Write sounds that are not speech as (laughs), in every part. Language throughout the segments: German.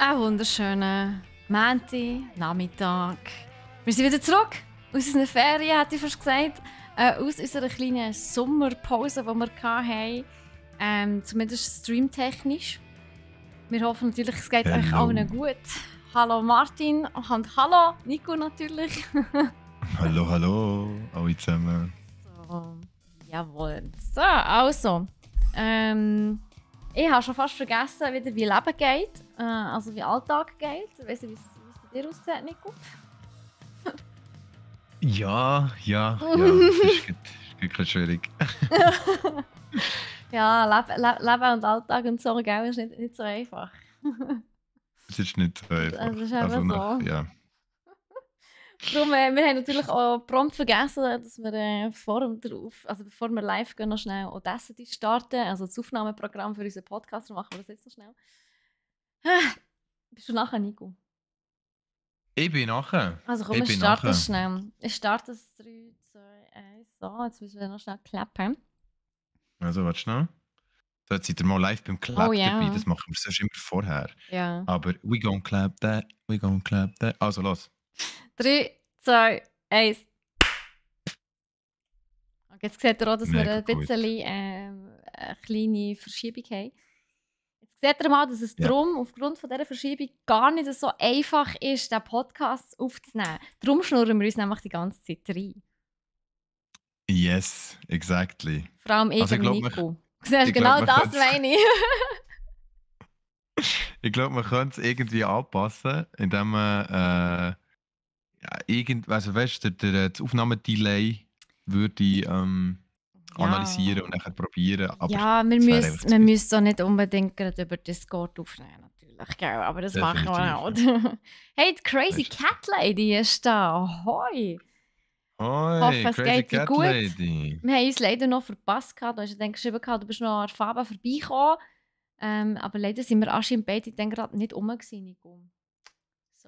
Einen wunderschönen Montag, Nachmittag. Wir sind wieder zurück aus einer Ferien, hätte ich fast gesagt. Äh, aus unserer kleinen Sommerpause, die wir hatten. Ähm, zumindest streamtechnisch. Wir hoffen natürlich, es geht Hello. euch genau. allen gut. Hallo Martin und hallo Nico natürlich. (laughs) hallo, hallo, alle zusammen. So, jawohl. So, also. Ähm, ich habe schon fast vergessen, wieder wie Leben geht. Äh, also wie Alltag geht. Ich weiss nicht, wie es bei dir aussieht, Nico. ja, ja, (laughs) ja. ist wirklich schwierig. (laughs) ja, Leb Leben und Alltag und so, gell, ist nicht, nicht so einfach. Es ist nicht so einfach. Das ist also so. Nach, ja. Darum, äh, wir haben natürlich auch prompt vergessen, dass wir äh, vor, drauf, also bevor wir live gehen, noch schnell Audacity starten, also das Aufnahmeprogramm für unseren Podcast. Dann machen wir das jetzt noch schnell. bist du nachher, Nico? Ich bin nachher. Also komm, ich, ich starte es schnell. Ich starte es 3, 2, 1. So, jetzt müssen wir noch schnell klappen. Also, warte schnell. So, jetzt seid ihr mal live beim Clap oh, yeah. dabei. Das machen wir sonst immer vorher. Yeah. Aber we gonna clap that, we gonna clap that. Also, los. 3, 2, 1. Und jetzt seht ihr auch, dass Mega wir ein bisschen ähm, eine kleine Verschiebung haben. Jetzt seht ihr mal, dass es ja. drum, aufgrund von dieser Verschiebung gar nicht so einfach ist, den Podcast aufzunehmen. Darum schnurren wir uns nämlich die ganze Zeit rein. Yes, exactly. Vor allem ich, also ich glaub, Nico. (laughs) Ich, genau glaub, das meine ich. (laughs) ich glaube, man könnte es irgendwie anpassen, indem man äh, irgend, also weißt du, der, der, das Aufnahmedelay würde ich ähm, ja. analysieren und dann probieren. Aber ja, wir müssen, wir müssen auch nicht unbedingt über Discord aufnehmen, natürlich, gell? aber das Definitiv. machen wir auch. (laughs) hey, die Crazy weißt du? Cat Lady ist da. Hoi! Hoi, hoffe, es Crazy geht Cat dir gut. Lady. Wir haben uns leider noch verpasst. Gehabt. Du hast dann geschrieben, gehabt, du bist noch an Fabian vorbeigekommen. Ähm, aber leider sind wir im anscheinend beide dann gerade nicht umgegangen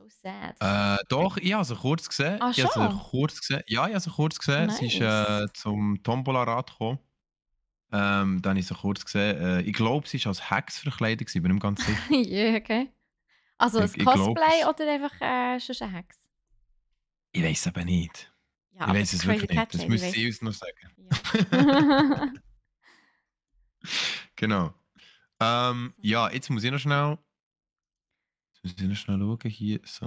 so sad. Äh, doch, ich habe sie kurz gesehen. Ach, ich habe kurz gesehen. Ja, ich habe sie kurz gesehen. Nice. Sie ist äh, zum Tombola-Rad gekommen. Ähm, dann habe ich sie kurz gesehen. Äh, ich glaube, sie war als Hex verkleidet, ich bin nicht ganz sicher. (laughs) ja, yeah, okay. Also als Cosplay oder einfach äh, schon eine Hex? Ich weiß aber nicht. Ja, ich weiß es wirklich nicht. Das müsste sie uns noch sagen. Ja. (laughs) (laughs) genau. Ähm, ja, jetzt muss ich noch schnell Jetzt muss ich schnell schauen. Hier, so.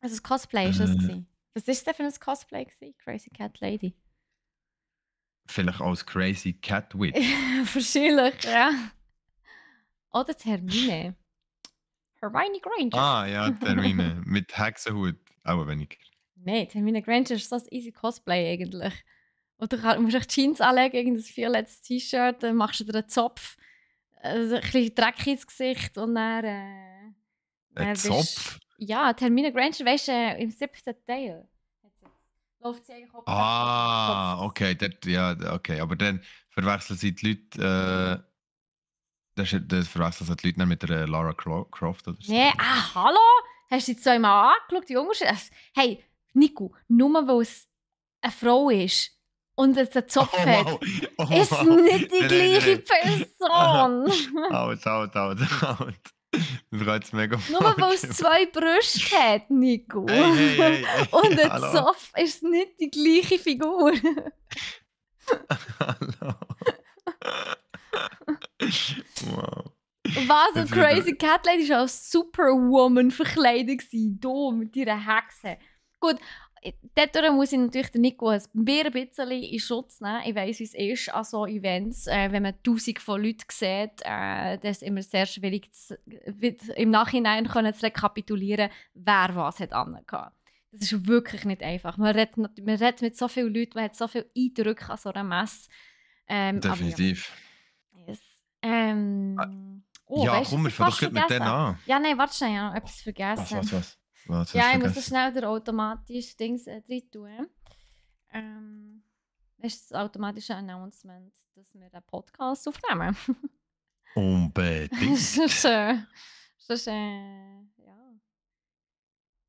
Also das Cosplay war äh, das. Was war es denn für ein Cosplay? Gewesen? Crazy Cat Lady. Vielleicht als Crazy Cat Witch. (laughs) Wahrscheinlich, ja. Oder Termine. Hermione Granger. Ah, ja, Termine. (laughs) Mit Hexenhut. Auch weniger. Nein, Termine Granger ist so ein easy Cosplay eigentlich. Oder halt, du musst dich Jeans anlegen, irgendein vierletztes T-Shirt, dann machst du dir einen Zopf, äh, ein bisschen Dreck ins Gesicht und dann. Äh, ein Zopf? Ja, Termine Granger, weißt du, äh, im siebten Teil. Läuft sie eigentlich auch Ah, okay, dort, ja, okay. Aber dann verwechseln sie die Leute. Äh, das, das verwechseln sie die Leute mit der äh, Lara Croft oder so. Nee, ah, hallo? Hast du sie zweimal angeschaut, die Unterschiede? Hey, Nico, nur weil es eine Frau ist und es einen Zopf oh, hat, oh, ist nicht die gleiche Person. (laughs) Out, out, out, out. (laughs) Bereits mega Nur weil es zwei Brüste hat, Nico. Hey, hey, hey, hey (laughs) Und ein hallo. Zoff ist nicht die gleiche Figur. hallo. (laughs) wow. Was so crazy Cat Lady war als Superwoman verkleidet. Da mit ihren Hexen. Gut, dort muss ich natürlich den Nico ein bisschen in Schutz nehmen. Ich weiß, wie es ist an so Events, äh, wenn man tausend von Leuten sieht, äh, das ist immer sehr schwierig zu, im Nachhinein können zu rekapitulieren, wer was hat angehabt. Das ist wirklich nicht einfach. Man redet, man redet mit so vielen Leuten, man hat so viele Eindrücke an so einer Messe. Ähm, Definitiv. Ja. Yes. Ähm, ah, oh, ja, weißt, komm, wir fangen mit denen an. Ja, nein, warte schon, ich habe etwas vergessen. Was, was, was? Warte, ja, ich muss schnell der automatisch Dings äh, drin tun. Ähm, ist das automatische Announcement, dass wir den Podcast aufnehmen. (laughs) Unbedingt. Das ist Schön. Sonst, äh, ja.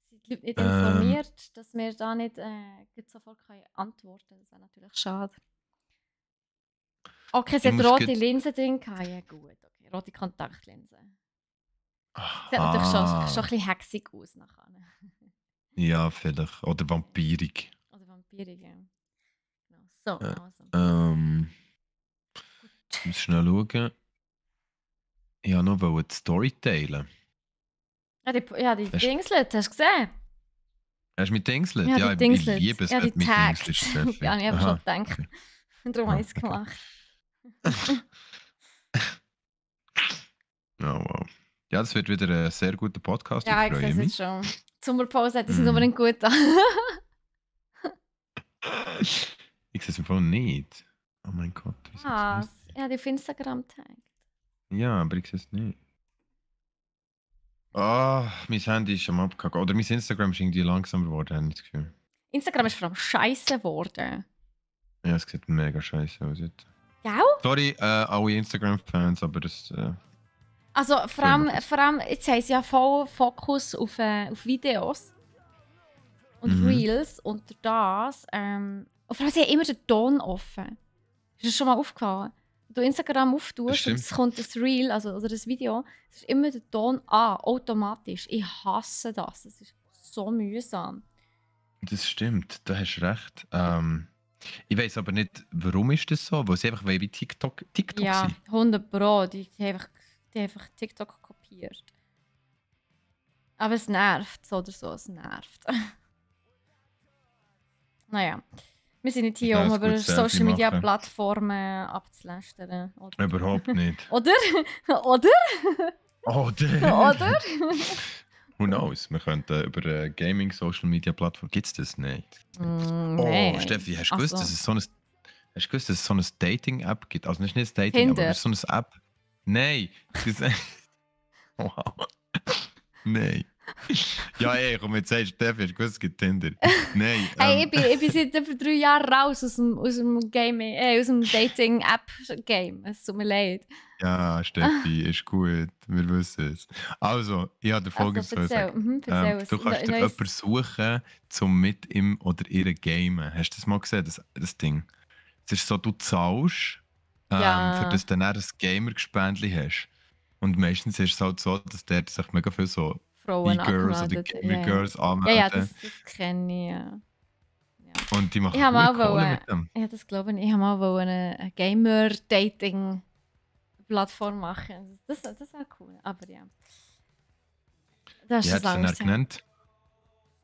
Sind Leute nicht ähm. informiert, ähm, dass wir da nicht äh, sofort können antworten können? Das wäre natürlich schade. Okay, sie hat rote Linsen drin. Ja, gut. Okay, rote Kontaktlinsen. Sieht natürlich schon, schon ein bisschen hexig aus nachher. (laughs) ja, vielleicht. Oder vampirig. Oder vampirig, ja. Genau. So, Äh, also. Ähm, ich muss schnell schauen. Ich wollte noch eine Story teilen. Ja, ah, die, ja, die Hast- Dingselt, hast du gesehen? Hast du mit Dingslet? Ja, die ich- ich Dingselt. liebe es, Ja, äh, mit Dingslet Dingsled (laughs) Ja, ich habe schon gedacht. okay. (laughs) darum habe ich es gemacht. oh, wow. Ja, das wird wieder ein sehr guter Podcast. Ja, ich, ich sehe es jetzt schon. Sommerpause hat es mm. unbedingt gut (laughs) ich sehe es im nicht. Oh mein Gott. Ah, ich habe auf Instagram getaggt. Ja, aber ich sehe es nicht. Ah, oh, mein Handy ist schon Abkacken. Oder mein Instagram ist irgendwie langsamer geworden, habe ich das Gefühl. Instagram ist vor allem scheiße geworden. Ja, es sieht mega scheiße aus jetzt. Gell? Sorry, äh, alle Instagram-Fans, aber das... Äh also vor allem, vor allem jetzt haben sie ja voll Fokus auf, äh, auf Videos und mhm. Reels und das. Ähm, und vor allem, sie haben immer den Ton offen. Ist das schon mal aufgefallen? Wenn du Instagram auftust und es kommt das Reel also, oder das Video, es ist immer der Ton an, ah, automatisch. Ich hasse das. Das ist so mühsam. Das stimmt, da hast du recht. Ähm, ich weiß aber nicht, warum ist das so? Weil sie einfach wie TikTok, TikTok ja, sind. Ja, 100 Pro. Die haben einfach die einfach TikTok kopiert. Aber es nervt, so oder so, es nervt. (laughs) naja. Wir sind nicht hier, um über Social Media machen. Plattformen abzulästern. Oder? Überhaupt nicht. (laughs) oder? oder? oder? (laughs) oder? Who knows? Wir könnten über äh, Gaming, Social Media Plattformen. Gibt es das nicht? Mm, oh, nee. Steffi, hast du gewusst, dass es so gewusst, dass es so eine Dating-App gibt? Also nicht eine Dating, Tinder. aber so eine App. Nein. (laughs) wow. Nein. Ja, ey, komm, jetzt sagst du, Steffi, hast du gewusst, es gibt Tinder. Nein. Ähm. Hey, ich bin, ich bin seit etwa drei Jahren raus aus dem, aus dem, Game, äh, eh, aus dem Dating-App-Game. Es tut mir leid. Ja, Steffi, ist gut. Wir wissen es. Also, ich habe den folgendes also, erzähl, Mhm, ähm, du kannst dir jemanden suchen, um mit ihm oder ihr gamen. Hast du das mal gesehen, das, das Ding? Es ist so, du zahlst ähm, ja. für das du dann ein Gamer-Gespendli hast. Und meistens ist es halt so, dass der sich mega viel so Frauen E-Girls oder Gamer-Girls ja, ja. Ja, ja, das, das kenne ich, ja. Und die machen ich habe auch wollen, mit dem. Ja, das glaube ich. Ich habe auch eine Gamer-Dating-Plattform machen. Das, das war cool, aber ja. Das ist ja, das genannt.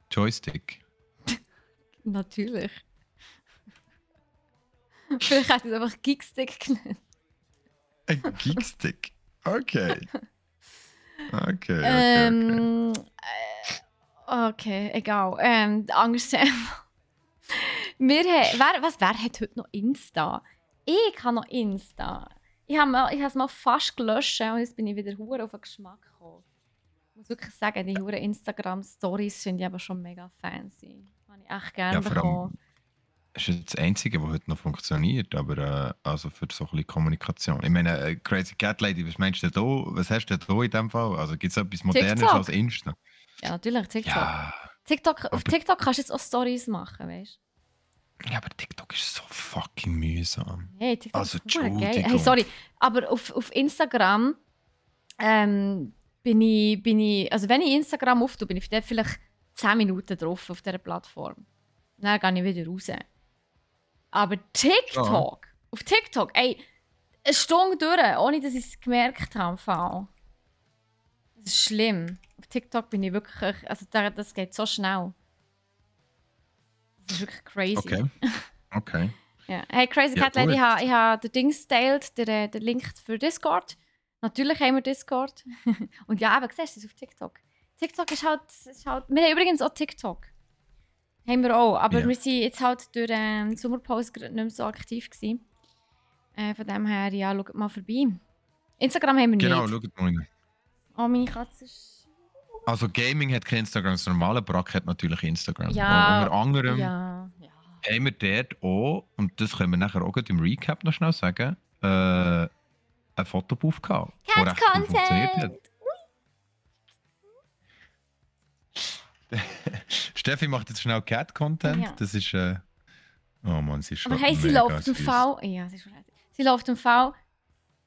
Joystick. (laughs) Natürlich. (laughs) Vielleicht hätte ich es einfach Gigstick genannt. Ein Gigstick? Okay. Okay, okay, ähm, okay. okay egal. Ähm, Angst (laughs) haben, wer, was, wer hat heute noch Insta? Ich habe noch Insta. Ich habe, es mal fast gelöscht und jetzt bin ich wieder hure auf den Geschmack gekommen. Ich muss wirklich sagen, die hure Instagram-Stories sind ich aber schon mega fancy. Habe ich echt gerne ja, bekommen ist jetzt das Einzige, was heute noch funktioniert, aber äh, also für so ein Kommunikation. Ich meine, äh, Crazy Cat Lady, was meinst du da? Was hast du da in dem Fall? Also gibt es etwas Modernes TikTok. als Insta? Ja, natürlich, TikTok. Ja, TikTok auf TikTok kannst du jetzt auch Stories machen, weißt du? Ja, aber TikTok ist so fucking mühsam. Hey, TikTok also, ist geil. Hey, sorry, aber auf, auf Instagram ähm, bin, ich, bin ich, also wenn ich Instagram auftue, bin ich vielleicht 10 Minuten drauf auf dieser Plattform. Dann gehe ich wieder raus. Aber TikTok, oh. auf TikTok, ey, eine Stunde durch, ohne dass ich es gemerkt habe. Das ist schlimm. Auf TikTok bin ich wirklich, also das geht so schnell. Das ist wirklich crazy. Okay. (laughs) Okay. ja. Hey, Crazy Cat ja, Lady, ich habe ha den Ding geteilt, den, äh, den Link für Discord. Natürlich haben wir Discord. (laughs) Und ja, aber siehst du es auf TikTok. TikTok ist halt, ist halt. Wir haben übrigens auch TikTok. Haben wir auch, aber ja. wir waren jetzt halt durch ähm, die Sommerpause nicht mehr so aktiv. Gewesen. Äh, von dem her, ja, schaut mal vorbei. Instagram haben wir genau, nicht. Genau, schaut mal rein. Oh, meine Katze ist... Also Gaming hat kein Instagram, das normale Brack hat natürlich Instagram. Ja, unter anderem ja, ja. haben wir dort auch, und das können wir nachher auch im Recap noch schnell sagen, äh, ein Fotobuff gehabt. Cat Content! (laughs) Steffi macht jetzt schnell Cat-Content. Ja. Das ist. Äh, oh Mann, sie ist schon. Aber hey, sie läuft im V. Ja, sie, ist sie läuft im V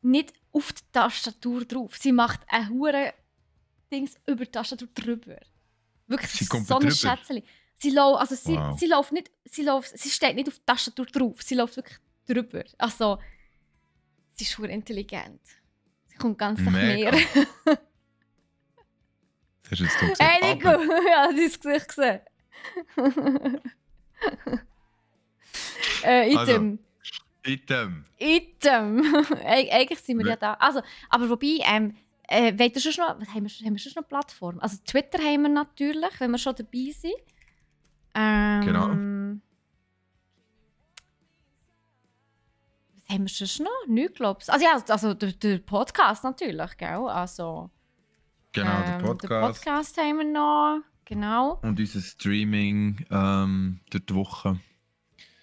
nicht auf die Tastatur drauf. Sie macht ein hure Dings über die Tastatur drüber. Wirklich sie kommt so ein Schätzchen. Sie läuft, also sie, wow. sie läuft nicht, sie läuft, sie steht nicht auf die Tastatur drauf. Sie läuft wirklich drüber. Also, sie ist schon intelligent. Sie kommt ganz nach näher. (laughs) Hast du jetzt hier gesehen? Hey Nico, (laughs) ja, dein Gesicht gesehen. (laughs) äh, Item. Also, Item. Item. (laughs) Eigentlich sind wir ja. ja da. Also, aber wobei, ähm, äh, weißt du schon noch, was haben wir, haben wir schon noch Plattform? Also Twitter haben wir natürlich, wenn wir schon dabei sind. Ähm, genau. Was haben wir schon noch? Nichts, glaube du? Also ja, also der, der Podcast natürlich, gell? Also... Genau, ähm, der Podcast. Den Podcast haben wir noch. Genau. Und unser Streaming ähm, durch die Woche.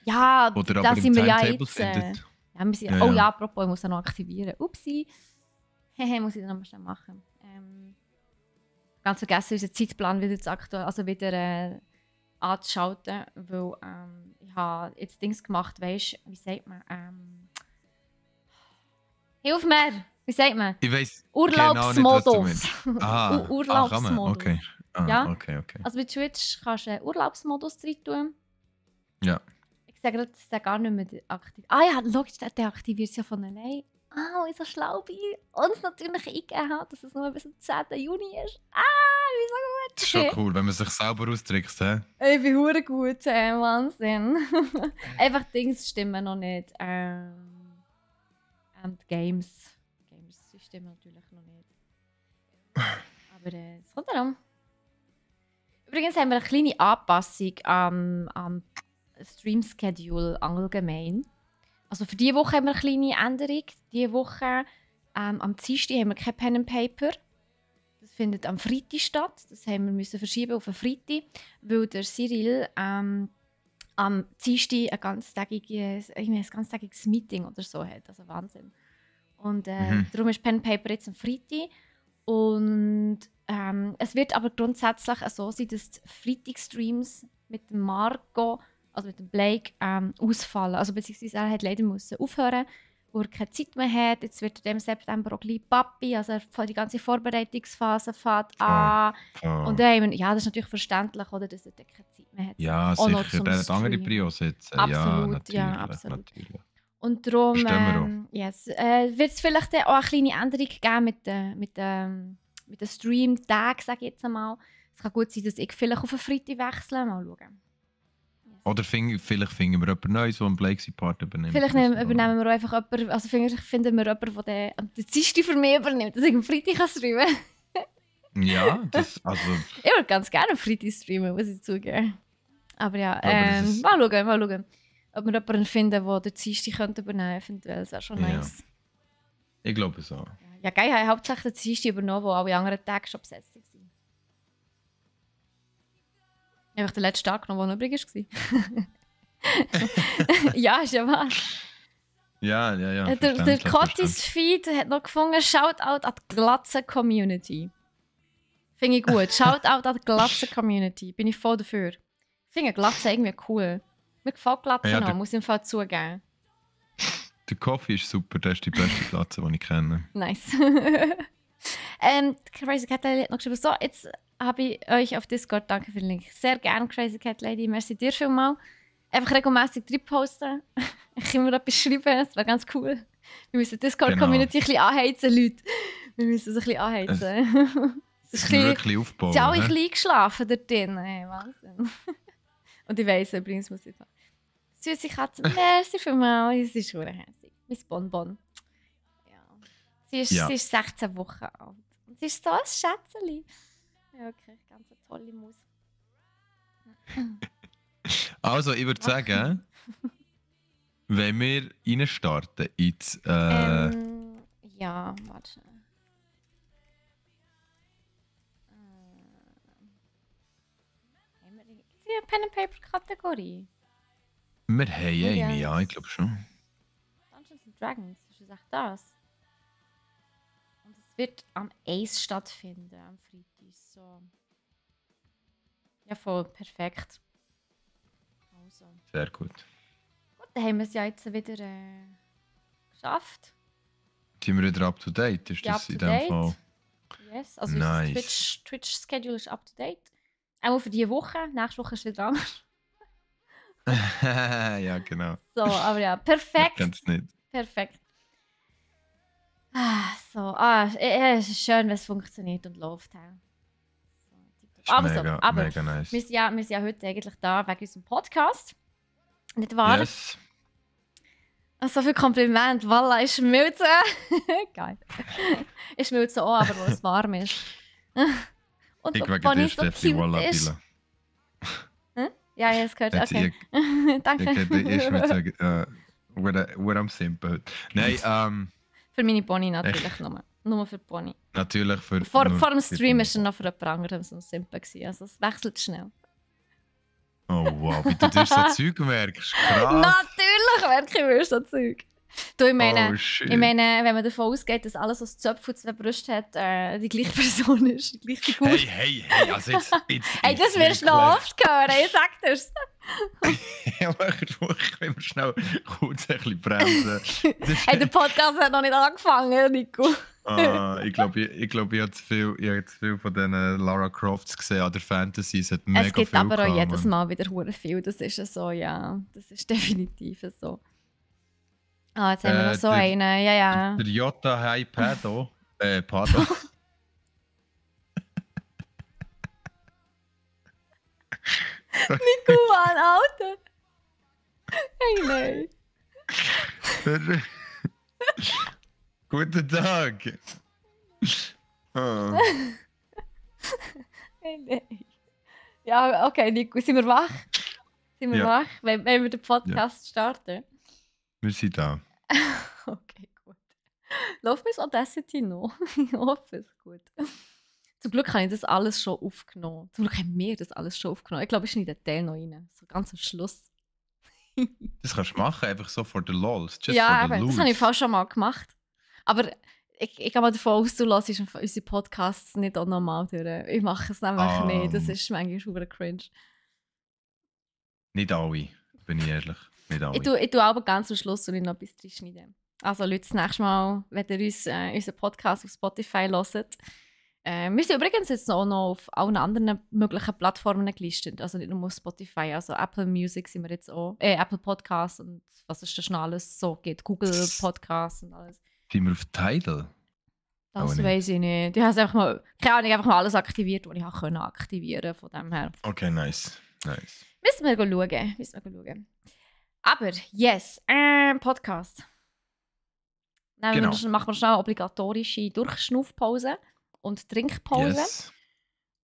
Ja, Oder da sind wir ja jetzt. Äh, ja, wir sind, ja, oh ja, apropos, ich muss das noch aktivieren. Upsi. (laughs) Hehe, muss ich dann nochmal schnell machen. Ähm, ganz vergessen, unseren Zeitplan wieder zu aktuell, also wieder äh, anzuschalten, weil ähm, ich habe jetzt Dings gemacht, weißt wie sagt man? Ähm, Hilf mir! wie sagt man? Ich weiß Urlaubsmodus. ah, (laughs) Urlaubsmodus. Ah, okay. Ah, ja? okay, okay. Also mit Twitch kannst du Urlaubsmodus rein tun. Ja. Ich sage gerade, das ist gar nicht mehr aktiv. Ah ja, logisch, der deaktiviert es ja von allein. Ah, oh, so schlau bin ich. Und natürlich eingegeben hat, dass es nur bis zum 10. Juni ist. Ah, wie so gut. Das ist schon cool, wenn man sich selber austrickst. He? Ich bin hure gut, äh, Wahnsinn. (laughs) Einfach Dings stimmen noch nicht. Ähm, und Games stimmen natürlich noch nicht. Aber äh, es kommt darum. Übrigens haben wir eine kleine Anpassung am, am Stream-Schedule allgemein. Also für diese Woche haben wir eine kleine Änderung. Diese Woche ähm, am Dienstag haben wir kein Pen and Paper. Das findet am Freitag statt. Das haben wir müssen verschieben auf den Freitag, weil der Cyril ähm, am Dienstag ein ganztägiges, ich meine, ein ganztägiges Meeting oder so hat. Also Wahnsinn. Und äh, mhm. darum ist Pen Paper jetzt am Freitag. Und ähm, es wird aber grundsätzlich so sein, dass die Freitag-Streams mit dem Marco, also mit dem Blake, ähm, ausfallen. Also beziehungsweise er hat leider müssen aufhören, wo er keine Zeit mehr hat. Jetzt wird er im September auch gleich Papi, also er die ganze Vorbereitungsphase fährt an. Ja, und dann, äh, haben ja, das ist natürlich verständlich, oder, dass er keine Zeit mehr hat. Ja, auch sicher, er hat andere Prios jetzt. Absolut, ja, natürlich, ja, absolut. Natürlich. Und darum ähm, yes, äh, wird es vielleicht auch eine kleine Änderung geben mit dem mit, ähm, mit de stream tag sage ich jetzt einmal. Es kann gut sein, dass ich vielleicht auf einen Freitag wechsle. Mal schauen. Oder find, vielleicht finden wir jemanden Neues, der einen Blakesy-Part übernimmt. Vielleicht nehmen, also, übernehmen wir einfach jemanden, also finden wir jemanden, der den, den für mich übernimmt, dass ich am Freitag streamen kann. (laughs) ja, das, also... ich würde ganz gerne am Freitag streamen, muss ich zugeben. Aber ja, ähm, mal schauen, mal schauen ob wir jemanden finden, der den Dienstag könnte übernehmen eventuell, das wäre schon ja. nice. Ich glaube es auch. Ja, geil, ich habe hauptsächlich den Dienstag übernommen, wo alle anderen Tage schon besetzt waren. Ich habe den letzten Tag genommen, der übrig war. (laughs) ja, ist ja wahr. Ja, ja, ja. Der, der Cottis Feed hat noch gefunden, Shoutout an die glatze Community. Finde ich gut. Shoutout an die glatze Community. Bin ich voll dafür. Finde Glatze irgendwie cool. Mir gefällt Glatze ja, noch, muss ich im Fall zugeben. Der Coffee ist super, das ist die beste Platze, die ich kenne. Nice. (laughs) ähm, Crazy Cat Lady hat noch geschrieben, so, jetzt habe ich euch auf Discord, danke für den Link. Sehr gerne, Crazy Cat Lady, merci dir schon mal. Einfach regelmäßig drin posten. (laughs) ich kann mir etwas schreiben, das wäre ganz cool. Wir müssen die Discord-Community genau. ein bisschen anheizen, Leute. Wir müssen es ein bisschen anheizen. (laughs) Es ist ein bisschen aufbauen. Sie sind auch ein bisschen eingeschlafen dort drin. Hey, Wahnsinn. Und ich weiss übrigens, muss ich sagen. Süße Katze, merci vielmals, sie ist schon hässlich. Mein Bonbon. Ja. Sie, ist, Ja. sie ist 16 Wochen alt. Und sie ist so ein Schätzchen. Ja, okay, ganz eine tolle Maus. (laughs) Also, ich würde sagen, (laughs) wenn wir reinstarten ins. Äh, Ähm, ja, warte. schnell. Ähm, eine Pen and Paper Kategorie? Mit Hey Amy, ja, ja ich glaube schon. Dungeons and Dragons, das ist auch das. Und es wird am Ace stattfinden, am Freitag. So. Ja, voll, perfekt. Also. Sehr gut. Gut, dann haben wir es ja jetzt wieder äh, geschafft. Sind wir wieder up to date? Ist ja, das in dem Fall? Yes, also nice. Twitch-Schedule Twitch ist up to date. Auch für diese Woche. Nächste Woche ist es wieder anders. (laughs) ja, genau. So, aber ja, perfekt. Ganz nicht. Perfekt. Ah, so, ah, es ist schön, wenn es funktioniert und läuft. Ja. aber mega, so, aber mega nice. wir, sind ja, wir sind ja heute eigentlich da wegen unserem Podcast. Nicht wahr? Yes. Oh, so viel Kompliment, Walla, ich schmilze. (laughs) Geil. Ich schmilze auch, aber wo es warm ist. Und ich wegen dir, Steffi, Walla, Pila. Ja, jetzt gehört, okay. Ich, (laughs) Danke. Ich hätte erst mal sagen, äh, what am simpel. Nein, ähm... Für meine Pony natürlich ich, nur. Nur für Pony. Natürlich für... Vor, vor dem Stream war er noch für jemand anderem so simpel. Gewesen. Also es wechselt schnell. Oh wow, wie du dir so (laughs) Zeug merkst. Krass. natürlich merke ich mir so Zeug. Du, ich meine, oh, ich meine, wenn man davon ausgeht, dass alles, was Zöpfe und zwei Brüste hat, äh, die gleiche (laughs) Person ist, die gleiche Hey, hey, hey, also (laughs) jetzt... jetzt hey, das wirst du noch oft hören, ich sag dir's. (laughs) ich wenn wir schnell kurz ein bisschen bremsen. hey, der Podcast hat noch nicht angefangen, Nico. ah, ich glaube, ich, ich, glaub, ich habe zu, viel, hab zu viel von diesen Lara Crofts gesehen an der Fantasy. Es, hat mega es gibt aber auch gekommen. jedes Mal wieder viel, das ist so, ja. Das ist definitiv so. Ah, oh, jetzt haben wir noch äh, so der, einen, ja, ja. Der Jota High Pado. äh, Pado. (laughs) Nico, Mann, Auto. Hey, nein! (laughs) Guten Tag! Oh. (laughs) hey, nein. Ja, okay, Nico, sind wir wach? Sind wir ja. wach, wenn, wenn wir den Podcast ja. starten? Wir sind da. (laughs) okay, gut. Läuft mein Audacity noch? (laughs) ich hoffe es, gut. Zum Glück habe ich das alles schon aufgenommen. Zum Glück haben wir das alles schon aufgenommen. Ich glaube, ich schneide den Teil noch rein. So ganz am Schluss. (laughs) das kannst du machen, einfach so for the lols. Just ja, for the eben, das habe ich fast schon mal gemacht. Aber ich, ich gehe mal davon aus, du lässt unsere Podcasts nicht auch normal durch. Ich mache es nämlich um, nicht. Das ah. ist manchmal schon cringe. Nicht alle, bin ich ehrlich. Ich tue, ich tue aber ganz am Schluss und ich noch etwas reinschneiden. Also Leute, das nächste Mal, wenn ihr uns, äh, unseren Podcast auf Spotify hört, äh, wir sind übrigens jetzt auch noch auf allen anderen möglichen Plattformen gelistet. Also nicht nur auf Spotify, also Apple Music sind wir jetzt auch, äh, Apple Podcasts und was ist das schon alles so geht, Google Podcasts und alles. Sind wir auf Tidal? Das auch weiß ich nicht. Ich habe einfach mal, keine Ahnung, einfach mal alles aktiviert, was ich auch können aktivieren von dem her. Okay, nice. nice. Müssen wir schauen. Müssen wir schauen. Aber, yes, äh, Podcast. Dann genau. machen wir eine obligatorische Durchschnaufpause und Trinkpause. Yes.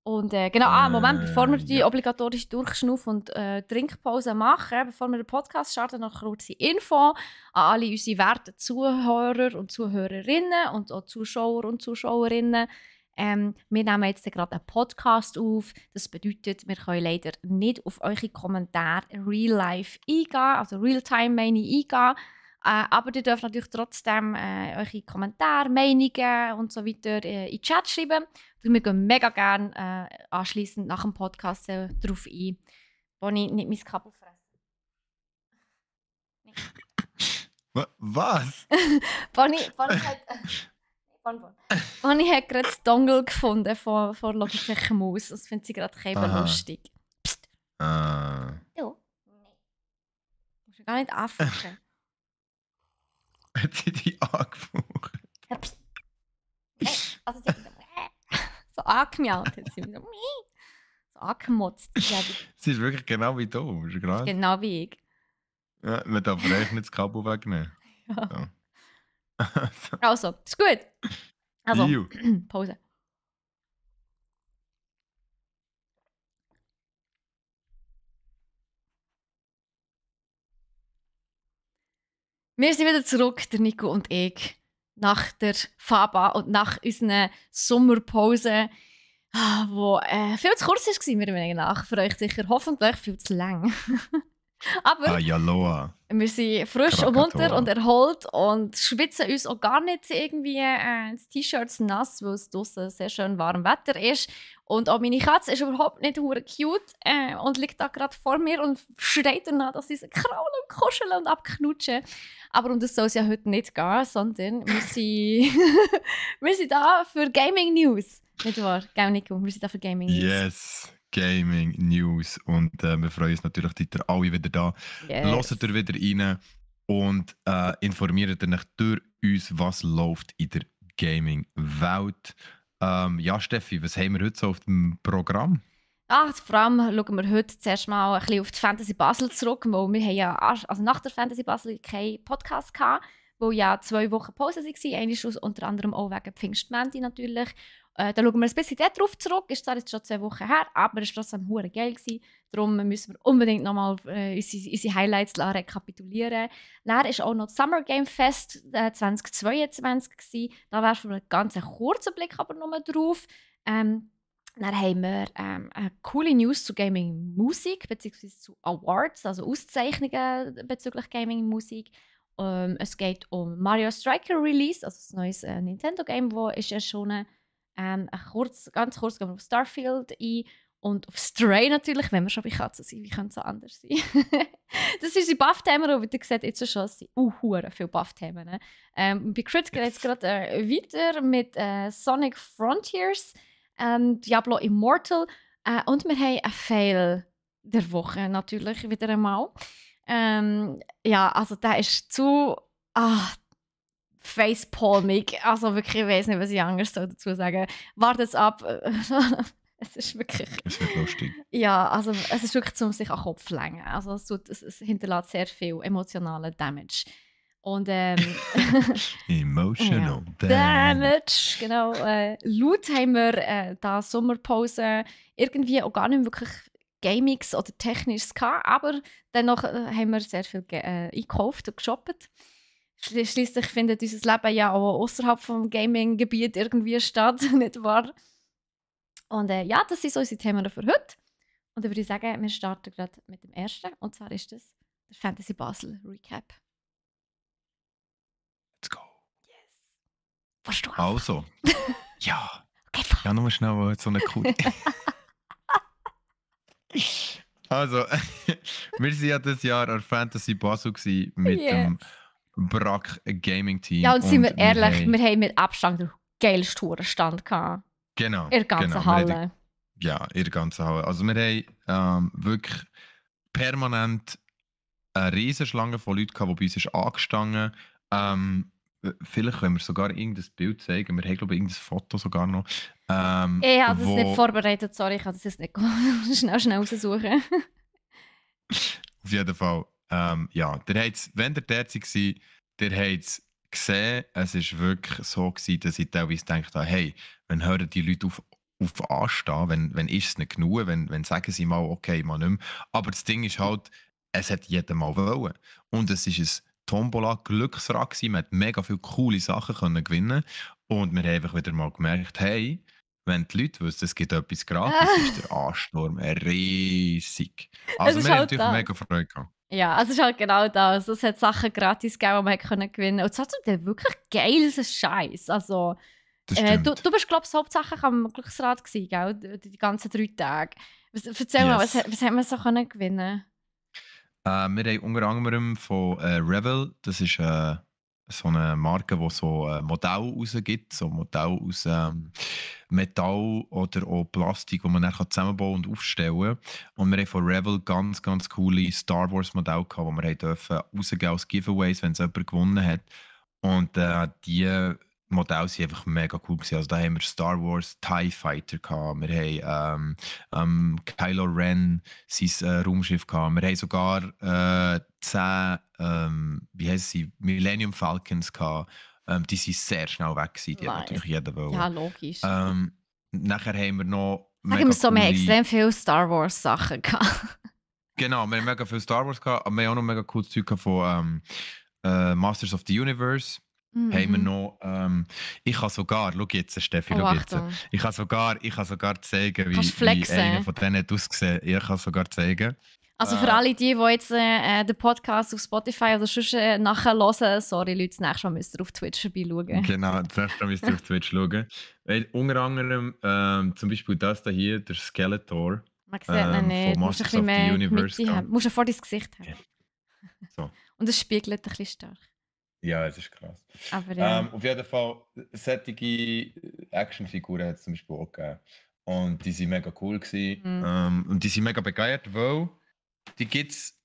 Und äh, genau, ah, Moment, bevor wir ähm, die obligatorische Durchschnuff- und äh, Trinkpause machen, bevor wir den Podcast starten, noch kurze Info an alle unsere werten Zuhörer und Zuhörerinnen und auch Zuschauer und Zuschauerinnen. Ähm, wir nehmen jetzt gerade einen Podcast auf. Das bedeutet, wir können leider nicht auf eure Kommentare real life eingehen, also real time meine ich eingehen. Äh, aber ihr dürft natürlich trotzdem äh, eure Kommentare, Meinungen und so weiter äh, in den Chat schreiben. Und wir gehen mega gerne äh, anschließend nach dem Podcast äh, darauf ein. Bonnie, nicht mein Kabel fressen. (laughs) Was? (laughs) Bonnie, Bonnie hat... (laughs) Bonbon. (laughs) und ich habe gerade das Dongle gefunden von, von Logitech Maus. Das finde ich gerade eben lustig. Psst. Ah. Du? Nein. Musst du gar nicht anfangen. (laughs) Hat sie dich angefangen? Ja, pst. Hey, also sie hat (laughs) so, so angemiaut. Sie so, so angemotzt. sie ist wirklich genau wie du. Genau wie ich. Ja, man darf vielleicht nicht das Kabel wegnehmen. Ja. So also, (laughs) Ist gut. Also, Iu. (clears throat) Pause. Wir sind wieder zurück, der Nico und ich, nach der Faba und nach unserer Sommerpause, ah, wo äh, viel zu kurz war, meiner Meinung nach. Für euch sicher hoffentlich viel zu lang. (laughs) Aber ah, wir sind frisch Krakatoa. und munter und erholt und schwitzen uns auch gar nicht irgendwie äh, das T-Shirts nass, weil es draußen sehr schön warm Wetter ist. Und auch meine Katze ist überhaupt nicht hure cute äh, und liegt da gerade vor mir und schreit danach, dass sie sie kraulen und kuscheln und abknutschen. Aber um das soll es ja heute nicht gehen, sondern wir sind, (laughs) wir sind da für Gaming News. Nicht wahr, Gaunico? Wir sind da für Gaming News. Yes. Gaming News. Und äh, wir freuen uns natürlich, dass ihr alle wieder da. Yes. Hört ihr wieder rein und äh, informiert euch durch uns, was läuft in der Gaming-Welt. Ähm, ja, Steffi, was haben wir heute so auf dem Programm? Ah, vor allem schauen wir heute zuerst mal ein bisschen auf die Fantasy Basel zurück, weil wir haben ja also nach der Fantasy Basel keinen Podcast gehabt, wo ja zwei Wochen Pause war. eines aus unter anderem auch wegen Pfingstmänti natürlich äh, da schauen wir ein bisschen darauf zurück. Ist zwar jetzt schon zwei Wochen her, aber es war trotzdem hure geil. Gewesen. Darum müssen wir unbedingt nochmal äh, unsere, unsere Highlights rekapitulieren. Dann war auch noch das Summer Game Fest äh, 2022. Gewesen. Da werfen wir einen ganz kurzen Blick aber nochmal drauf. Ähm, dann haben wir ähm, eine coole News zu Gaming Musik, bzw. zu Awards, also Auszeichnungen bezüglich Gaming Musik. Ähm, es geht um Mario Striker Release, also das neues äh, Nintendo Game, das ist erschienen Ähm, kurz, ganz kurz gehen wir auf Starfield ein und auf Stray natürlich, wenn wir schon bei Katzen sind, wie könnte es anders sein? das ist unsere Buff-Themen, und ihr seht jetzt schon, es sind uh, Buff-Themen. Ne? Ähm, bei Crit geht es gerade äh, weiter mit Sonic Frontiers, ähm, Diablo Immortal äh, eh, und wir haben einen eh, Fail der Woche natürlich wieder einmal. Ähm, ja, also der ist zu... Ah, facepalmig. Also wirklich, ich weiß nicht, was ich anders dazu sagen soll. Wartet ab. (laughs) es ist wirklich... Es wird lustig. Ja, also es ist wirklich, um sich an den Kopf lenken. Also es, tut, es, es hinterlässt sehr viel emotionalen Damage. Und ähm, (laughs) Emotional (laughs) ja. Damage. Genau. Äh, laut haben wir äh, da Sommerpause irgendwie auch gar nicht wirklich Gamings oder Technisches gehabt, aber dennoch äh, haben wir sehr viel äh, einkauft und geshoppt. Schließlich findet unser Leben ja auch außerhalb vom Gaming-Gebiet irgendwie statt, (laughs) nicht wahr? Und äh, ja, das sind so unsere Themen für heute. Und ich würde sagen, wir starten gerade mit dem ersten. Und zwar ist das der Fantasy Basel Recap. Let's go. Yes. Warst du Also. (laughs) ja. Okay, fahr. Ja, nochmal schnell so eine Kuh. (laughs) also, wir waren ja dieses Jahr an Fantasy Basel mit yes. dem Brack Gaming Team. Ja, und, und sind wir ehrlich, wir, haben mit Abstand den geilsten Tourenstand gehabt. Genau. In der ganzen genau. Halle. Die, ja, in der ganzen Halle. Also wir haben ähm, wirklich permanent eine Riesenschlange von Leuten gehabt, die bei uns ist angestanden ähm, Vielleicht können wir sogar irgendein Bild zeigen. Wir haben, glaube ich, irgendein Foto sogar noch. Ähm, ich habe das nicht vorbereitet, sorry, ich habe das jetzt nicht (laughs) schnell, schnell raussuchen. Auf jeden Fall ähm, ja, der hat's, wenn ihr dort war, der hat es gesehen. Es war wirklich so, gewesen, dass ich teilweise dachte, hey, wenn hören die Leute auf, auf anstehen, wenn, wenn ist es nicht genug, wenn, wenn sagen sie mal, okay, mal nicht mehr. Aber das Ding ist halt, es hat jeder mal wollen. Und es ist ein Tombola-Glücksrad Man hat mega viele coole Sachen können gewinnen Und wir haben einfach wieder mal gemerkt, hey, wenn die Leute wissen, es gibt etwas gratis, (laughs) ist der Ansturm riesig. Also wir haben halt natürlich da. mega Freude gehabt. Ja, also es ist halt genau das. Es hat Sachen gratis gegeben, die man hätte gewinnen konnte. Und zwar zum wirklich geiles Scheiß. Also, äh, du, du bist, glaube ich, Hauptsache am Glücksrad gewesen, gell? Die, die ganzen drei Tage. Was, erzähl yes. mal, was, was haben wir so können gewinnen? Äh, wir haben unter anderem von äh, Revel, das ist eine äh, so eine Marke, die so ein äh, Modell rausgibt, so Modell aus ähm, Metall oder auch Plastik, wo man dann zusammenbauen und aufstellen kann. Und wir haben von Revel ganz, ganz coole Star Wars Modelle gehabt, die wir haben dürfen rausgeben als Giveaways, wenn es jemand gewonnen hat. Und äh, die Modelle waren einfach mega cool gewesen. Also da haben wir Star Wars TIE Fighter gehabt, wir haben ähm, ähm, Kylo Ren sein äh, Raumschiff gehabt, wir haben sogar äh, 10, ähm, wie sie, Millennium Falcons gehabt. Ähm, die waren sehr schnell weg gewesen, die hat natürlich jeder wollen. Ja, logisch. Ähm, nachher haben wir noch Sagen wir so, wir haben extrem viele Star Wars Sachen gehabt. (laughs) genau, wir haben mega viel Star Wars gehabt, aber wir haben auch noch mega cooles Zeug von ähm, äh, Masters of the Universe. Mm -hmm. haben wir noch. Ähm, ich kann sogar, schau jetzt, Steffi, oh, schau jetzt. Ich kann sogar, ich kann sogar zeigen, wie, wie einer von denen hat ausgesehen. Ich kann sogar zeigen. Also äh, für alle die, die jetzt äh, äh, den Podcast auf Spotify oder sonst äh, nachher hören, sorry Leute, das nächste Mal müsst ihr auf Twitch vorbeischauen. Genau, das nächste Mal müsst ihr auf Twitch schauen. Weil unter anderem ähm, zum Beispiel das da hier, der Skeletor. Man sieht ähm, nicht. Von Masters of the Universe. Musst du vor dein Gesicht haben. Okay. So. Und es spiegelt ein bisschen stark. Ja, es ist krass. Aber ja. Ähm, auf jeden Fall, solche Actionfiguren hat es zum Beispiel auch gegeben. Und die waren mega cool Mhm. Ähm, und die sind mega begeistert, weil die gibt es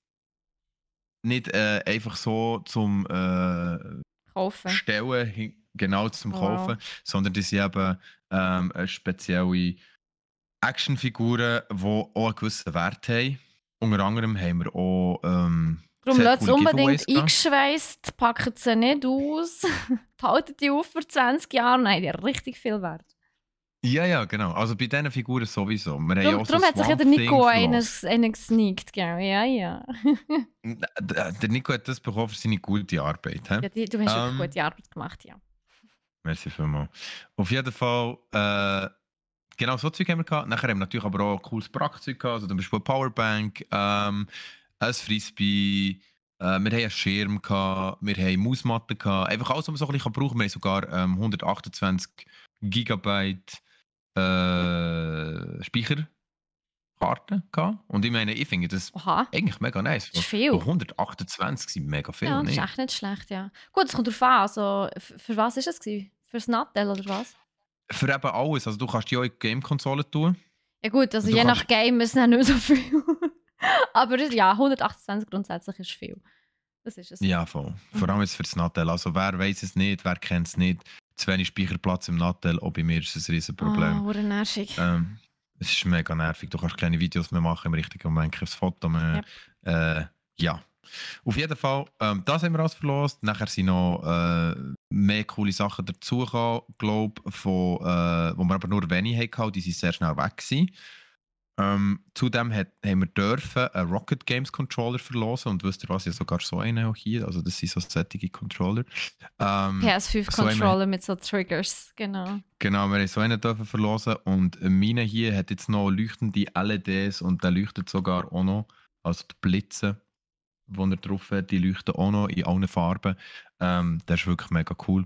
nicht äh, einfach so zum äh, Kaufen. Stellen, genau zum wow. Kaufen, sondern die sind eben ähm, spezielle Actionfiguren, die auch einen gewissen Wert haben. Unter anderem haben wir auch ähm, Darum lasst es unbedingt eingeschweißt, packt sie nicht aus, (laughs) haltet die auf für 20 Jahre. Nein, die haben richtig viel wert. Ja, ja, genau. Also bei diesen Figuren sowieso. Wir darum ja darum hat sich ja der Nico einen, einen gesneakt, gell? Ja, ja. (laughs) Äh, äh, der Nico hat das bekommen für seine gute Arbeit. He? Ja, die, du hast ähm, gute Arbeit gemacht, ja. Merci vielmals. Auf jeden Fall, äh, genau so Zeug haben wir gehabt. Nachher haben wir natürlich aber auch cooles Prachtzeug gehabt, also zum Beispiel Powerbank. Ähm, ein Frisbee, äh, wir hatten einen Schirm, gehabt, wir hatten Mausmatten, gehabt, einfach alles, was man so ein bisschen brauchen kann. Wir haben sogar ähm, 128 GB äh, Speicherkarte gehabt. Und ich meine, ich finde das Aha. eigentlich mega nice. Das ist viel. 128 sind mega viel. Ja, das ist echt nicht schlecht, ja. Gut, es kommt darauf an, also für was war das? Gewesen? Für das Nattel oder was? Für eben alles. Also du kannst die auch in Game-Konsole tun. Ja gut, also je nach Game ist es nicht so viel. (laughs) Aber ja, 128 grundsätzlich ist viel. Das ist es. Ja, voll. Vor allem jetzt für das Nattel. Also wer weiß es nicht, wer kennt es nicht. Zu wenig Speicherplatz im Nattel, auch bei mir ist es ein Riesenproblem. Oh, ah, wurde nervig. Ähm, es ist mega nervig. Du kannst keine Videos mehr machen im richtigen Moment, kein Foto mehr. ja. Äh, ja. Auf jeden Fall, ähm, das haben wir alles verlost. Nachher sind noch äh, mehr coole Sachen dazugekommen, glaube ich, äh, wo wir aber nur wenig hatten, die sind sehr schnell weg. Gewesen. Ähm, zudem hat, haben wir dürfen einen Rocket Games Controller verlosen und wisst ihr was, ja sogar so einen auch hier, also das sind so sättige Controller. Ähm, PS5 Controller so mit so Triggers, genau. Genau, wir haben so einen dürfen verlosen und meine hier hat jetzt noch leuchtende LEDs und der leuchtet sogar auch noch, also die Blitze, die er drauf hat, die leuchten auch noch in allen Farben. Ähm, der ist wirklich mega cool.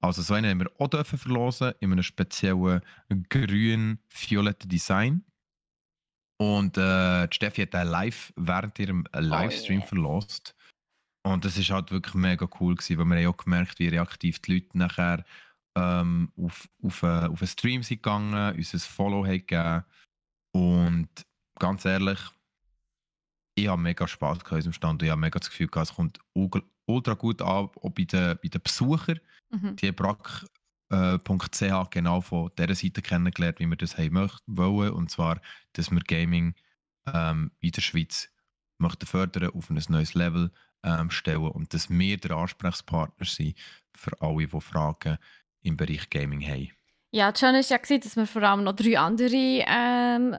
Also so einen haben wir auch dürfen verlosen in einem speziellen grün-violetten Design. Und äh, Steffi hat den live während ihrem äh, oh, Livestream oh, yeah. verlost. Und das ist halt wirklich mega cool gewesen, weil man ja auch gemerkt, wie reaktiv die Leute nachher ähm, auf, auf, äh, auf einen Stream sind gegangen, uns ein Follow haben gegeben. Und ganz ehrlich, ich habe mega Spaß gehabt in diesem Stand und ich habe mega das Gefühl gehabt, es kommt ultra gut an, auch bei den, bei den Besuchern. Mhm. Die haben Gaming.ch äh, genau von dieser Seite kennengelernt, wie wir das haben möcht wollen. Und zwar, dass wir Gaming ähm, in der Schweiz möchten fördern, auf ein neues Level ähm, stellen und dass wir der Ansprechpartner sind für alle, die Fragen im Bereich Gaming haben. Ja, das Schöne ist ja, gewesen, dass wir vor allem noch drei andere ähm,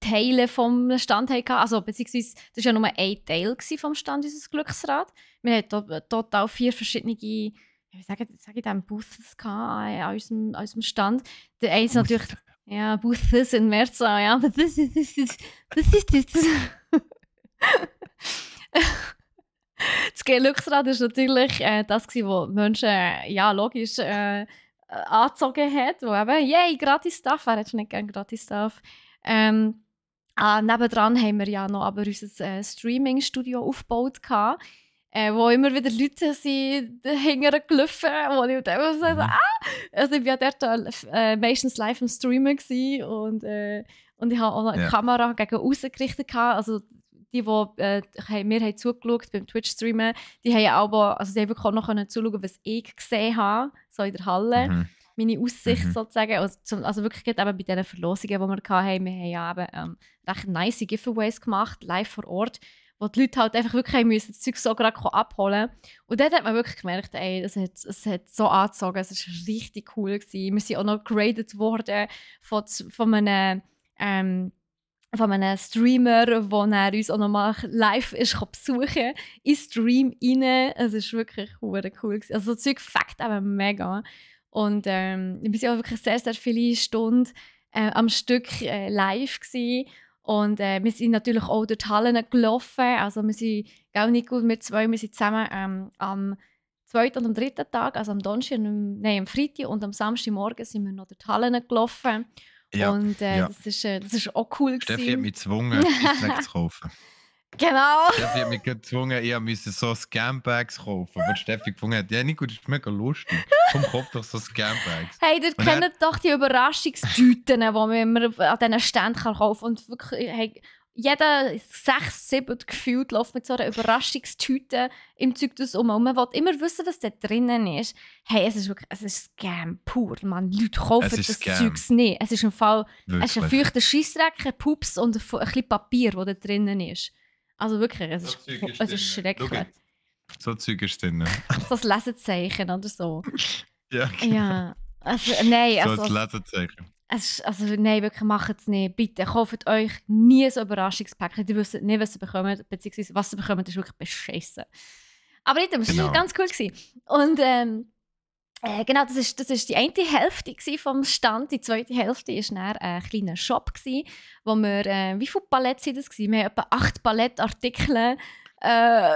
Teile vom Stand hatten. Also, beziehungsweise, das war ja nur ein Teil vom Stand, unseres Glücksrad. Wir hatten total vier verschiedene ich sage, sage dann Booths an, an, unserem, an unserem Stand. Der eine ist natürlich, ja, Booths in März, ja, (laughs) was ist das? ist das? (laughs) das Glücksrad war natürlich äh, das, gewesen, was Menschen, äh, ja, logisch, äh, äh, angezogen hat, wo eben, yay, gratis Stuff, wer hätte nicht gerne gratis Stuff. Ähm, ah, nebendran haben wir ja noch aber unser äh, Streaming-Studio aufgebaut. Gehabt äh, wo immer wieder Leute sind, (laughs) hinterher gelaufen, wo ich dann so, mhm. ah! Also ich war dort äh, meistens live im Streamen und, äh, und ich habe auch eine ja. Kamera gegen außen gerichtet. Also die, die äh, mir haben zugeschaut beim Twitch-Streamen, die haben auch, also die haben auch noch können zuschauen, was ich gesehen habe, so in der Halle. Mhm. Meine Aussicht mhm. sozusagen. Also, also wirklich eben bei diesen Verlosungen, die wir hatten, wir haben ja eben ähm, recht nice Giveaways gemacht, live vor Ort wo die Leute halt einfach wirklich müssen, das Zeug so gerade abholen Und dort hat man wirklich gemerkt, ey, das hat, das hat so angezogen, es war richtig cool. Gewesen. Wir sind auch noch graded worden von, von einem... Ähm, von einem Streamer, der uns auch nochmal live ist, besuchen in Stream rein. Es war wirklich cool. Also, das Zeug fängt aber mega. Und ähm, wir waren auch wirklich sehr, sehr viele Stunden äh, am Stück äh, live. Gewesen. Und äh, wir sind natürlich auch durch die Hallen gelaufen. Also wir sind, gell, Nico und wir zwei, wir sind zusammen ähm, am zweiten und am dritten Tag, also am Donnerstag, nein, am Freitag und am Samstagmorgen sind wir noch durch die Hallen gelaufen. Ja, und äh, ja. das, ist, äh, das ist auch cool. Steffi gewesen. hat mich gezwungen, Eisdreck zu kaufen. (laughs) Genau. Steffi hat mich gezwungen, ich müsste so Scambags kaufen. Weil Steffi gefunden hat, ja Nico, das ist mega lustig. Komm, kauf doch so Scambags. Hey, ihr kennt dann... doch die Überraschungstüten, die man an diesen Ständen kaufen kann. Und wirklich, hey, jeder sechs, sieben gefühlt läuft mit so einer Überraschungstüte im Zeug das um. Und man will immer wissen, was da drinnen ist. Hey, es ist wirklich, es ist Scam pur, man. Leute kaufen das Scam. Zeugs nicht. Es ist ein Fall, wirklich? es ist ein feuchter Scheissdreck, ein Pups und ein bisschen Papier, das da drinnen ist. Also wirklich, es ist, es ist schrecklich. Okay. So Zeug ist drin. (laughs) So ein Lesezeichen oder so. (laughs) ja, genau. Ja. Also, nein, so ein also das Lesezeichen. Ist, also nein, wirklich, macht es nicht. Bitte, kauft euch nie so Überraschungspäckchen. Die wissen nicht, was sie bekommen, beziehungsweise was sie bekommen, ist wirklich beschissen. Aber item, es genau. war ganz cool. Gewesen. Und ähm, äh, genau, das ist, das ist die eine Hälfte vom Stand. Die zweite Hälfte war ein kleiner Shop, gewesen, wo wir, äh, wie viele Paletten waren das? Gewesen? Wir mussten etwa acht Palettartikel äh,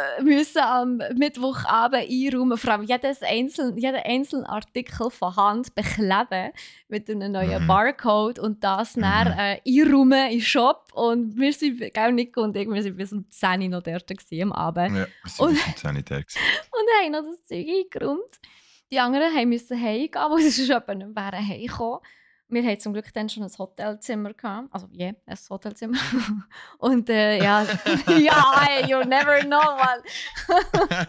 am Mittwochabend einräumen, vor allem jedes einzelne, jeden einzelnen Artikel von Hand bekleben mit einem neuen mhm. Barcode und das mhm. dann äh, einräumen im Shop und wir sind, gell, Nico und ich, wir waren bis um 10 Uhr noch dort gewesen, am Abend. Ja, wir sind bis um 10 Uhr (laughs) Und haben noch das Zeug eingeräumt. Die anderen mussten heimgehen, (laughs) weil sie schon jemanden wären heimgekommen. Wir hatten zum Glück dann schon ein Hotelzimmer. Gehabt. Also, ja, yeah, ein Hotelzimmer. (laughs) Und äh, ja, (laughs) ja, ey, you'll never know, man.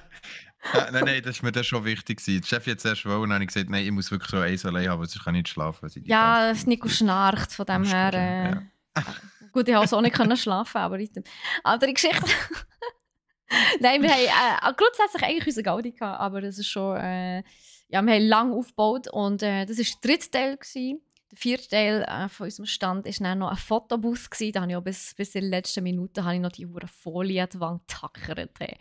nein, nein, das war mir dann schon wichtig. Der Chef hat zuerst wollen und dann habe ich gesagt, nein, ich muss wirklich so eins allein haben, sonst kann ich nicht schlafen. Ja, das Nico schnarcht, von dem her. Äh, Gut, ich konnte auch nicht können schlafen, aber in andere Geschichte. Nein, wir haben äh, grundsätzlich eigentlich unsere Gaudi gehabt, aber es ist schon äh, ja, wir haben lange aufgebaut und äh, das war der dritte Teil. Gewesen. Der vierte Teil äh, von unserem Stand war dann noch ein Fotobus. Gewesen. Da habe ich auch bis, bis in den letzten Minuten habe ich noch die Uhren Folie an die Wand getackert. Hey.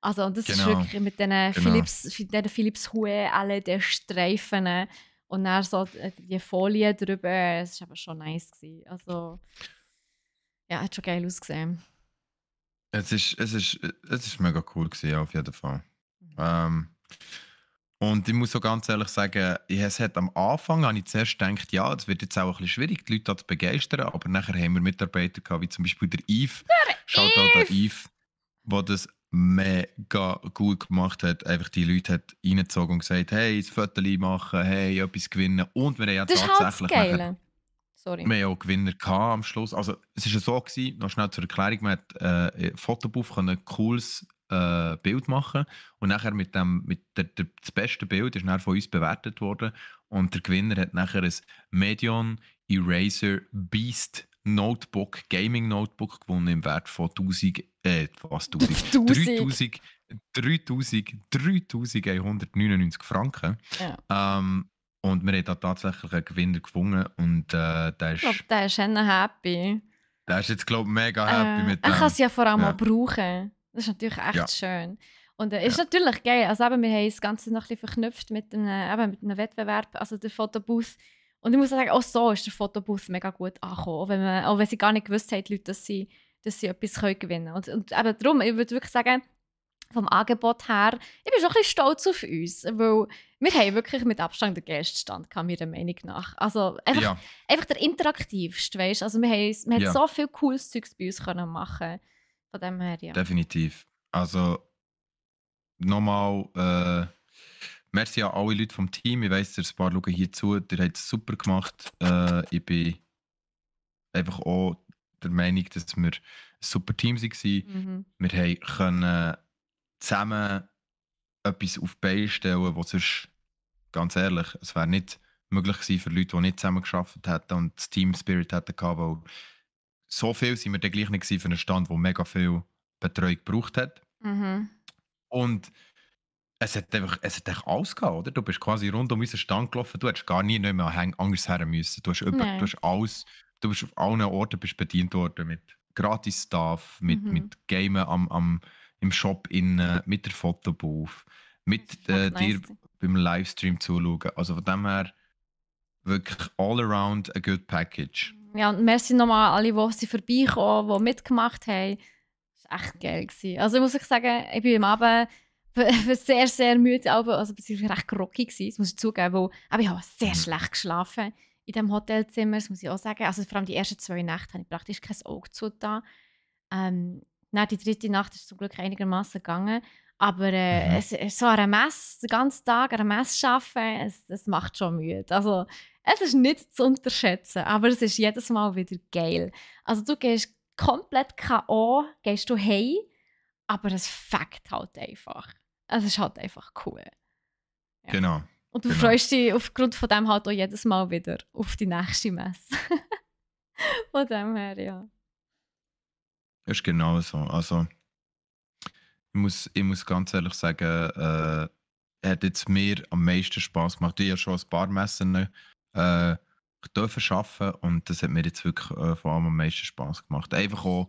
Also, und das genau. ist wirklich mit diesen genau. Philips, diesen Philips Hue, alle der Streifen äh, und dann so äh, die Folie drüber. Das äh, war aber schon nice. Gewesen. Also, ja, hat schon geil ausgesehen. Es ist, es ist, es ist mega cool gewesen, auf jeden Fall. Mhm. Ähm, und ich muss so ganz ehrlich sagen, es hat am Anfang habe ich zuerst gedacht, ja, es wird jetzt auch ein bisschen schwierig, die Leute da zu begeistern, aber nachher haben wir Mitarbeiter gehabt, wie zum Beispiel der Yves. Der Schaut Yves. an den Yves, der das mega gut gemacht hat. Einfach die Leute hat reingezogen und gesagt, hey, ein Viertel machen, hey, etwas gewinnen. Und wir haben ja das tatsächlich... Ist halt Sorry. Wir haben auch Gewinner am Schluss. Also es war ja so, gewesen, noch schnell zur Erklärung, man hat äh, Fotobuff ein cooles äh, Bild machen und nachher mit dem, mit der, der, das beste Bild ist nachher von uns bewertet worden und der Gewinner hat nachher ein Medion Eraser Beast Notebook, Gaming Notebook gewonnen im Wert von 1000, äh, was 1000, 3000, 3000, 3199 Franken. Ja. Ähm, und wir haben da tatsächlich einen Gewinner gewonnen und äh, der ist... Ich glaube, der ist happy. Der ist jetzt, glaube ich, mega happy äh, mit dem. Er kann es ja vor allem ja. auch brauchen. Das ist natürlich echt ja. schön. Und äh, ist ja. natürlich geil. Also eben, wir haben das Ganze noch ein verknüpft mit einem, eben mit einem Wettbewerb, also der Fotobooth. Und ich muss sagen, auch so ist der Fotobooth mega gut angekommen. Auch wenn, man, auch wenn sie gar nicht gewusst haben, die Leute, dass sie, dass sie etwas können gewinnen können. Und, und eben darum, ich würde wirklich sagen, vom Angebot her, ich bin schon ein bisschen stolz auf uns, weil wir haben wirklich mit Abstand den Gästestand, kam meiner Meinung nach. Also einfach, ja. einfach der interaktivste, weißt Also wir haben, wir haben ja. so viel cooles Zeugs bei uns können machen von dem her, ja. Definitiv. Also nochmal, äh, merci an alle Leute vom Team. Ich weiss, ein paar schauen hier zu. Ihr habt es super gemacht. Äh, ich bin einfach auch der Meinung, dass wir ein super Team waren. Mhm. Wir konnten zusammen etwas auf die Beine stellen, was sonst, ganz ehrlich, es wäre nicht möglich gewesen für Leute, die nicht zusammen geschafft hätten und das Team Spirit hätten gehabt, weil so viel sind wir dann gleich nicht für einen Stand, der mega viel Betreuung gebraucht hat. Mhm. Und es hat einfach, es hat einfach alles gehabt, oder? Du bist quasi rund um unseren Stand gelaufen, du hättest gar nie nicht mehr hang, anders her müssen. Du hast, über, du hast alles, du bist auf allen Orten bist bedient worden mit gratis Staff, mit, mhm. mit Gamen am, am, im Shop, innen, mit der Fotobooth, mit äh, dir nice. beim Livestream zuschauen. Also von dem her, wirklich all around a good package. Ja, und merci nochmal alle, die sie vorbeikommen, die mitgemacht haben. Das war echt geil. Gewesen. Also muss ich sagen, ich bin am Abend (laughs) sehr, sehr müde, also ich war recht groggy, gewesen, das muss ich zugeben, weil aber ich habe sehr mhm. schlecht geschlafen in diesem Hotelzimmer, das muss ich auch sagen. Also vor allem die ersten zwei Nächte habe ich praktisch kein Auge zu da. Ähm, die dritte Nacht ist zum Glück einigermaßen gegangen. Aber äh, mhm. es, äh, so an einer Messe, den ganzen Tag an einer Messe arbeiten, es, es macht schon müde. Also, es ist nicht zu unterschätzen, aber es ist jedes Mal wieder geil. Also, du gehst komplett K.O., gehst du hey, aber es fängt halt einfach. Es ist halt einfach cool. Ja. Genau. Und du genau. freust dich aufgrund von dem halt auch jedes Mal wieder auf die nächste Messe. (laughs) von dem her, ja. Ist genau so. Also, ich muss, ich muss ganz ehrlich sagen, äh, hat jetzt mir am meisten Spass gemacht. Ich habe schon ein paar Messen äh, arbeiten und das hat mir jetzt wirklich äh, vor allem am meisten Spass gemacht. Einfach auch,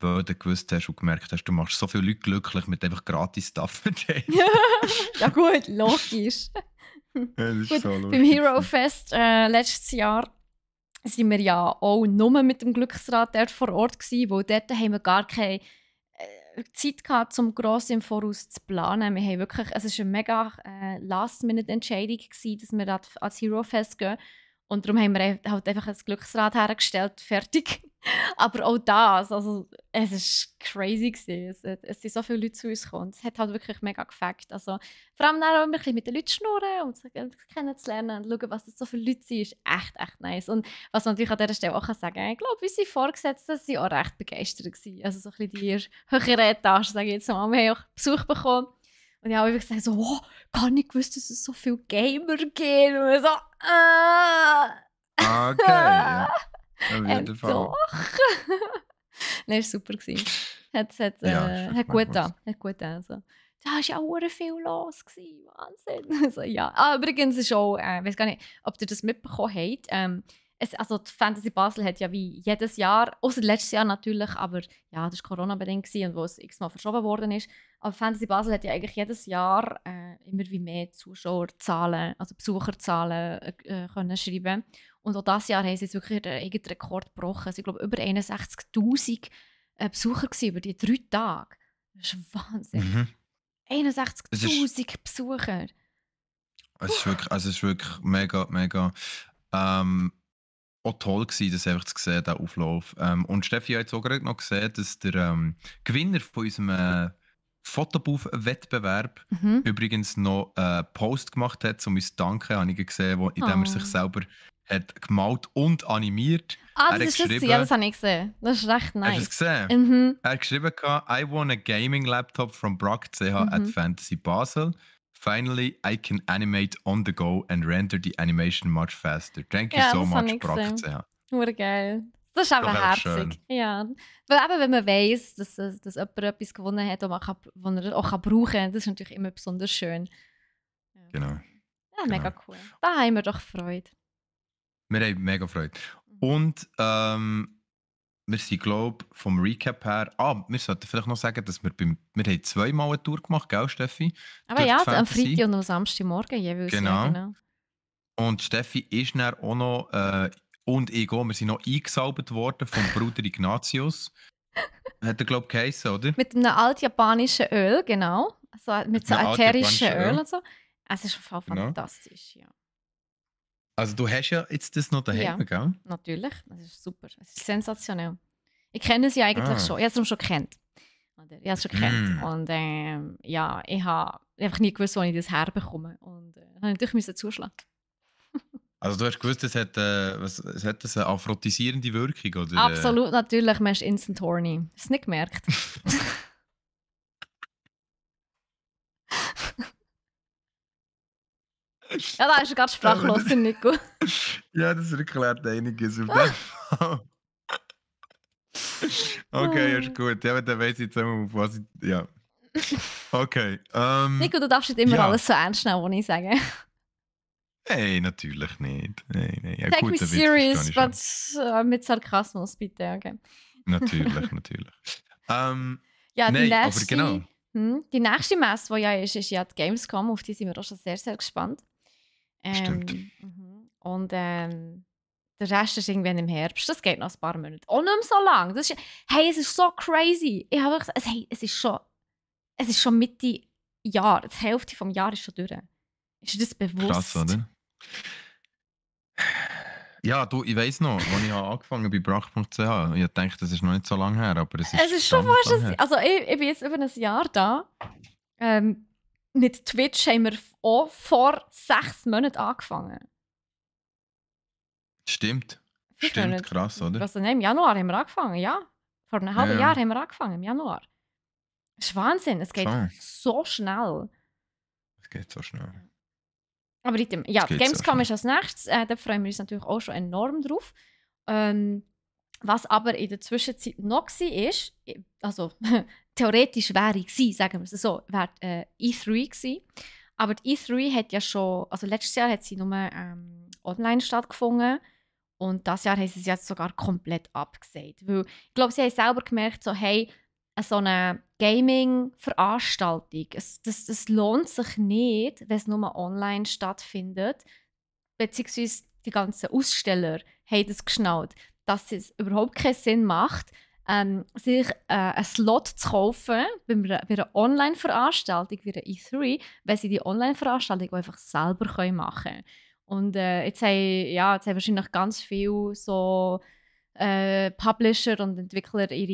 weil du gewusst hast und gemerkt hast, du machst so viele Leute glücklich mit einfach gratis Stuff (laughs) Ja gut, logisch. ja, gut, so logisch. Beim Hero Fest äh, letztes Jahr waren wir ja auch nur mit dem Glücksrad dort vor Ort gewesen, weil dort haben wir gar keine Zeit gehabt, um gross im Voraus zu planen. Wir haben wirklich, es war eine mega äh, Last-Minute-Entscheidung, dass wir an als Hero Fest gehen und darum haben wir halt einfach ein Glücksrad hergestellt, fertig. (laughs) Aber auch das, also es war crazy Es, es sind so viele Leute zu uns gekommen. Es hat halt wirklich mega gefällt. Also vor allem dann auch ein bisschen mit den Leuten schnurren und sie kennenzulernen und schauen, was das so viele Leute sind, ist echt, echt nice. Und was man natürlich an dieser Stelle auch sagen kann, ich glaube, unsere Vorgesetzten waren auch recht begeistert. Gewesen. Also so ein bisschen die höhere Etage, sage ich jetzt mal. Wir haben auch Besuch bekommen und ich habe einfach gesagt, so, oh, gar nicht gewusst, dass es so viele Gamer gibt. Und ich so, ah. Okay, ja. (laughs) Auf ähm, Doch. (laughs) Nein, war super. Gewesen. Hat, hat, ja, äh, hat gut an. Hat gut getan. Also. Da war ja auch viel los. Gewesen. Wahnsinn. (laughs) Also, ja. Ah, übrigens ist auch, äh, ich äh, weiß gar nicht, ob ihr das mitbekommen habt, ähm, es, also die Fantasy Basel hat ja wie jedes Jahr, außer letztes Jahr natürlich, aber ja, das war Corona-bedingt und wo es x-mal verschoben worden ist. Aber Fantasy Basel hat ja eigentlich jedes Jahr äh, immer wie mehr Zuschauerzahlen, also Besucherzahlen äh, äh können schreiben. Und auch dieses Jahr haben sie jetzt wirklich den Rekord gebrochen. Es waren, glaube, über 61'000 äh, Besucher über die drei Tage. Das ist Wahnsinn. Mhm. 61'000 Besucher. Es ist, wirklich, also es ist wirklich mega, mega. Ähm, auch toll gewesen, das einfach zu sehen, diesen Auflauf. Ähm, und Steffi hat jetzt auch gerade noch gesehen, dass der ähm, Gewinner von unserem äh, Fotobooth-Wettbewerb mhm. übrigens noch einen äh, Post gemacht hat, um uns zu danken, habe ich gesehen, wo, in dem oh. er sich oh. selber hat gemalt und animiert. Ah, das er ist geschrieben, ja, das habe ich gesehen. Das ist recht nice. Hast du es gesehen? Mhm. Er hat geschrieben, I want a gaming laptop from Brock.ch mhm. at Fantasy Basel. Finally, I can animate on the go and render the animation much faster. Thank you ja, so much, Prakt. Ja. geil. Das ist aber herzig. Ja. Weil eben, wenn man weiss, dass, dass jemand etwas gewonnen hat, das man kann, was er auch kann brauchen kann, das ist natürlich immer besonders schön. Ja. Genau. Ja, genau. mega cool. Da haben wir doch Freude. Wir haben mega Freude. Mhm. Und ähm, wir sind, glaube ich, vom Recap her. Ah, wir sollten vielleicht noch sagen, dass wir beim. Wir haben zweimal eine Tour gemacht, gell, Steffi? Aber ja, am Freitag und am Samstagmorgen jeweils. Genau. genau. Und Steffi ist dann auch noch. Äh, und ich auch, wir sind noch eingesalbt worden vom Bruder Ignatius. (laughs) Hat er, glaube ich, geheißen, oder? Mit einem altjapanischen Öl, genau. Also mit, mit so ätherischem Öl. Öl und so. Es ist auf jeden Fall genau. fantastisch, ja. Also du hast ja jetzt das noch daheim, ja, gell? natürlich. Das ist super. Es ist sensationell. Ich kenne sie eigentlich ah. schon. Ich habe es schon kennt. Ich habe schon kennt. Mm. Und ähm, ja, ich habe einfach nie gewusst, wo ich das herbekomme. Und äh, habe natürlich müssen zuschlagen. (laughs) also du hast gewusst, es hat, äh, was, es hat eine aphrodisierende Wirkung, oder? Äh? Absolut, natürlich. Man ist instant horny. Hast du nicht gemerkt? (laughs) (laughs) Ja, da ist er gerade sprachlos, das, Nico. (laughs) ja, das erklärt einiges auf jeden Fall. okay, ist gut. Ja, dann weiss ich jetzt immer, auf was ich. Ja. Okay. Ähm, Nico, du darfst nicht immer ja. alles so ernst nehmen, was ich sage. Nein, natürlich nicht. Nein, nein. Ja, Take gut, me serious, but uh, mit Sarkasmus, bitte. Okay. Natürlich, (laughs) natürlich. Ähm, ja, nein, die nächste, aber genau. Hm? die nächste Messe, die ja ist, ist ja die Gamescom. Auf die sind wir auch schon sehr, sehr gespannt. Ähm, Stimmt. Und ähm, der Rest ist irgendwann im Herbst. Das geht noch ein paar Monate. Auch nicht mehr so lang. Das ist, hey, es ist so crazy. Ich habe gesagt, hey, es ist schon, es ist schon Mitte Jahr. Die Hälfte vom Jahr ist schon durch. Ist dir das bewusst? Krass, oder? Ja, du, ich weiß noch, als ich angefangen bei Brach.ch, ich habe gedacht, das ist noch nicht so lange her, aber es ist, es ist schon fast Also ich, ich, bin jetzt über ein Jahr da. Ähm, mit Twitch haben wir auch vor sechs Monaten angefangen. Stimmt. Fünf Stimmt, Monate. krass, oder? Also, nein, Im Januar haben wir angefangen, ja. Vor einem halben ja, ja. Jahr haben wir angefangen, im Januar. Das ist Wahnsinn, es geht Sorry. so schnell. Es geht so schnell. Aber dem, ja, Gamescom so ist als nächstes, äh, da freuen wir uns natürlich auch schon enorm drauf. Ähm, was aber in der Zwischenzeit noch war, ist, also (laughs) theoretisch wäre ich gewesen, sagen wir es so, wäre äh, E3 gewesen. Aber die E3 hat ja schon, also letztes Jahr hat sie nur ähm, online stattgefunden und das Jahr haben sie es jetzt sogar komplett abgesagt. Weil ich glaube, sie haben selber gemerkt, so hey, so eine Gaming-Veranstaltung, das, das, das lohnt sich nicht, wenn es nur online stattfindet, beziehungsweise die ganzen Aussteller haben das geschnallt, dass es überhaupt keinen Sinn macht, ähm, sich äh, einen Slot zu kaufen bei einer, bei einer Online-Veranstaltung wie der E3, wenn sie die Online-Veranstaltung einfach selber können machen können. Und äh, jetzt, haben, ja, jetzt haben wahrscheinlich ganz viele so äh, Publisher und Entwickler ihre,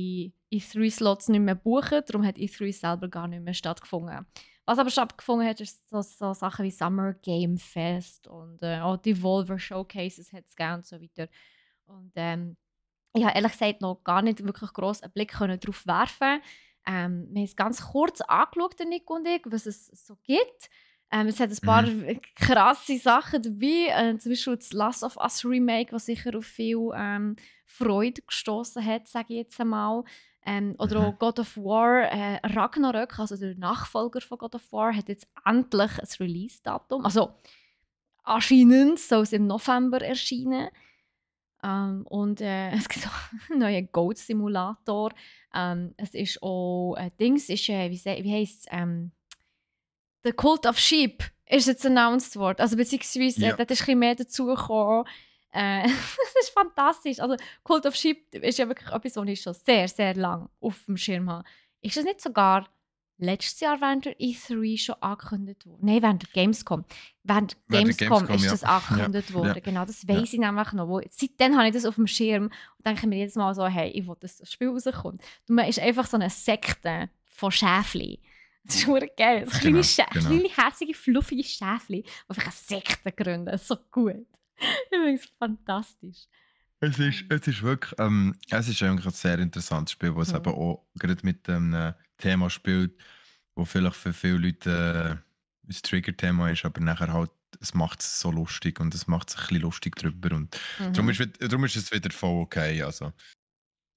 ihre E3-Slots nicht mehr buchen, darum hat E3 selber gar nicht mehr stattgefunden. Was aber stattgefunden hat, ist so, so Sachen wie Summer Game Fest und äh, auch Devolver Showcases hat es und so weiter. Und ähm, ich habe ehrlich gesagt noch gar nicht wirklich gross einen Blick darauf werfen ähm, Wir haben es ganz kurz angeschaut, der Nico und ich, was es so gibt. Ähm, es hat ein paar mhm. (laughs) krasse Sachen dabei, äh, zum Beispiel das Last of Us Remake, was sicher auf viel ähm, Freude gestoßen hat, sage ich jetzt einmal. Ähm, oder mhm. auch God of War, äh, Ragnarök, also der Nachfolger von God of War, hat jetzt endlich ein Release-Datum. Also anscheinend soll es im November erscheinen. Ähm, und äh, (laughs) es gibt auch einen neuen Goat-Simulator. Ähm, es ist auch äh, Dings, ist, äh, wie, wie heisst es? Ähm, The Cult of Sheep ist jetzt announced worden. Also beziehungsweise, ja. äh, dort ist ein bisschen mehr dazugekommen. Äh, (laughs) das ist fantastisch. Also Cult of Sheep ist ja wirklich etwas, was ich schon sehr, sehr lange auf dem Schirm habe. Ist das nicht sogar letztes Jahr während der E3 schon angekündigt worden. Nein, während der Gamescom. Während, während Gamescom, Gamescom, ist das ja. angekündigt ja. worden. Ja. Genau, das weiß ich nämlich noch. Seitdem habe ich das auf dem Schirm und denke mir jedes Mal so, hey, ich will, dass das Spiel rauskommt. Und man ist einfach so eine Sekte von Schäfli. Das ist schon geil. So kleine, genau, genau. kleine, hässliche, fluffige Schäfli, die einfach eine Sekte gründen. So gut. Übrigens (laughs) fantastisch. Es ist, mhm. es ist wirklich, ähm, es ist ein sehr interessantes Spiel, das mhm. eben auch gerade mit einem äh, Thema spielt, wo vielleicht für viele Leute äh, das Trigger-Thema ist, aber nachher halt, es macht es so lustig und es macht es ein bisschen lustig drüber und mhm. darum, ist, darum ist es wieder voll okay, also.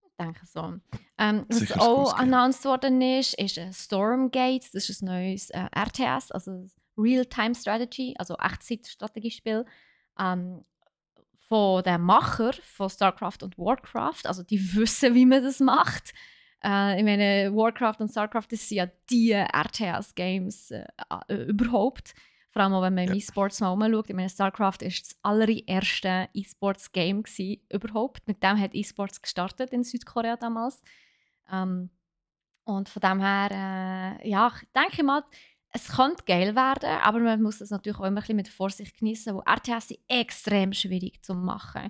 Ich denke so. Ähm, was auch announced worden ist, ist äh, Stormgate, das ist ein neues äh, RTS, also Real-Time-Strategy, also Echtzeitstrategiespiel. Ähm, von den Macher von StarCraft und Warcraft. Also die wissen, wie man das macht. Äh, ich meine, Warcraft und StarCraft, das sind ja die RTS-Games äh, äh, überhaupt. Vor allem wenn man ja. im E-Sports mal umschaut. Ich meine, StarCraft war das allererste E-Sports-Game überhaupt. Mit dem hat E-Sports gestartet in Südkorea damals. Ähm, und von dem her, äh, ja, denke ich mal, es könnte geil werden, aber man muss es natürlich auch immer ein bisschen mit Vorsicht genießen, wo RTS sind extrem schwierig zu machen.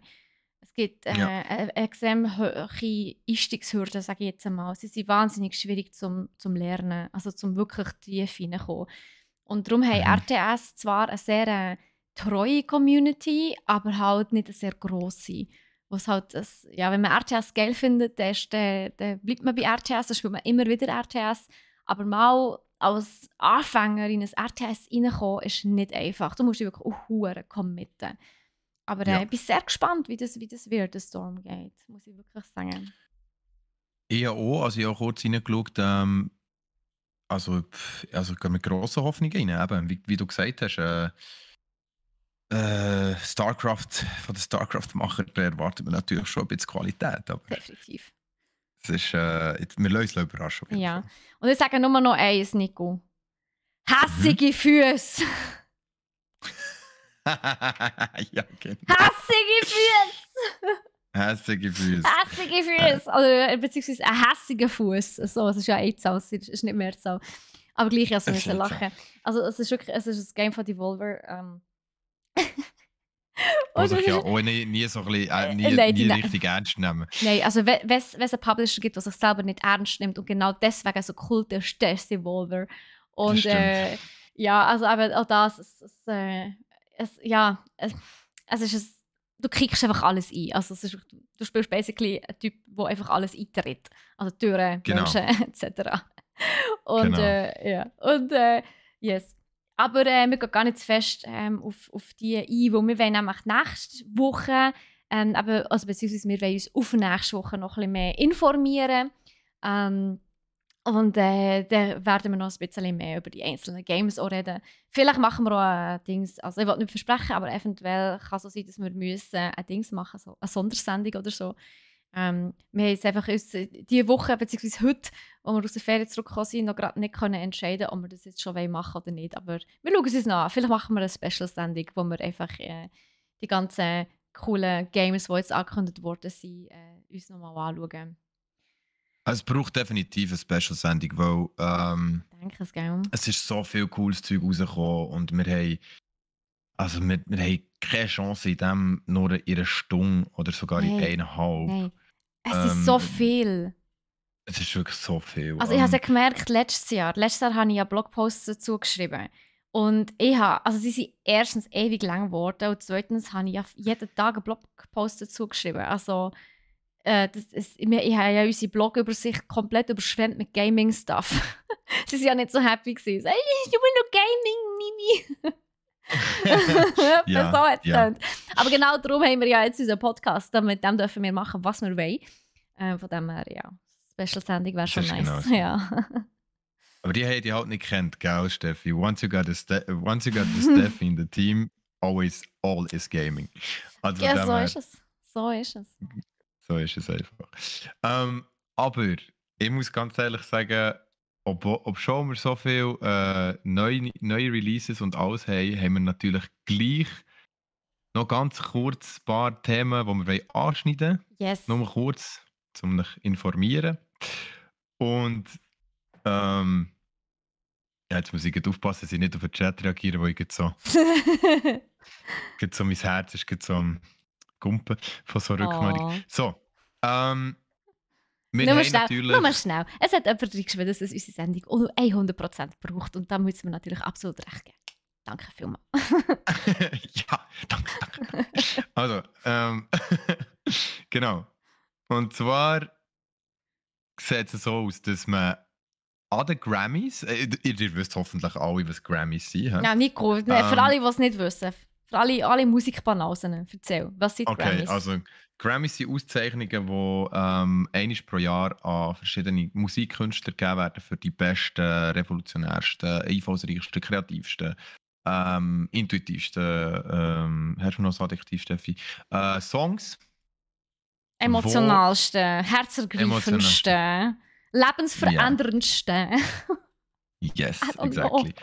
Es gibt äh, ja. eine extrem hohe Einstiegshürden, sage ich jetzt einmal. Sie sind wahnsinnig schwierig zum, zum Lernen, also zum wirklich tief hineinkommen. Und darum mhm. haben RTS zwar eine sehr äh, treue Community, aber halt nicht eine sehr grosse. Was halt das, ja, wenn man RTS geil findet, dann, ist, dann, dann bleibt man bei RTS, dann spielt man immer wieder RTS. Aber mal als Anfänger in ein RTS reinkommen, ist nicht einfach. Du musst dich wirklich auch committen. Aber äh, ja. ich bin sehr gespannt, wie das, wie das wird, das Stormgate, muss ich wirklich sagen. Ich auch, also ich habe kurz reingeschaut, ähm, also, also ich gehe mit grossen Hoffnungen rein, eben, wie, wie du gesagt hast, äh, äh, StarCraft, von den StarCraft-Machern erwartet man natürlich schon ein bisschen Qualität. Aber Definitiv. Es ist, äh, wir lassen es überraschen. Ja. Und ich sage nur noch eins, Nico. Hässige mhm. Füße! (laughs) ja, genau. Hässige Füße! Hässige Füße. Hässige äh. Füße. Oder also, äh, beziehungsweise ein hässiger Fuß. So, es ist ja eine Zahl, es ist nicht mehr Zahl. Aber gleich also müssen lachen. Also es ist wirklich, es ist ein Game von Devolver. Ähm. (laughs) Also ich ja ohne nie, so ein bisschen, äh, äh nie, äh, nie ne- richtig ernst nehmen. Nein, also wenn es einen Publisher gibt, der sich selber nicht ernst nimmt und genau deswegen so Kult ist, der ist Evolver. Und äh, ja, also aber auch das, es, es, äh, es ja, es, es ist ein, du kriegst einfach alles ein. Also ist, du spielst basically einen Typ, der einfach alles eintritt. Also Türen, genau. Menschen (laughs) etc. Und genau. äh, ja, und äh, yes. Aber äh, wir gehen gar nicht zu fest ähm, auf, auf die ein, weil wir wollen nämlich nächste Woche, ähm, eben, also beziehungsweise wir wollen uns auf nächste Woche noch ein bisschen mehr informieren. Ähm, und äh, da werden wir noch ein bisschen mehr über die einzelnen Games auch reden. Vielleicht machen wir auch ein äh, Dings, also ich will nicht versprechen, aber eventuell kann es so sein, dass wir müssen ein Dings machen, so eine Sondersendung oder so. Ähm, wir haben jetzt einfach uns äh, diese Woche, beziehungsweise heute, als wir aus der Ferien zurückgekommen sind, noch gerade nicht können entscheiden ob wir das jetzt schon machen wollen oder nicht. Aber wir schauen es uns noch an. Vielleicht machen wir eine Special-Sendung, wo wir einfach äh, die ganzen coolen Games, die jetzt angekündigt worden sind, äh, uns nochmal anschauen. Also, es braucht definitiv eine Special-Sendung, weil ähm, Danke, es, es ist so viel cooles Zeug rausgekommen und wir haben also wir, wir haben keine Chance in dem nur in einer Stunde oder sogar in Nein. eineinhalb. Nein. Es ist ähm, so viel. Es ist wirklich so viel. Also ich habe es ja ähm, gemerkt letztes Jahr. Letztes Jahr habe ich ja Blogposts dazu geschrieben. Und ich habe, also sie sind erstens ewig lang geworden und zweitens habe ich ja jeden Tag einen Blogpost dazu geschrieben. Also äh, das ist, ich, ich habe ja unsere Blogübersicht komplett überschwemmt mit Gaming-Stuff. (laughs) sie sind ja nicht so happy gewesen. «Hey, du bist nur Gaming, Mimi. (laughs) (laughs) ja, so hat ja. Aber genau darum haben wir ja jetzt unseren Podcast. Mit dem dürfen wir machen, was wir wollen. Äh, von dem her, ja. special Sending wäre schon genau nice. Genau so. ja. (laughs) Aber die hätte ich halt nicht kennt, gell, Steffi? Once you got the, Ste once you got the Steffi in the team, always all is gaming. Also ja, so ist es. So ist es. So ist es einfach. Ähm, aber ich muss ganz ehrlich sagen, ob, ob schon wir so viele äh, neue, neue Releases und alles haben, haben wir natürlich gleich noch ganz kurz ein paar Themen, die wir anschneiden wollen. Yes. Nur kurz, um dich informieren. Und ähm, ja, jetzt muss ich aufpassen, dass ich nicht auf den Chat reagiere, wo ich so. jetzt (laughs) so mein Herz ist so am Gumpen von so Rückmeldung. Oh. So. Ähm, wir nur, schnell, natürlich... nur schnell. Es hat jemand reingeschrieben, dass es unsere Sendung nur 100% braucht. Und da müssen wir natürlich absolut recht geben. Danke vielmals. (laughs) ja, danke, danke. Also, ähm, (laughs) genau. Und zwar sieht es so aus, dass man an den Grammys, äh, ihr, ihr, wisst hoffentlich alle, was Grammys sind. He? Nein, nicht gut. Ähm, Für alle, die es nicht wissen, für alle, alle Musikbanausen, erzähl, was sind okay, Grammys? Also Grammys sind Auszeichnungen, die ähm, einmal pro Jahr an verschiedene Musikkünstler gegeben werden für die besten, revolutionärsten, einfallsreichsten, kreativsten, ähm, intuitivsten, ähm, hast du noch so Adjektiv, Steffi? Äh, Songs. Emotionalsten, herzergreifendsten, lebensveränderndsten. Yeah. yes, (laughs) exactly.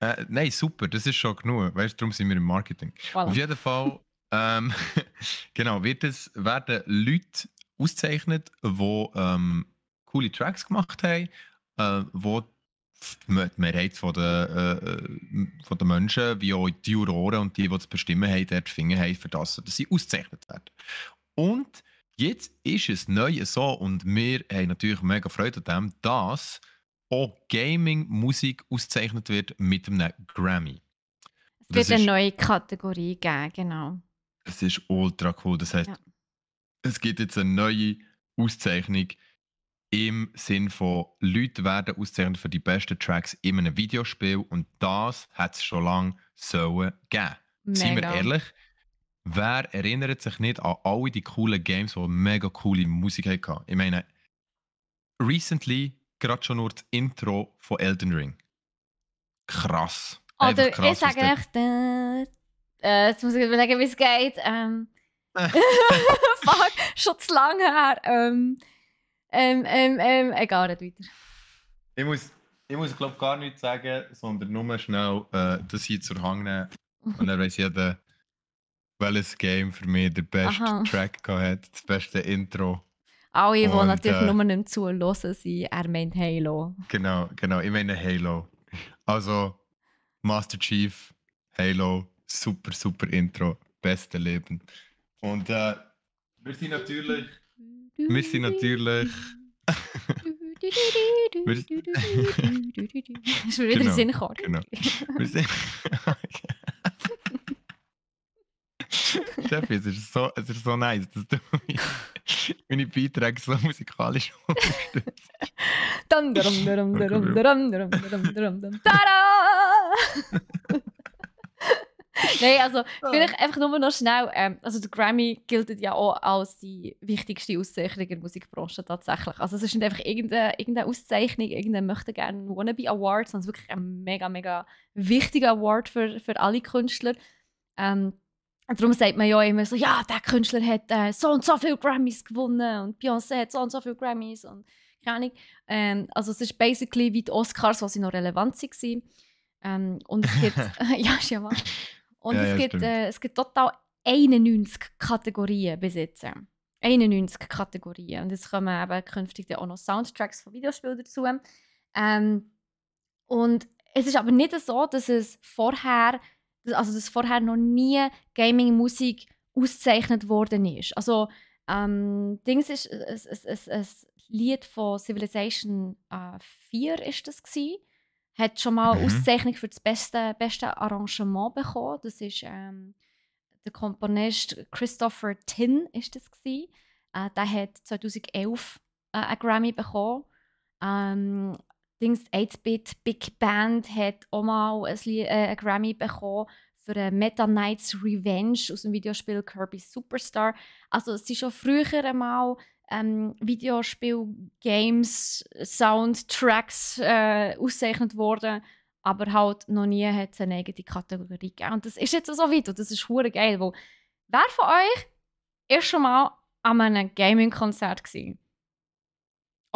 Äh, nein, super, das ist schon genug. Weißt du, darum sind wir im Marketing. Voilà. Auf jeden Fall, ähm, (laughs) genau, wird es, werden Leute ausgezeichnet, die ähm, coole Tracks gemacht haben, äh, die Mehrheit von den, äh, von den Menschen, wie auch die Juroren und die, die das Bestimmen haben, dort Finger haben, für das, dass sie ausgezeichnet werden. Und jetzt ist es neu so und wir haben natürlich mega Freude an dem, dass auch Gaming-Musik ausgezeichnet wird mit einem Grammy. Es wird eine ist, neue Kategorie geben, genau. Es ist ultra cool. Das heißt, ja. es gibt jetzt eine neue Auszeichnung im Sinn von Leute werden ausgezeichnet für die besten Tracks in einem Videospiel und das hat es schon lange sollen geben. Seien wir ehrlich, wer erinnert sich nicht an alle die coolen Games, die mega coole Musik hatten? Ich meine, recently gerade schon nur das Intro von Elden Ring. Krass. Oder krass, ich sage echt, äh, äh, jetzt muss ich überlegen, wie es geht. Ähm, (laughs) Fuck, schon zu lange her. Ähm, ähm, ähm, ähm, egal, äh, nicht weiter. Ich muss, ich muss glaube gar nichts sagen, sondern nur schnell äh, das hier zur Hang nehmen. Mhm. Und dann weiß jeder, welches Game für mich der beste Aha. Track hat, das beste Intro. Alle, die und, natürlich äh, nur nicht zuhören sind, er meint Halo. Genau, genau, ich meine Halo. Also, Master Chief, Halo, super, super Intro, beste Leben. Und äh, wir sind natürlich. Wir sind natürlich. (laughs) Das ist mir wieder genau, Sinn Genau. Wir sind, (laughs) (laughs) (laughs) Steffi, es ist, so, es ist so nice, dass du (laughs) meine Beiträge so musikalisch (laughs) unterstützt. Nein, also ah. vielleicht einfach nur noch schnell. Ähm, also der Grammy gilt ja auch als die wichtigste Auszeichnung in der Musikbranche tatsächlich. Also es ist nicht einfach irgendeine, irgendeine Auszeichnung, irgendein möchte gerne Wannabe Award, sondern es ist wirklich ein mega, mega wichtiger Award für, für alle Künstler. Ähm, Darum sagt man ja immer so, ja, der Künstler hat äh, so und so viele Grammys gewonnen und Beyoncé hat so und so viele Grammys und keine Ahnung. Ähm, also es ist basically wie die Oscars, was sie noch relevant waren. Ähm, und es gibt, (laughs) (laughs) ja, ist ja wahr. Und ja, es, ja, gibt, äh, es gibt total 91 Kategorien besitzen. 91 Kategorien. Und jetzt kommen eben künftig auch noch Soundtracks von Videospielen dazu. Ähm, und es ist aber nicht so, dass es vorher also dass vorher noch nie Gaming-Musik ausgezeichnet worden ist. Also ähm, Dings ist äh, ein, Lied von Civilization äh, 4 war das gewesen. Hat schon mal mhm. Auszeichnung für das beste, beste Arrangement bekommen. Das ist ähm, der Komponist Christopher Tin ist das Äh, der hat 2011 äh, einen Grammy bekommen. Ähm, Dings 8-Bit Big Band hat auch mal ein, äh, einen Grammy bekommen für äh, Meta Knights Revenge aus dem Videospiel Kirby Superstar. Also es sind schon früher einmal ähm, Videospiel-Games, Soundtracks äh, ausgezeichnet worden, aber halt noch nie hat es eine eigene Kategorie gegeben. Und das ist jetzt so weit und das ist hure geil, weil wer von euch ist schon mal an einem Gaming-Konzert gewesen?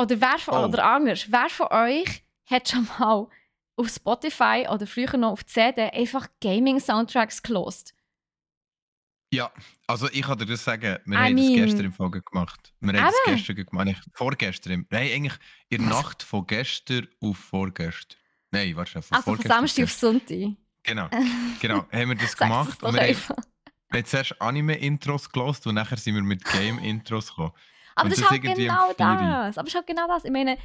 Oder wer von, oh. oder anders, wer von euch hat schon mal auf Spotify oder früher noch auf CD einfach Gaming-Soundtracks gelost? Ja, also ich kann dir das sagen, wir I haben mean, das gestern im Folge gemacht. Wir haben das gestern gemacht, vorgestern. Nein, eigentlich in der Nacht von gestern auf vorgestern. Nein, warte schon, von Also von Samstag auf Sonntag. Genau, (laughs) genau, haben wir das gemacht. Und wir, haben, wir haben zuerst Anime-Intros gelost und nachher sind wir mit Game-Intros gekommen. Aber das, das ist halt genau das. Aber das ist genau das. Ich meine,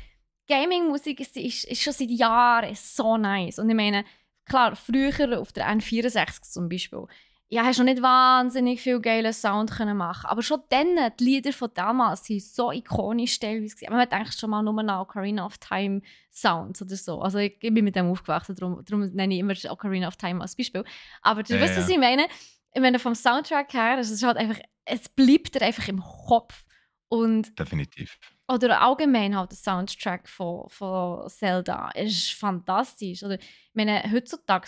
Gaming-Musik ist, ist, ist schon seit Jahren so nice. Und ich meine, klar, früher auf der N64 zum Beispiel, ja, hast du noch nicht wahnsinnig viel geilen Sound können machen. Aber schon dann, die Lieder von damals sind so ikonisch teilweise. Man denkt schon mal nur an Ocarina of Time Sounds oder so. Also ich, ich bin mit dem aufgewachsen, darum, darum nenne ich immer Ocarina of Time als Beispiel. Aber du ja, weißt, was ich meine? Ich meine, vom Soundtrack her, es ist halt einfach, es bleibt dir einfach im Kopf. Und Definitiv. Oder allgemein halt der Soundtrack von, von Zelda ist fantastisch. Oder, ich meine, heutzutage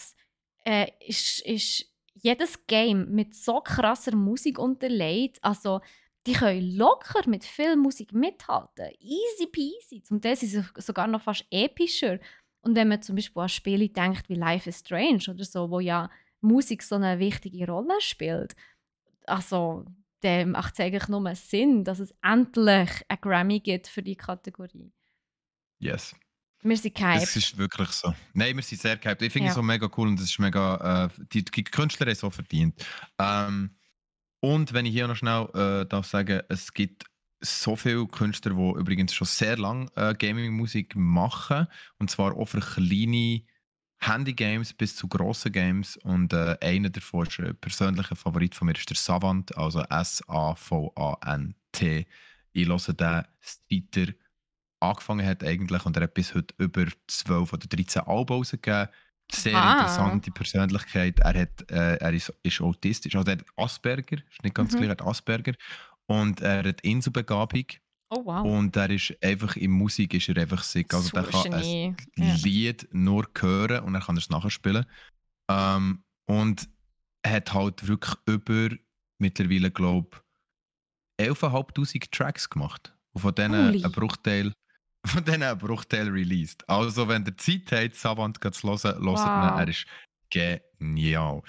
äh, ist, ist jedes Game mit so krasser Musik unterlegt. Also, die können locker mit viel Musik mithalten. Easy peasy. Zum Teil sind sie sogar noch fast epischer. Und wenn man zum Beispiel an Spiele denkt wie Life is Strange oder so, wo ja Musik so eine wichtige Rolle spielt, also dem macht es eigentlich nur Sinn, dass es endlich ein Grammy gibt für die Kategorie. Yes. Wir sind gehypt. Das ist wirklich so. Nein, wir sind sehr gehypt. Ich finde es so mega cool und es ist mega, äh, die, die Künstlerin so verdient. Ähm, und wenn ich hier noch schnell äh, darf sagen, es gibt so viele Künstler, die übrigens schon sehr lange äh, Gaming-Musik machen und zwar auch für kleine Handy-Games bis zu grossen Games und äh, einer davon ist ein äh, persönlicher Favorit von mir, ist der Savant, also S-A-V-A-N-T. Ich höre den, seit er angefangen hat eigentlich und er hat bis heute über 12 oder 13 Alben rausgegeben. Sehr ah. interessante Persönlichkeit. Er, hat, äh, er ist, ist, autistisch, also er hat Asperger, ist nicht ganz mhm. klar, er hat Asperger und er hat Inselbegabung Oh, wow. Und er ist einfach in Musik ist er einfach sick. Also so er kann ein ja. Lied nur hören und er kann es nachher spielen. Ähm, und er hat halt wirklich über mittlerweile, glaube ich, 11.500 Tracks gemacht. Und von denen Uli. ein Bruchteil (laughs) von denen ein Bruchteil released. Also wenn ihr Zeit habt, Savant zu hören, hört wow. Er ist genial.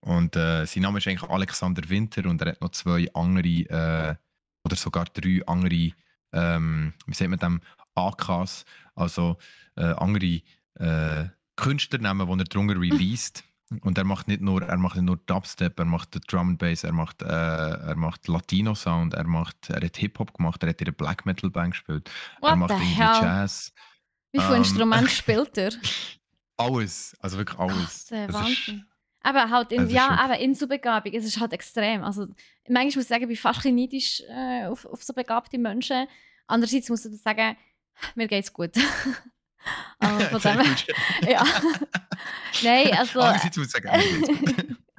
Und äh, sein Name ist eigentlich Alexander Winter und er hat noch zwei andere äh, oder sogar drei andere, ähm, wie sagt man dem, AKs, also äh, andere äh, nehmen, die er drunter (laughs) released. Und er macht nicht nur, er macht nicht nur Dubstep, er macht Drum and Bass, er macht, äh, er macht Latino Sound, er macht, er hat Hip Hop gemacht, er hat in einer Black Metal Band gespielt, What er macht irgendwie Jazz. Wie viele ähm, Instrumente (laughs) spielt er? Alles, also wirklich alles. Gott, das Wahnsinn. Aber halt, in, also ja, aber in so Begabung, es ist halt extrem. Also, manchmal muss ich sagen, ich bin fast ein neidisch äh, auf, auf so begabte Menschen. Andererseits muss ich sagen, mir geht's gut. (laughs) Also, von dem, (laughs) ja. Nein, also... Andererseits muss ich sagen, mir gut.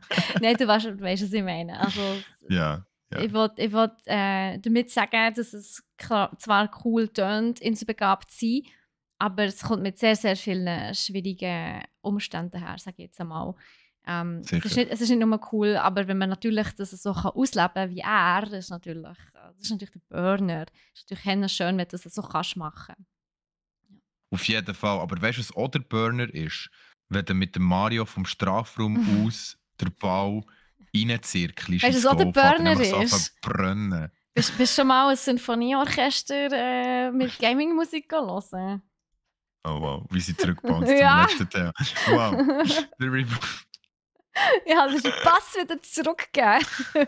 (laughs) Nein, du weißt, du weißt, was ich meine. Also, ja. Ja. Ich wollte ich äh, damit sagen, dass es zwar cool tönt, in so inselbegabt zu sein, aber es kommt mit sehr, sehr vielen schwierigen Umständen her, sage ich jetzt einmal. Ähm, es, ist nicht, es ist nicht nur cool, aber wenn man natürlich das so kann ausleben kann wie er, das ist natürlich, das ist natürlich der Burner. Es ist natürlich schön, wenn du das so kannst machen ja. Auf jeden Fall. Aber weißt du, was auch der Burner ist? Wenn du mit dem Mario vom Strafraum (laughs) aus den Ball reinzirkelst. Weißt du, was auch der Burner ist? Brennen. Bist du schon mal ein Sinfonieorchester äh, mit (laughs) Gaming-Musik hören? Oh wow, wie sie zurückbauen (laughs) zum ja. letzten Teil. Wow. (laughs) Ich habe den Pass wieder zurückgegeben. (laughs)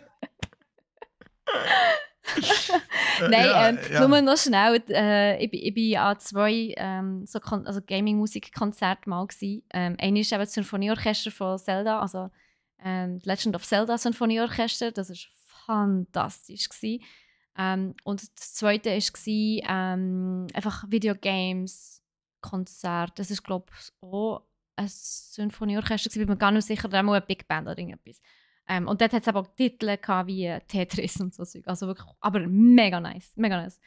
Nein, ja, ähm, ja. nur noch schnell. Äh, ich, war an zwei ähm, so also Gaming-Musik-Konzerten mal. Gewesen. Ähm, eine ist das Symphonieorchester von Zelda, also ähm, Legend of Zelda Symphonieorchester. Das war fantastisch. Ähm, und das zweite war ähm, einfach Videogames-Konzert. Das ist, glaube ich, auch ein Symphonieorchester, bin mir gar nicht sicher, da mal eine Big Band oder irgendetwas. Ähm, und dort hat es aber auch Titel gehabt, wie äh, Tetris und so Zeug. Also wirklich, aber mega nice, mega nice.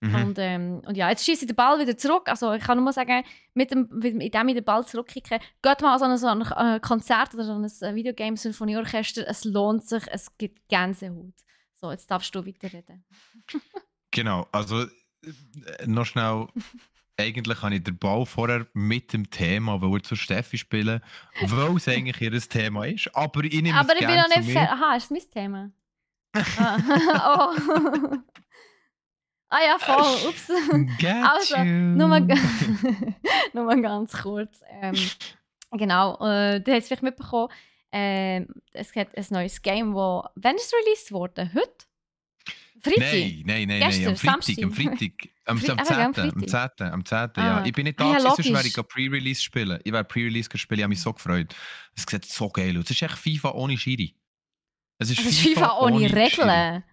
Mhm. Und, ähm, und ja, jetzt schieße ich den Ball wieder zurück. Also ich kann nur mal sagen, mit dem, mit dem ich den Ball zurückkicke, geht mal an so ein, so ein äh, Konzert oder an ein äh, Videogame-Symphonieorchester. Es lohnt sich, es gibt Gänsehaut. So, jetzt darfst du weiterreden. genau, also noch schnell (laughs) eigentlich habe ich den Ball vorher mit dem Thema wir zu Steffi spielen, weil es eigentlich ihr Thema ist. Aber ich nehme Aber es ich bin noch nicht fertig. Aha, ist es mein Thema? (laughs) ah. (laughs) oh. ah ja, voll. Ups. Get also, Nur, mal, (laughs) nur mal ganz kurz. Ähm, genau, äh, du hast es vielleicht mitbekommen. Ähm, es gibt ein neues Game, das, wenn es released wurde, heute? Freitag? Nein, nein, nein, Gestern, am Freitag, am Freitag, am, (laughs) am, 10, ah, am, 10, am 10, ah. ja. Ich bin nicht ah, da, ja, sonst wäre ich Pre-Release spielen. Ich wäre Pre-Release spielen, ich habe mich so gefreut. Es sieht so geil aus. Es ist echt FIFA ohne Schiri. Es ist, es ist FIFA, FIFA, ohne, ohne Regeln.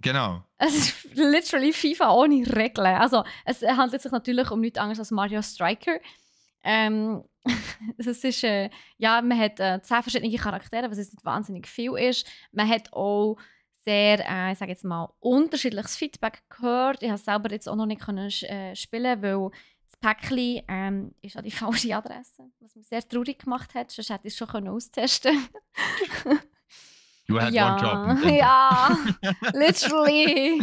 Genau. Es ist literally FIFA ohne Regeln. Also, es handelt sich natürlich um nichts anderes als Mario Striker. Ähm, (laughs) es ist, äh, ja, man hat äh, zehn verschiedene Charaktere, was jetzt nicht wahnsinnig viel ist. Man hat auch sehr, äh, ich sage jetzt mal, unterschiedliches Feedback gehört. Ich habe es selber jetzt auch noch nicht können, äh, spielen, weil das Päckchen ähm, ist an die (laughs) falsche Adresse, was mich sehr traurig gemacht hat, sonst hätte ich es schon austesten können. (laughs) You had ja, one job. ja, (laughs) literally.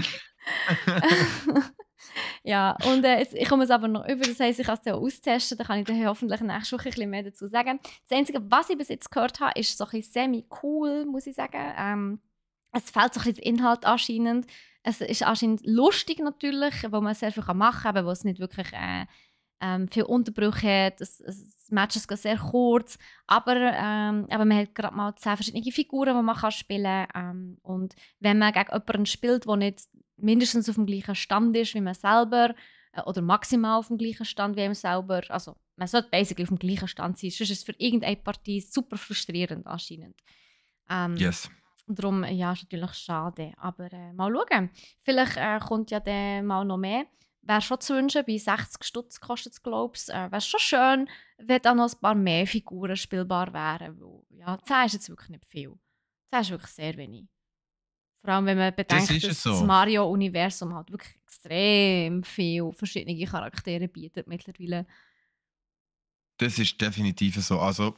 ja, und äh, jetzt, ich komme es aber noch über, das heisst, ich kann es dann austesten, da kann ich dann hoffentlich nächste Woche ein bisschen mehr dazu sagen. Das Einzige, was ich bis jetzt gehört habe, ist so ein bisschen semi-cool, muss ich sagen. Ähm, es fehlt so ein bisschen der Inhalt anscheinend. Es ist anscheinend lustig natürlich, wo man sehr viel machen kann, aber wo es nicht wirklich äh, ähm, viele Unterbrüche hat. Das, das Match ist sehr kurz, aber, ähm, aber man hat gerade mal zehn verschiedene Figuren, die man spielen kann. Ähm, und wenn man gegen jemanden spielt, der nicht mindestens auf dem gleichen Stand ist wie man selber äh, oder maximal auf dem gleichen Stand wie man selber, also man sollte basically auf dem gleichen Stand sein, sonst ist es für irgendeine Partie super frustrierend anscheinend. Ähm, yes. Darum, äh, ja, ist natürlich schade. Aber äh, mal schauen. Vielleicht äh, kommt ja dann mal noch mehr. Wäre schon zu wünschen, bei 60 Stutz kostet es, glaube ich. Äh, Wäre schon schön, wenn da noch ein paar mehr Figuren spielbar wären. Weil, ja, 10 ist jetzt wirklich nicht viel. 10 ist wirklich sehr wenig. Vor allem, wenn man bedenkt, das dass so. das Mario-Universum halt wirklich extrem viel verschiedene Charaktere bietet mittlerweile. Das ist definitiv so. Also,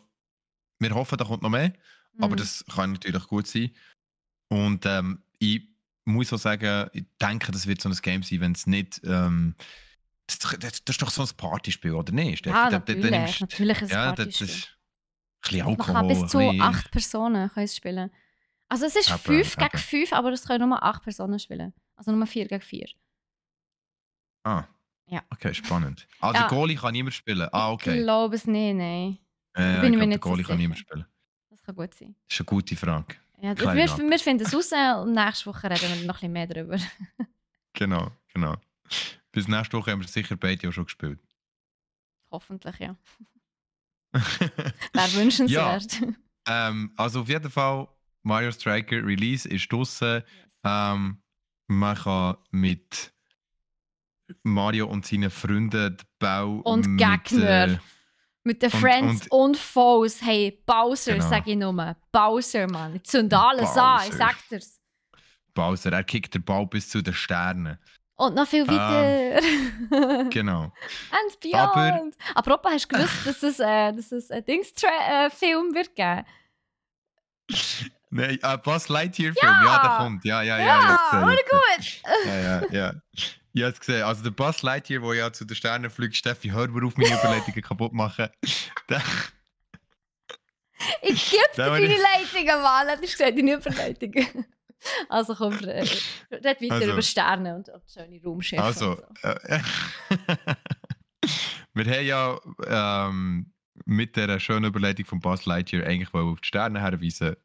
wir hoffen, da kommt noch mehr. Mhm. Aber das kann natürlich gut sein. Und ähm, ich muss auch sagen, ich denke, das wird so ein Game sein, wenn es nicht. Ähm, das, das, das, ist doch so ein Partyspiel, oder nicht? Nee, ja, da, natürlich, da, da nimmst, natürlich ein ja, Partyspiel. Das, ist ein bisschen Alkohol, Man kann bis zu bisschen... acht Personen spielen. Also es ist aber, fünf aber. gegen fünf, aber es können nur acht Personen spielen. Also nur vier gegen vier. Ah. Ja. Okay, spannend. (laughs) Also ja. Goalie kann niemand spielen. Ah, okay. Ich glaube es nicht, nein. Äh, ich bin ich glaube, der Goalie kann niemand spielen. Das kann gut sein. Das ist eine gute Frage. Ja, wir, wir, finden es raus und nächste Woche reden wir noch ein bisschen mehr darüber. (laughs) genau, genau. Bis nächste Woche haben wir sicher beide ja schon gespielt. Hoffentlich, ja. (laughs) Wäre wünschenswert. Ja. Ähm, also auf jeden Fall, Mario Striker Release ist draußen. Ähm, man kann mit Mario und seinen Freunden den Bau... Und Gegner. Äh, mit den Friends und, und, und Foes. Hey, Bowser, genau. sag ich nur. Bowser, Mann. Ich zünd alles an, ich sag dir's. Bowser, er kickt den Ball bis zu den Sternen. Und noch viel weiter. Ähm, (laughs) genau. And beyond. Aber, Apropos, hast du gewusst, dass es, äh, dass es ein Dings-Film äh, wird geben? (laughs) Nein, ein äh, Buzz Lightyear-Film, ja. ja, der kommt. Ja, ja, ja. Ja, ja, ja, ja. gut. ja, ja, ja. Ich habe es gesehen. Also der Buzz Lightyear, der ja zu den Sternen fliegt, Steffi, hör mir auf, meine Überleitungen (laughs) kaputt machen. der, ich gebe dir deine Leitungen, Mann. Du hast gesagt, deine Überleitungen. (laughs) Also komm, äh, red weiter also, über Sterne und, und schöne Raumschiffe. Also, so. Äh, (laughs) wir haben ja ähm, mit dieser schönen Überleitung von Buzz Lightyear eigentlich auf die Sterne herweisen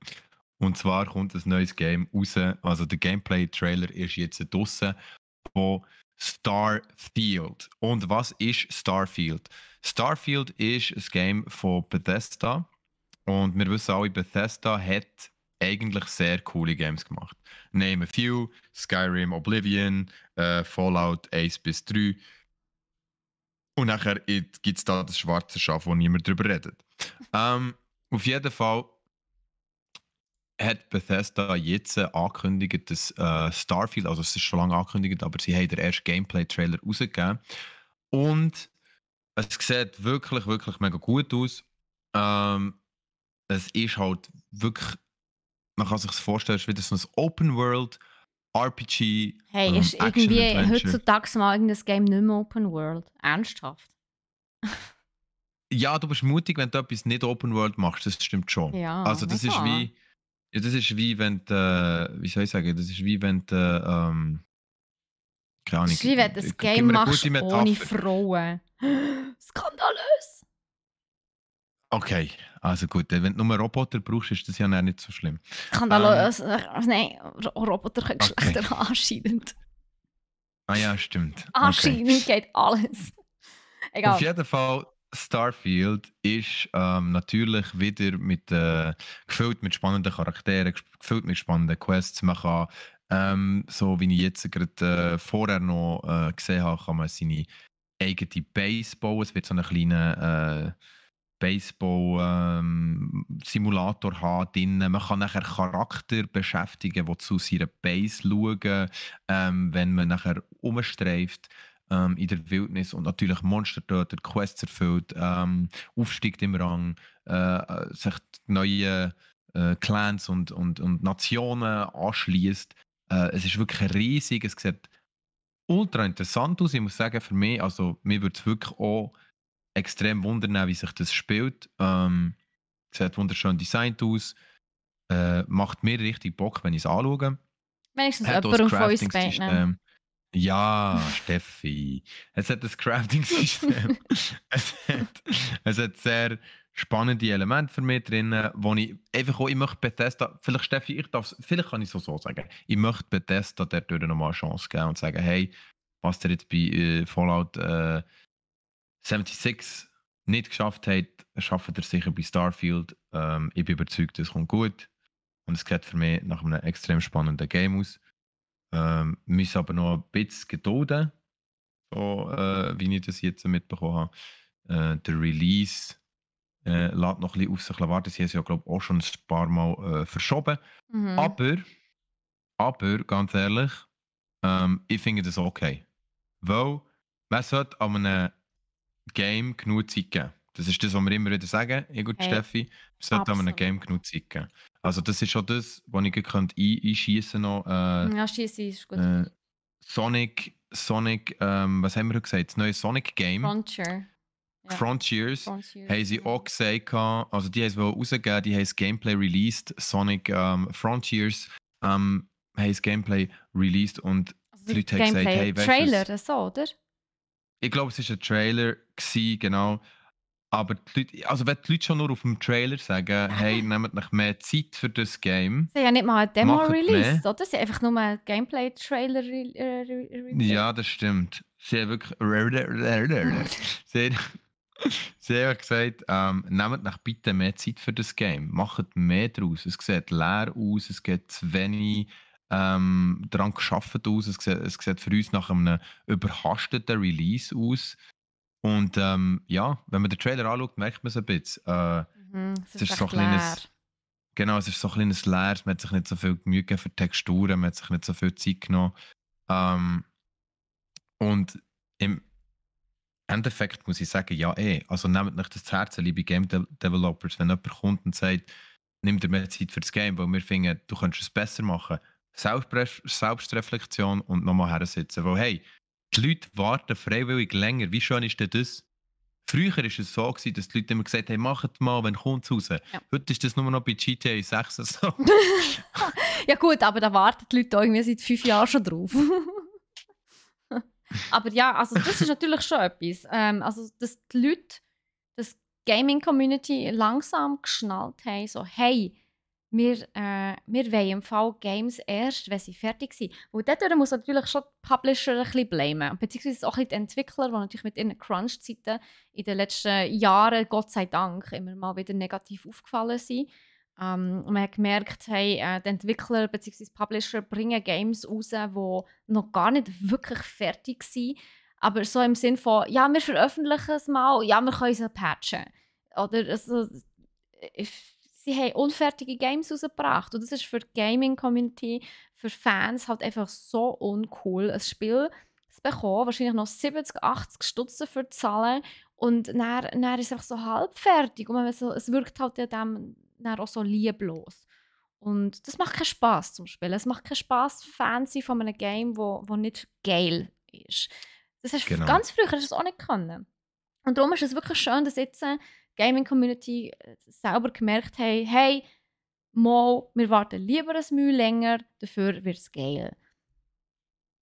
und zwar kommt ein neues Game raus. Also der Gameplay-Trailer ist jetzt draußen von Starfield. Und was ist Starfield? Starfield ist ein Game von Bethesda. Und wir wissen alle, Bethesda hat eigentlich sehr coole Games gemacht. Name a few: Skyrim, Oblivion, äh, Fallout 1 bis 3. Und nachher gibt es da das schwarze Schaf, wo niemand drüber redet. Ähm, auf jeden Fall, hat Bethesda jetzt äh, angekündigt, dass äh, Starfield, also es ist schon lange angekündigt, aber sie haben den ersten Gameplay-Trailer rausgegeben. Und es sieht wirklich, wirklich mega gut aus. Ähm, es ist halt wirklich, man kann sich das vorstellen, es ist wieder so ein Open World RPG. Hey, ähm, ist irgendwie heutzutage mal irgendein Game nicht mehr Open World? Ernsthaft? ja, du bist mutig, wenn du etwas nicht Open World machst, das stimmt schon. Ja, also das mega. ist wie ja, das ist wie wenn, du, äh, wie soll ich sagen, das ist wie wenn, du, ähm, keine Ahnung. Das ist wie wenn du ein äh, Game machst ohne Frauen. (gasps) Skandalös! Okay, also gut. Äh, wenn du nur Roboter brauchst, ist das ja nicht so schlimm. Skandalös, ähm, also nein, Roboter können Geschlechter okay. (laughs) anscheinend. Ah ja, stimmt. Anscheinend okay. geht alles. Egal. Auf jeden Fall, Starfield ist ähm, natürlich wieder mit, äh, gefüllt mit spannenden Charakteren, gefüllt mit spannenden Quests. Man kann, ähm, so wie ich jetzt gerade äh, vorher noch äh, gesehen habe, kann man seine eigene Base bauen. Es wird so einen kleinen äh, Baseball-Simulator ähm, haben drin. Man kann nachher Charakter beschäftigen, die zu seiner Base schauen, ähm, wenn man nachher umstreift ähm, in der Wildnis und natürlich Monster tötet, Quests erfüllt, ähm, aufsteigt im Rang, äh, äh sich neue äh, Clans und, und, und Nationen anschließt. Äh, es ist wirklich riesig, es sieht ultra interessant aus. Ich muss sagen, für mich, also mir würde es wirklich auch extrem wundern, wie sich das spielt. Ähm, sieht wunderschön designt aus. Äh, macht mir richtig Bock, wenn ich es anschaue. Wenigstens jemand auf uns beiden. Ja, Steffi. Es hat das Crafting-System. (laughs) es, hat, es hat sehr spannende Elemente für mich drin, wo ich einfach auch, ich möchte Bethesda, vielleicht Steffi, ich darf vielleicht kann ich es so sagen, ich möchte Bethesda dadurch nochmal eine Chance geben und sagen, hey, was der jetzt bei äh, Fallout äh, 76 nicht geschafft hat, schafft er sicher bei Starfield. Ähm, ich bin überzeugt, es kommt gut und es geht für mich nach einem extrem spannenden Game aus. Ähm, müssen aber noch ein bisschen gedulden, so, äh, wie ich das jetzt mitbekommen habe. Äh, der Release äh, lässt noch ein bisschen auf sich warten. Sie haben es ja, glaube ich, auch schon ein paar Mal äh, verschoben. Mhm. Aber, aber, ganz ehrlich, ähm, ich finde das okay. Weil man sollte an einem Game genug Zeit geben. Das ist das, was wir immer wieder sagen, Igor hey. Steffi. Man sollte Absolut. an einem Game genug Zeit geben. Also das ist schon das, was ich könnt einschießen noch. Äh, ja, schießen ist gut. Äh, Sonic, Sonic, ähm, was haben wir gesagt? Das neue Sonic Game. Frontier. Ja. Frontiers, Frontiers haben sie auch gesagt, also die haben es rausgegeben, die haben das Gameplay released, Sonic ähm, Frontiers ähm, haben das Gameplay released und also die Leute haben gesagt, hey, weißt Trailer, das so, oder? Ich glaube, es war ein Trailer, gewesen, genau. Aber die Leute, also wenn die Leute schon nur auf dem Trailer sagen, (laughs) hey, nehmt noch mehr Zeit für das Game. Sie haben ja nicht mal eine Demo release oder? Sie haben einfach nur einen Gameplay-Trailer released. Ja, das stimmt. Sie haben wirklich. (laughs) Sie haben Sie gesagt, ähm, nehmt nach bitte mehr Zeit für das Game. Macht mehr draus. Es sieht leer aus, es geht zu wenig ähm, daran geschafft aus. Es sieht, es sieht für uns nach einem überhasteten Release aus. Und ähm, ja, wenn man den Trailer anschaut, merkt man es ein bisschen. Äh, mhm, es ist, es ist so ein kleines, Genau, es ist so ein kleines Leer. Man hat sich nicht so viel Mühe gegeben für Texturen, man hat sich nicht so viel Zeit genommen. Ähm, und im Endeffekt muss ich sagen, ja eh, also nehmt nicht das zu Herzen, liebe Game De Developers, wenn jemand kommt und sagt, nimm dir mehr Zeit für das Game, weil wir finden, du könntest es besser machen. Selbstreflexion und nochmal her sitzen, weil hey, die Leute warten freiwillig länger. Wie schön ist denn das? Früher war es so, gewesen, dass die Leute immer gesagt haben, macht mal, wenn kommt raus. Ja. Heute ist das nur noch bei GTA 6 so. (laughs) ja gut, aber da warten die Leute irgendwie seit fünf Jahren schon drauf. (laughs) aber ja, also das ist natürlich schon etwas. Ähm, also dass die Leute, dass die Gaming-Community langsam geschnallt haben, so hey, wir, äh, wir wollen im Fall Games erst, wenn sie fertig sind. Und dadurch muss natürlich schon die Publisher ein bisschen blamen, beziehungsweise auch die Entwickler, die natürlich mit ihren Crunch-Zeiten in den letzten Jahren, Gott sei Dank, immer mal wieder negativ aufgefallen sind. Ähm, und man hat gemerkt, hey, äh, die Entwickler bzw. Publisher bringen Games raus, die noch gar nicht wirklich fertig sind, aber so im Sinn von, ja, wir veröffentlichen es mal, ja, wir können es patchen. Oder also, ich, sie haben unfertige Games rausgebracht. Und das ist für die Gaming-Community, für Fans halt einfach so uncool. Ein Spiel zu bekommen, wahrscheinlich noch 70, 80 Stutzen für zu zahlen. Und dann, dann ist es einfach so halbfertig. Und so, es wirkt halt ja dem dann auch so lieblos. Und das macht keinen Spaß zum Spielen. Es macht keinen Spaß, Fan sein von einem Game, wo, wo nicht geil ist. Das hast genau. ganz früher hast du das auch nicht können. Und darum ist es wirklich schön, dass jetzt Gaming-Community äh, selber gemerkt haben, hey, mal, wir warten lieber ein Mühe länger, dafür wird es geil.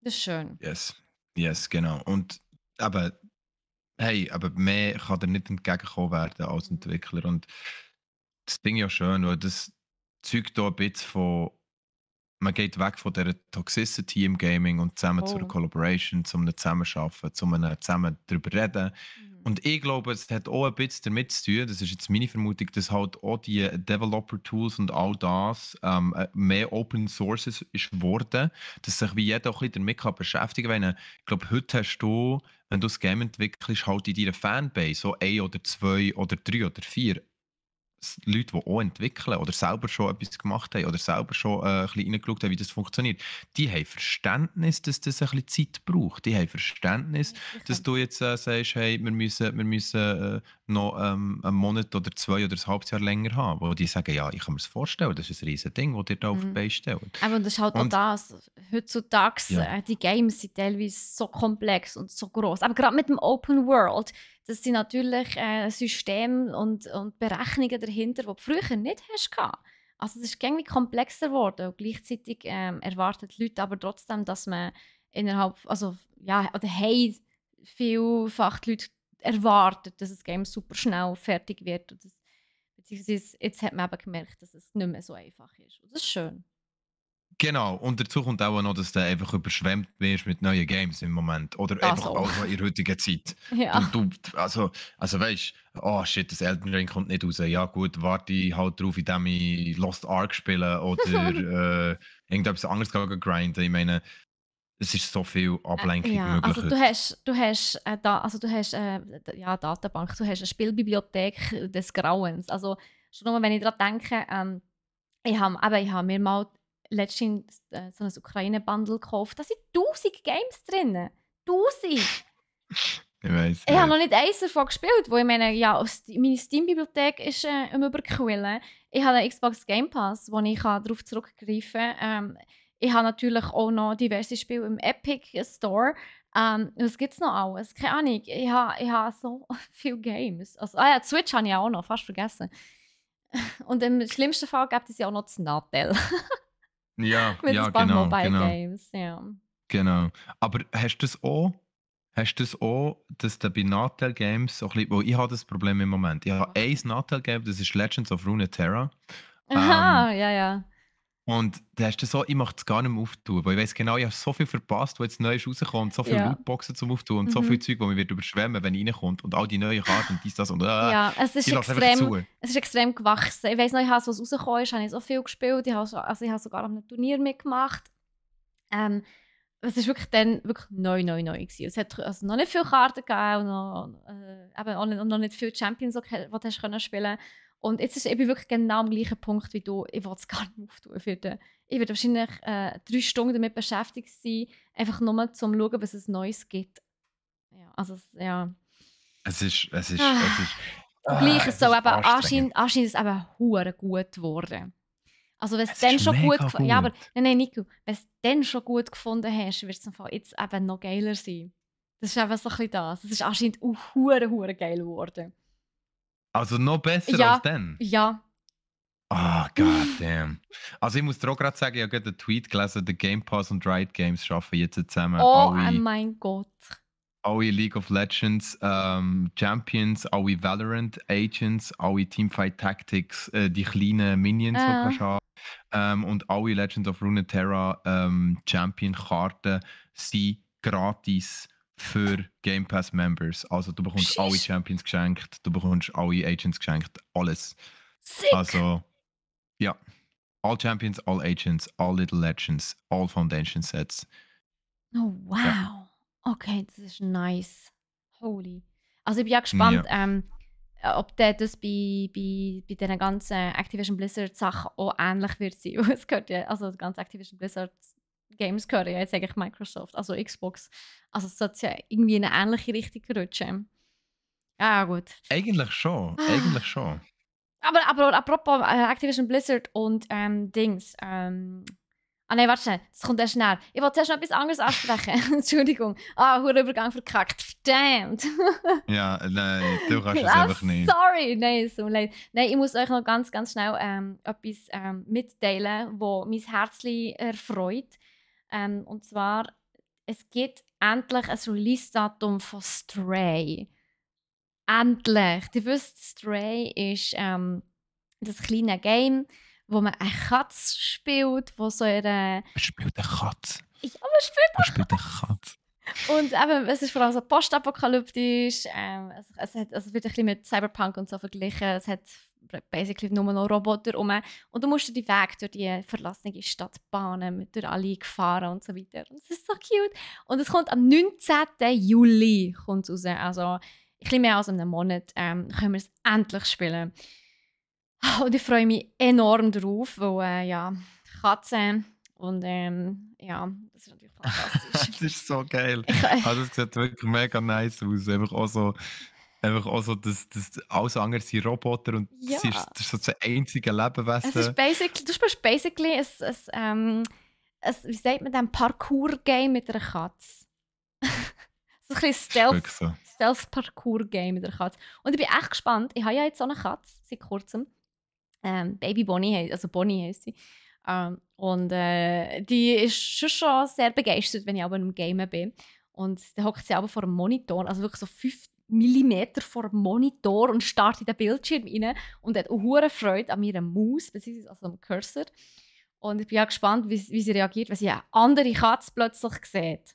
Das ist schön. Yes, yes, genau. Und aber hey, aber mehr kann dir nicht entgegengekommen werden als mhm. Entwickler. Und das Ding ist ja schön, weil das zeugt da ein bisschen von man geht weg von der Toxicity im Gaming und zusammen oh. zu einer Collaboration, zum Zusammenarbeiten, zum zusammen darüber reden. Mhm. Und ich glaube, es hat auch ein bisschen damit zu tun, das ist jetzt meine Vermutung, dass halt auch die Developer-Tools und all das ähm, äh, mehr Open Sources ist geworden, dass sich wie jeder auch ein bisschen damit beschäftigen kann. Ich glaube, heute hast du, wenn du das Game entwickelst, halt in deiner Fanbase so ein oder zwei oder drei oder vier Leute, die auch entwickeln oder selber schon etwas gemacht haben oder selber schon äh, ein bisschen reingeschaut haben, wie das funktioniert, die haben Verständnis, dass das ein bisschen Zeit braucht. Die haben Verständnis, dass du jetzt äh, sagst, hey, wir müssen, wir müssen äh, noch ähm, einen Monat oder zwei oder ein halbes Jahr länger haben. Wo die sagen, ja, ich kann mir das vorstellen, das ist ein riesiges Ding, das dir da mhm. auf die mhm. Beine stellt. Aber das ist halt und, auch das. Heutzutage, ja. Äh, die Games sind teilweise so komplex und so groß. Aber gerade mit dem Open World, das sind natürlich äh, Systeme und, und Berechnungen dahinter, die du früher nicht hast. Also es ist irgendwie komplexer geworden und gleichzeitig ähm, erwarten die Leute aber trotzdem, dass man innerhalb, also ja, oder hey, vielfach die Leute erwartet, dass das Game super schnell fertig wird. Und das, beziehungsweise jetzt hat man eben gemerkt, dass es nicht mehr so einfach ist. Und das ist schön. Genau, und dazu kommt auch noch, dass du einfach überschwemmt wirst mit neuen Games im Moment. Oder das einfach auch. auch in der heutigen Zeit. Ja. Du, also, also weißt du, oh shit, das Elden Ring kommt nicht raus. Ja, gut, warte ich halt drauf, indem ich Lost Ark spiele oder (laughs) äh, irgendetwas anderes grinden. Ich meine, es ist so viel Ablenkung äh, ja. möglich. Also du hast, du hast, äh, da, also du hast äh, ja, Datenbank, du hast eine Spielbibliothek des Grauens. Also schon nur, wenn ich daran denke, ähm, ich habe hab mir mal letztens äh, so ein Ukraine-Bundle gekauft. Da sind 1000 Games drin. 1000! Ich weiß. Ich habe noch nicht eins davon gespielt, wo ich meine, ja, meine Steam-Bibliothek ist äh, Überquillen. Ich habe einen Xbox Game Pass, wo ich darauf zurückgreifen kann. Ähm, ich habe natürlich auch noch diverse Spiele im Epic Store. Ähm, was gibt es noch alles? Keine Ahnung. Ich habe, ich habe so (laughs) viele Games. Also, ah ja, Switch habe ich auch noch, fast vergessen. (laughs) Und im schlimmsten Fall gibt es ja auch noch das Nadel. (laughs) Ja, mit ja, ein paar genau, Mobile genau. Games, ja. Genau. Aber hast du das auch? Hast du das auch, dass du bei Nachteil-Games so ein bisschen, wo ich habe das Problem im Moment. Ich habe ein Nachteil-Game, das ist Legends of Runeterra. Aha, ähm, ja, ja. Und da hast du so, ich mache es gar nicht mehr auftun, weil ich weiß genau, ich habe so viel verpasst, was jetzt neu rauskommt, so viele ja. Lootboxen zum Auftun und mhm. so viel Zeug, wo mich wird überschwemmen, wenn ich reinkommt und all die neuen Karten und dies, das und äh, Ja, es ist, extrem, es ist extrem gewachsen. Ich weiß noch, ich habe, was rausgekommen ist, habe ich so viel gespielt, ich habe, so, also ich habe sogar an einem Turnier mitgemacht. Ähm, es war wirklich dann wirklich neu, neu, neu gewesen. Es hat also noch nicht viele Karten gegeben und noch, äh, eben auch, noch nicht viele Champions, die du hast können spielen und jetzt ist eben wirklich genau am gleichen Punkt wie du. Ich will es (laughs) gar nicht auftun. Für den. Ich werde wahrscheinlich äh, drei Stunden damit beschäftigt sein, einfach nur um zu schauen, was es Neues gibt. Ja, also, ja. Es ist, es ist, ah. es ist. Ah, Gleich, es soll eben anscheinend, anscheinend ist es eben hure gut geworden. Also wenn es dann schon gut, gut. ja, aber nein, nein, Nico, wenn es dann schon gut gefunden hast, wird es jetzt eben noch geiler sein. Das ist einfach so ein bisschen das. Es ist anscheinend auch hure hure geil geworden. Also noch besser ja, als dann? Ja. Ah, oh, goddamn. Also ich muss dir auch gerade sagen, ich habe gerade einen Tweet gelesen, The Game Pass und Riot Games arbeiten jetzt zusammen. Oh alle, oh mein Gott. Alle League of Legends ähm, Champions, alle Valorant Agents, alle Teamfight Tactics, äh, die kleinen Minions, äh. die du äh. haben. Ähm, und alle Legends of Runeterra ähm, Champion Karten sind gratis für Game Pass Members. Also du bekommst Schisch. alle Champions geschenkt, du bekommst alle Agents geschenkt, alles. Sick. Also ja, all Champions, all Agents, all Little Legends, all Foundation Sets. Oh wow. Ja. Okay, das ist nice. Holy. Also ich bin ja gespannt, ja. Ähm, ob der das bei, bei, bei diesen ganzen Activision Blizzard Sachen auch ähnlich wird sein. (laughs) es gehört ja, also das ganze Activision Blizzard Games gehören ja jetzt eigentlich Microsoft, also Xbox. Also es sollte ja irgendwie in eine ähnliche Richtung rutschen. Ah, ja, gut. Eigentlich schon, ah. eigentlich schon. Aber, aber apropos äh, Activision Blizzard und ähm, Dings. Ähm, ah nein, warte schnell, das kommt erst näher. Ich wollte erst noch etwas anderes ansprechen. (laughs) Entschuldigung. Ah, hoher Übergang verkackt. Verdammt. (laughs) ja, nein, du kannst es ah, einfach nicht. Sorry, nein, so leid. Nein, ich muss euch noch ganz, ganz schnell ähm, etwas ähm, mitteilen, wo mein Herz erfreut. Ähm, und zwar, es gibt endlich ein Release-Datum von Stray. Endlich! Du wisst, Stray ist ähm, das kleine Game, wo man eine Katz spielt, wo so eine... Man spielt eine Katz. Ich man spielt, man spielt eine Katze. (laughs) und eben, es ist vor allem so postapokalyptisch. Ähm, es, es, es wird ein bisschen mit Cyberpunk und so verglichen. Es hat basically nur noch Roboter rum. Und du musst den Weg durch die verlassene Stadt bahnen, durch alle Gefahren und so weiter. Und das ist so cute. Und es kommt am 19. Juli kommt raus. Also ein bisschen mehr als einem Monat ähm, können wir es endlich spielen. Und ich freue mich enorm drauf, weil äh, ja, Katzen und ähm, ja, das ist natürlich (laughs) fantastisch. das ist so geil. Ich, äh, also es sieht wirklich mega nice aus. Einfach auch so Einfach auch so, dass, dass alles andere sind Roboter und ja. sie ist, das ist so das einzige Lebewesen. Es ist basically, du spielst basically ein, ein, ähm, ein, wie sagt man denn, Parkour-Game mit einer Katze. (laughs) so ein bisschen Stealth, parkour game mit einer Katze. Und ich bin echt gespannt. Ich habe ja jetzt so eine Katze seit kurzem. Ähm, Baby Bonnie, also Bonnie heisst sie. Ähm, und äh, die ist schon, schon sehr begeistert, wenn ich aber im Game bin. Und da hockt sie aber vor dem Monitor, also wirklich so 50 Millimeter vor dem Monitor und starrt in den Bildschirm rein und hat hohe Freude an meiner Maus, beziehungsweise also am Cursor. Und ich bin auch gespannt, wie, wie sie reagiert, wenn sie eine andere Katze plötzlich sieht.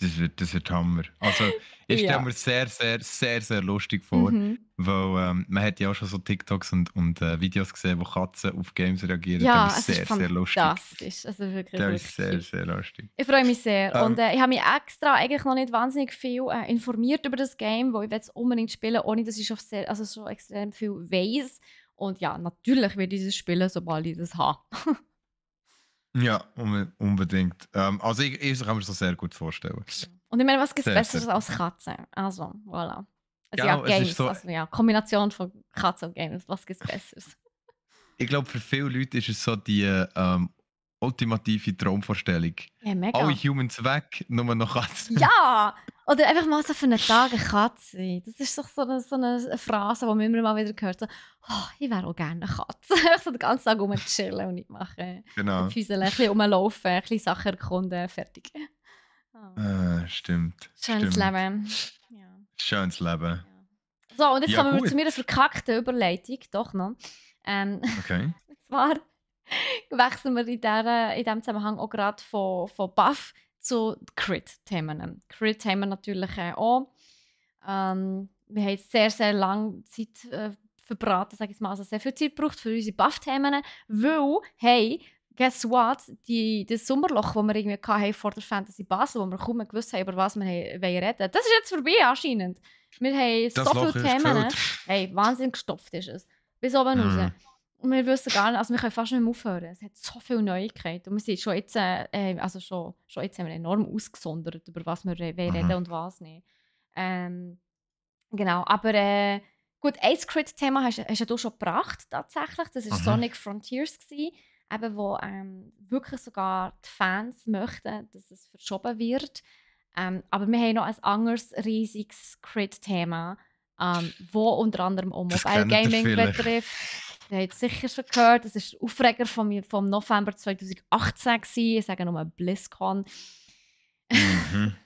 Das wird, das wird Hammer. Also, (laughs) ich stelle ja. mir sehr, sehr, sehr, sehr lustig vor, mhm. weil ähm, man hat ja auch schon so TikToks und, und äh, Videos gesehen, wo Katzen auf Games reagieren. Ja, das ist sehr, ist sehr lustig. Fantastisch. Also wirklich, das wirklich. ist sehr, sehr lustig. Ich freue mich sehr. Ähm, und äh, ich habe mich extra eigentlich noch nicht wahnsinnig viel äh, informiert über das Game, weil ich es unbedingt spielen ohne dass ich schon, sehr, also schon extrem viel weiß. Und ja, natürlich werde ich es spielen, sobald ich das habe. (laughs) Ja, unbedingt. Ähm, also ich, ich kann mir das sehr gut vorstellen. Und ich meine, was gibt es Besseres als Katzen? Also, voilà. Also, genau, ja, Games, so also ja, Kombination von Katzen und Games, was gibt es Besseres? ich glaube, für viele Leute ist es so die ähm, ultimative Traumvorstellung. Ja, mega. Alle Humans weg, nur noch Katzen. Ja, (laughs) Oder einfach mal so für einen Tag eine Katze. Das ist doch so eine, so eine Phrase, die man immer mal wieder hört. So, oh, ich wäre auch gerne eine Katze. (laughs) ich so den ganzen Tag rumchillen und nicht machen. Genau. Füßeln, ein bisschen rumlaufen, ein bisschen Sachen erkunden, fertig. Oh. Äh, stimmt. Schönes stimmt. Leben. Ja. Schönes Leben. Ja. So, und jetzt ja, kommen wir gut. zu eine verkackte Überleitung. Doch noch. Ähm, okay. (laughs) und zwar (laughs) wechseln wir in, der, in diesem Zusammenhang auch gerade von, von Buff zu Crit-Themen. crit haben wir natürlich auch. Ähm, wir haben sehr, sehr lange Zeit äh, verbraten, sage ich mal, also sehr viel Zeit gebraucht für unsere Buff-Themen, weil, hey, guess what, die, das Sommerloch, das wir irgendwie hatten vor der Fantasy Basel, wo wir kaum gewusst haben, über was wir haben, reden das ist jetzt vorbei anscheinend. Wir haben das so Loch viele Themen. Hey, Wahnsinn gestopft ist es. Bis oben mm. raus. Hm. Und wir wissen gar nicht, also wir können fast nicht mehr aufhören. Es hat so viele Neuigkeiten. Und wir sind schon jetzt, äh, äh, also schon, schon jetzt haben wir enorm ausgesondert, über was wir äh, reden und was nicht. Ähm, genau, aber äh, gut, ein Crit-Thema hast, hast ja du schon gebracht, tatsächlich. Das war mhm. Sonic Frontiers, gewesen, eben, wo ähm, wirklich sogar die Fans möchten, dass es verschoben wird. Ähm, aber wir haben noch ein anderes riesiges Crit-Thema ähm, wo unter anderem auch Mobile Gaming betrifft. Ihr habt sicher schon gehört, das ist Aufreger vom, vom November 2018 gewesen. Ich sage nochmal BlizzCon. Mhm. (laughs)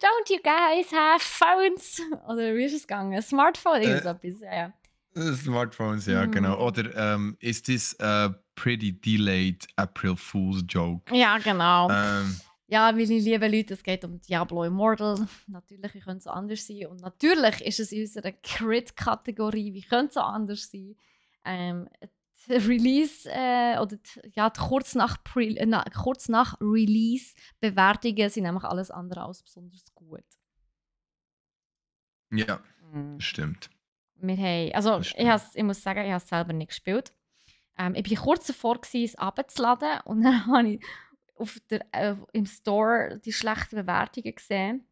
Don't you guys have phones? Oder wie ist es gegangen? Smartphone ist äh, etwas, ja. Smartphones, ja, mhm. genau. Oder ähm, ist das äh, Pretty Delayed April Fool's Joke? Ja, genau. Ähm, ja, meine lieben Leute, es geht um Diablo Immortal. Natürlich, wie könnte es anders sein? Und natürlich ist es in unserer Crit-Kategorie. Wie könnte es anders sein? Ähm, Release äh, oder die, ja, die kurz, nach Pre äh, na, kurz nach Release Bewertungen sind nämlich alles andere als besonders gut. Ja, mhm. stimmt. Wir haben, also ich, ich, muss sagen, ich habe es selber nicht gespielt. Ähm, ich war kurz davor, es abzuladen und dann (laughs) habe ich auf der, äh, im Store die schlechten Bewertungen gesehen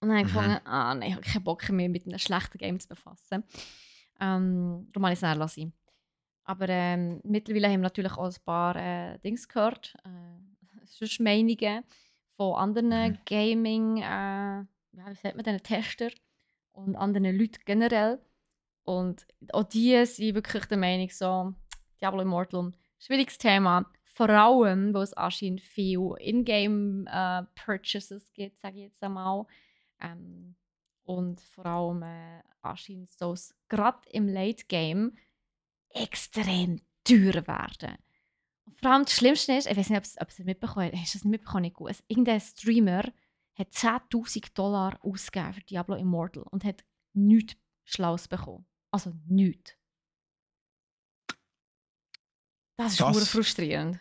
und dann habe ich mhm. ah nein, ich habe keinen Bock mehr mit einem schlechten Game zu befassen. Ähm, darum habe ich es dann lassen. Aber ähm, mittlerweile haben wir natürlich auch ein paar äh, Dings gehört, äh, sonst Meinungen von anderen mhm. Gaming, äh, ja, wie sagt man denn, Tester und anderen Leuten generell. Und auch die sind wirklich der Meinung so, Diablo Immortal, schwieriges Thema, vor allem, wo es anscheinend viel Ingame-Purchases äh, gibt, sage ich jetzt einmal. Ähm, und vor allem äh, anscheinend soll es gerade im Late Game extrem teuer werden. Und vor allem das Schlimmste ist, ich weiß nicht, ob es mitbekommen hat, hast du es mitbekommen? Nicht gut. irgendein Streamer hat 10.000 Dollar ausgegeben für Diablo Immortal und hat nichts Schlaues bekommen. Also nichts. Das ist das, frustrierend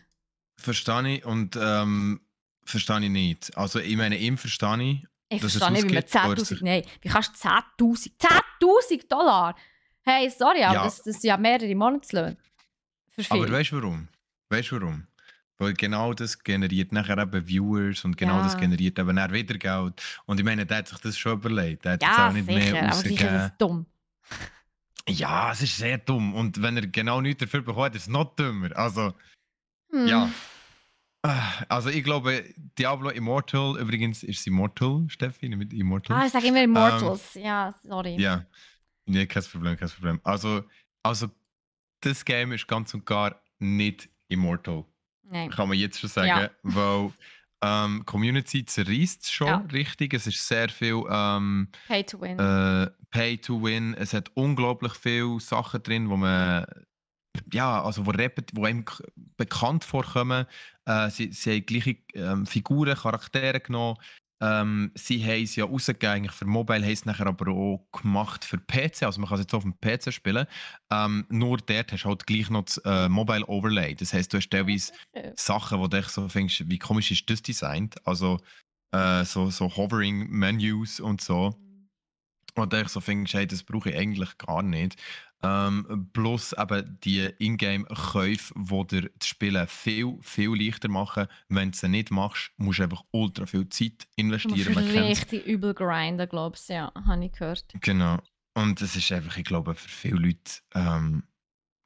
verstehe ich und ähm, verstehe ich nicht. Also ich meine, ihm verstehe ich. Ich verstehe nicht, wie man 10'000, nein, wie kannst du 10'000, 10'000 Dollar? Hey, sorry, aber ja. Das, das sind ja mehrere Monatslöhne. Aber weißt du warum? Weißt du warum? Weil genau das generiert nachher eben Viewers und genau ja. das generiert eben auch wieder Geld. Und ich meine, der hat sich das schon überlegt. Der hat ja, jetzt auch nicht sicher, mehr rausgegeben. aber sicher ist es dumm. Ja, es ist sehr dumm. Und wenn er genau nichts dafür bekommt, ist es noch dümmer. Also, hm. ja. Also ich glaube, Diablo Immortal, übrigens ist es Immortal, Steffi, mit Immortal. Ah, ich sage immer Immortals, ähm, ja, sorry. Ja, nee, kein Problem, kein Problem. Also, also das Game ist ganz und gar nicht Immortal. Nein. Kann man jetzt schon sagen, ja. (laughs) weil ähm, Community zerreißt schon ja. richtig. Es ist sehr viel ähm, Pay to Win. Äh, Pay to Win. Es hat unglaublich viele Sachen drin, wo man mhm ja, also wo Rapper, wo einem bekannt vorkommen, äh, sie, sie haben gleiche ähm, Figuren, Charaktere genommen. Ähm, sie haben es ja rausgegeben, für Mobile haben es nachher aber auch gemacht für PC, also man kann es jetzt auf dem PC spielen. Ähm, nur dort hast du halt gleich noch das äh, Mobile Overlay, das heisst, du hast teilweise Sachen, wo du echt so findest, wie komisch ist das designt, also äh, so, so Hovering-Menus und so. Mhm. Und ich so findest, hey, das brauche ich eigentlich gar nicht. Ähm, plus eben die Ingame-Käufe, die dir das Spielen viel, viel leichter machen. Wenn du sie nicht machst, musst du einfach ultra viel Zeit investieren. Man richtig übel grinden, glaube ich, ja, habe ich gehört. Genau. Und das ist einfach, ich glaube, für viele Leute ähm,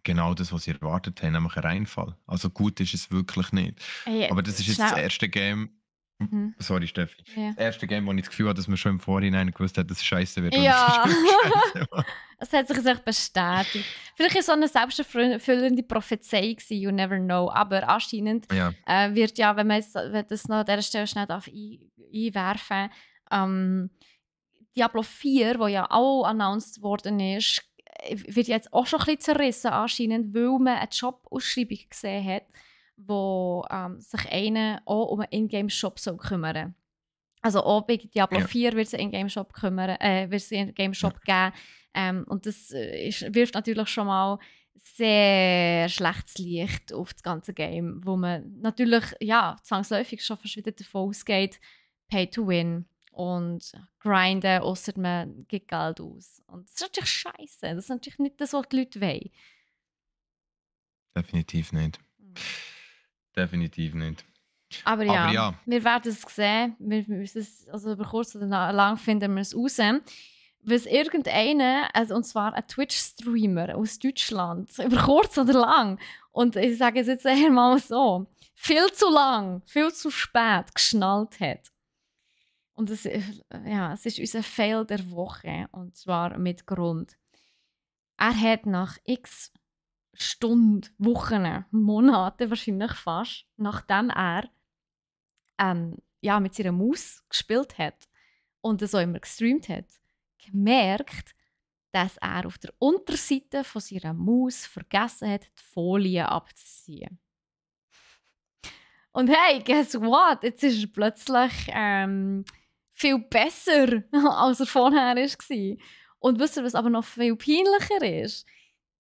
genau das, was sie erwartet haben, nämlich ein Reinfall. Also gut ist es wirklich nicht. Hey, Aber das ist jetzt das erste Game, Mhm. Sorry, Steffi. Ja. Das erste Game, wo ich das Gefühl hatte, dass man schon im Vorhinein gewusst hat, dass es scheiße wird. Ja. (laughs) Es hat sich echt bestätigt. Vielleicht ist so eine selbsterfüllende Prophezeiung, you never know. Aber anscheinend ja. Äh, wird ja, wenn man jetzt, wenn das noch an dieser Stelle schnell darf ein, einwerfen ähm, Diablo 4, wo ja auch announced worden ist, äh, wird jetzt auch schon ein bisschen zerrissen anscheinend, weil man eine Jobausschreibung gesehen hat wo ähm, sich einer auch um einen Ingame-Shop soll kümmern Also auch bei Diablo ja. 4 wird es einen Ingame-Shop äh, wird ja. geben. Ähm, und das äh, ist, wirft natürlich schon mal sehr schlechtes Licht auf das ganze Game, wo man natürlich ja, zwangsläufig schon fast wieder davon ausgeht, Pay to Win und grinden, außer man gibt Geld aus. Und das ist natürlich scheiße. Das ist natürlich nicht das, was die Leute wollen. Definitiv nicht. Mhm. Definitiv nicht. Aber ja, Aber ja. wir werden es sehen. Wir müssen es, also über kurz oder lang finden wir es raus. Was irgendeiner, also und zwar ein Twitch-Streamer aus Deutschland, (laughs) über kurz oder lang, und ich sage es jetzt eher mal so, viel zu lang, viel zu spät geschnallt hat. Und es, äh, ja, es ist unser Fail der Woche, und zwar mit Grund. Er hat nach x Stunden, Wochen, Monate wahrscheinlich fast, nachdem er ähm, ja, mit seiner Maus gespielt hat und das auch immer gestreamt hat, gemerkt, dass er auf der Unterseite von seiner Maus vergessen hat, die Folie abzuziehen. Und hey, guess what? Jetzt ist er plötzlich ähm, viel besser, (laughs) als er vorher war. Und wisst ihr, was aber noch viel peinlicher ist?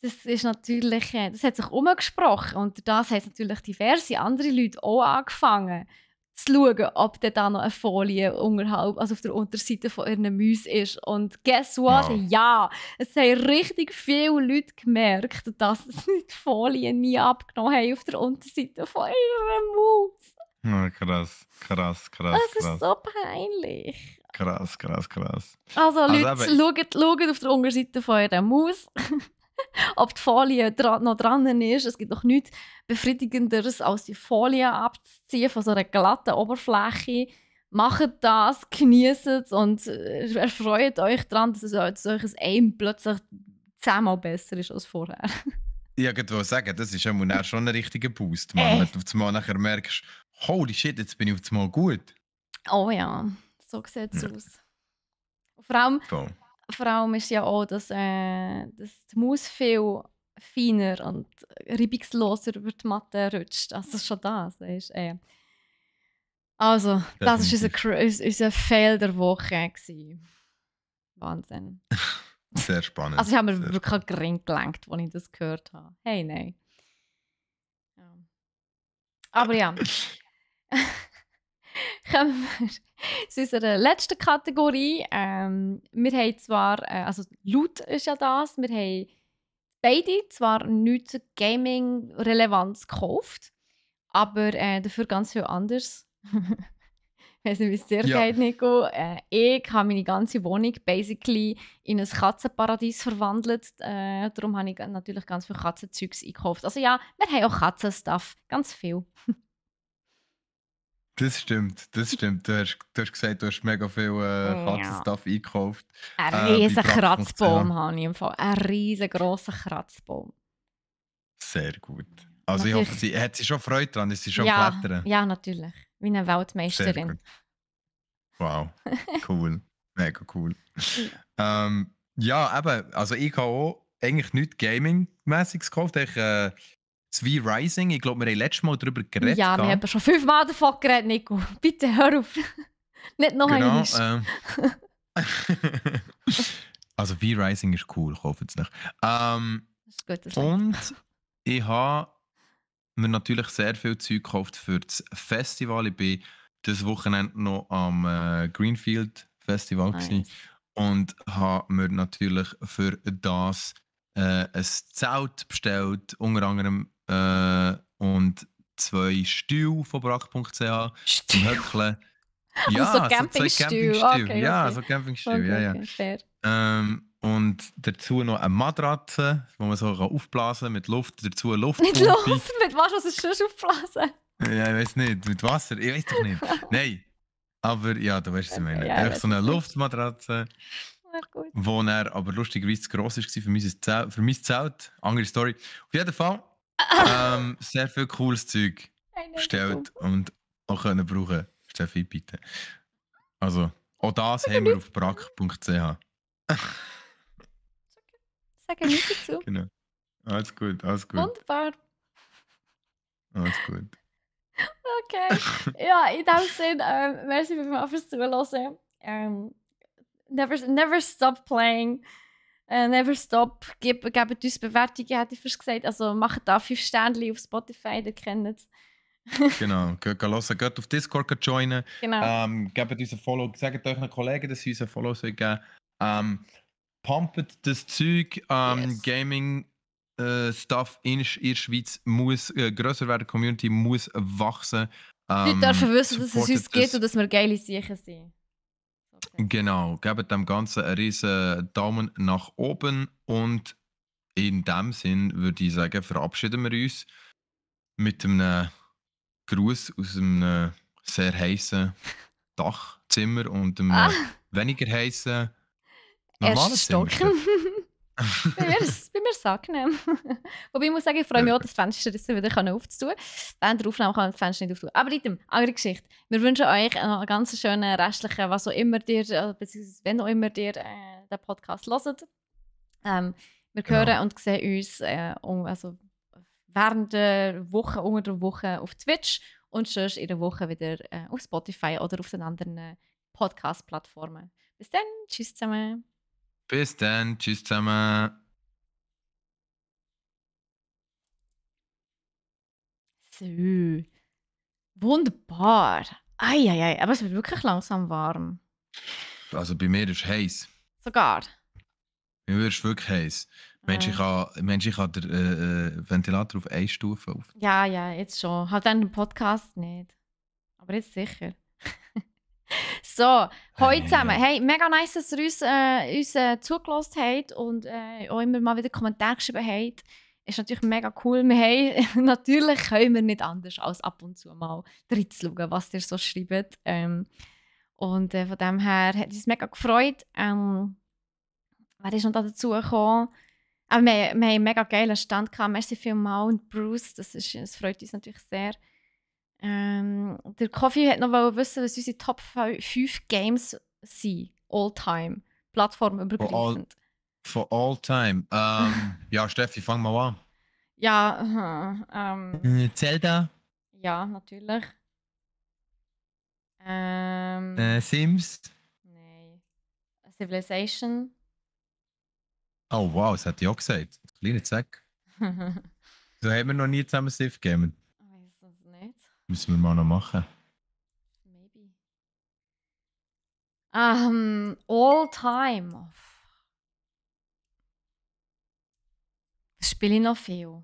das ist natürlich, äh, das hat sich umgesprochen und das haben natürlich diverse andere Leute auch angefangen zu schauen, ob da noch eine Folie unterhalb, also auf der Unterseite von ihren Müs ist. Und guess what? Wow. Ja, es haben richtig viele Leute gemerkt, dass (laughs) sie die Folie nie abgenommen haben auf der Unterseite von ihren Maus. Ja, ah, krass, krass, krass. Das ist so peinlich. Krass, krass, krass. Also, also Leute, also, aber... schaut, schaut auf der Unterseite von eurer Maus. (laughs) (laughs) ob die Folie dra noch dran ist. Es gibt noch nichts Befriedigenderes, als die Folie abzuziehen von so einer glatten Oberfläche. Macht das, genießt es und äh, erfreut euch daran, dass, solches dass euch ein Aim plötzlich zehnmal besser ist als vorher. (laughs) Ja, ich wollte sagen, das ist auch schon ein richtiger Boost, man. Äh. wenn du auf nachher merkst, holy shit, jetzt bin ich auf einmal gut. Oh ja, so sieht es ja. Hm. aus. vor allem, Voll vor allem ist ja auch, dass, äh, dass die Maus viel feiner und reibungsloser über die Matte rutscht. Also schon das, weißt äh. Also, das war unser, unser Fail der Woche. Gewesen. Wahnsinn. (laughs) Sehr spannend. Also ich habe mir Sehr wirklich gering gelenkt, als ich das gehört habe. Hey, nein. Aber ja. (laughs) (laughs) Kommen wir (laughs) zu unserer letzten Kategorie. Ähm, wir haben zwar, äh, also laut ist ja das, wir haben beide zwar nichts zur Gaming-Relevanz gekauft, aber äh, dafür ganz viel anders. ich (laughs) weiß nicht, wie es dir ja. geht, Nico. Äh, ich habe meine ganze Wohnung basically in ein Katzenparadies verwandelt. Äh, darum habe ich natürlich ganz viel Katzenzeugs eingekauft. Also ja, wir haben auch Katzenstuff, ganz viel. (laughs) Das stimmt, das stimmt. Du hast, du hast gesagt, du hast mega viel äh, Katzenstuff eingekauft. Ein äh, riesen Kratzbaum habe ich im Fall. Ein riesengroßer Kratzbaum. Sehr gut. Also natürlich. ich hoffe, sie hat sie schon Freude dran, ist sie schon ja, klettern? Ja, natürlich. Wie eine Weltmeisterin. Wow, (laughs) cool. mega cool. ähm, ja, eben, also ich habe auch eigentlich nichts Gaming-mäßiges gekauft. Ich, äh, das V-Rising, ich glaube, wir haben letztes Mal darüber geredet. Ja, wir haben schon fünfmal davon geredet, Nico. (laughs) Bitte hör auf. (laughs) Nicht noch genau, einmal. Ähm, (laughs) also V-Rising ist cool, ich hoffe es nicht. Ähm, das ist gut, und Land. ich habe mir natürlich sehr viel Zeug gekauft für das Festival. Ich war das Wochenende noch am äh, Greenfield Festival nice. und habe mir natürlich für das äh, ein Zelt bestellt, unter anderem äh, und zwei Stühle von brack.ch zum Höckeln. (laughs) Ja, also Campingstühle. So Camping okay, ja, so Campingstühle. Okay, ja, ja. Ähm, und dazu noch eine Matratze, wo man so aufblasen kann mit Luft. Dazu eine Luft. Mit Luft? Mit was? Was ist schon aufblasen? Ja, ich weiß nicht. Mit Wasser? Ich weiß doch nicht. (laughs) Nein. Aber ja, du weißt, was ich meine. Okay, ja, Einfach so eine Luftmatratze. Ja, ah, wo er aber lustigerweise zu gross war für Zelt. Für mein Zelt. Andere Story. Auf jeden Fall ähm, sehr viel cooles Zeug bestellt und auch können brauchen. Steffi, bitte. Also, auch das haben wir auf brack.ch. Sag nichts dazu. (laughs) Genau. Alles gut, alles gut. Wunderbar. Alles gut. Okay. Ja, in dem Sinn, ähm, merci vielmals fürs Zuhören. Ähm, never, never stop playing. Äh, never stop, Geb, gebt uns Bewertungen, hätte ich fast gesagt. Also macht da fünf Sterne auf Spotify, ihr kennt es. (laughs) genau, geht hören, geht auf Discord joinen. Genau. Ähm, gebt uns ein Follow, sagt euren Kollegen, dass sie uns ein Follow geben ähm, Pumpet das Zeug, ähm, yes. Gaming äh, Stuff in, der Schweiz muss äh, größer werden, die Community muss wachsen. Ähm, Leute dürfen wissen, dass es uns das. geht und dass wir geile Sachen sind. Genau, gebt dem Ganzen einen riesen Daumen nach oben und in dem Sinn würde ich sagen, verabschieden wir uns mit einem Gruß aus einem sehr heißen (laughs) Dachzimmer und einem ah. weniger heißen normalen Zimmer bei, mir, ist es angenehm. (laughs) Wobei ich muss sagen, ich freue mich auch, das Fenster jetzt wieder aufzutun. Während der Aufnahme kann man das Fenster nicht aufzutun. Aber item, andere Geschichte. Wir wünschen euch einen ganz schönen restlichen, was auch immer dir, äh, beziehungsweise wenn auch immer dir äh, den Podcast hört. Ähm, wir genau. hören genau. und sehen uns äh, um, also während der Woche, unter der Woche auf Twitch und sonst in der Woche wieder äh, auf Spotify oder auf den anderen äh, Podcast-Plattformen. Bis dann, tschüss zusammen. Bis dann. Tschüss zusammen. So. Wunderbar. Eieiei, aber es wird wirklich langsam warm. Also bei mir ist es heiß. Sogar. Bei Mir ist es wirklich heiß. Mensch, ich ah. habe, den äh, äh, Ventilator auf eine Stufe auf. Ja, ja, jetzt schon. Hat dann den Podcast nicht. Aber jetzt sicher. (laughs) So, heute zusammen. Hey, mega nice, dass ihr uns, äh, uns äh, zugelassen habt und äh, auch immer mal wieder Kommentare geschrieben habt. Ist natürlich mega cool. Wir haben, (laughs) natürlich können wir nicht anders, als ab und zu mal reinzuschauen, was ihr so schreibt. Ähm, und äh, von dem her hat uns mega gefreut. Ähm, wer ist noch dazu gekommen? Aber wir, wir haben einen mega geilen Stand gehabt. Merci vielmals und Bruce, das, ist, das freut uns natürlich sehr. Ähm, der Kofi hat noch wissen, was unsere Top 5 Games sind, all time, plattformübergreifend. For all, for all time. Ähm, (laughs) ja, Steffi, fang mal an. Ja, (laughs) ähm, äh, Zelda. Ja, natürlich. Ähm, äh, Sims. Nein. Civilization. Oh wow, das hat die auch gesagt. Kleiner Zack. (laughs) so haben wir noch nie zusammen Civ gegeben. Müssen wir mal noch machen. Maybe. Um, all time. Das spiele ich noch viel.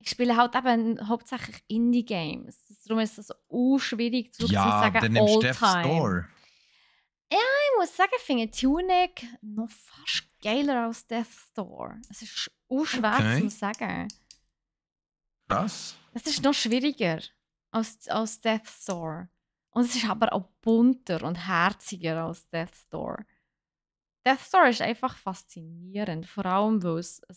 Ich spiele halt eben hauptsächlich Indie-Games. Darum ist es so schwierig zu ja, sagen, dann nimmst all Death time. Store. Ja, ich muss sagen, ich finde Tunic noch fast geiler als Death Store. Es ist auch schwer okay. zu sagen. Was? Es ist noch schwieriger als, als Death's Door. Und es ist aber auch bunter und herziger als Death's Door. Death's Door ist einfach faszinierend, vor allem weil es ein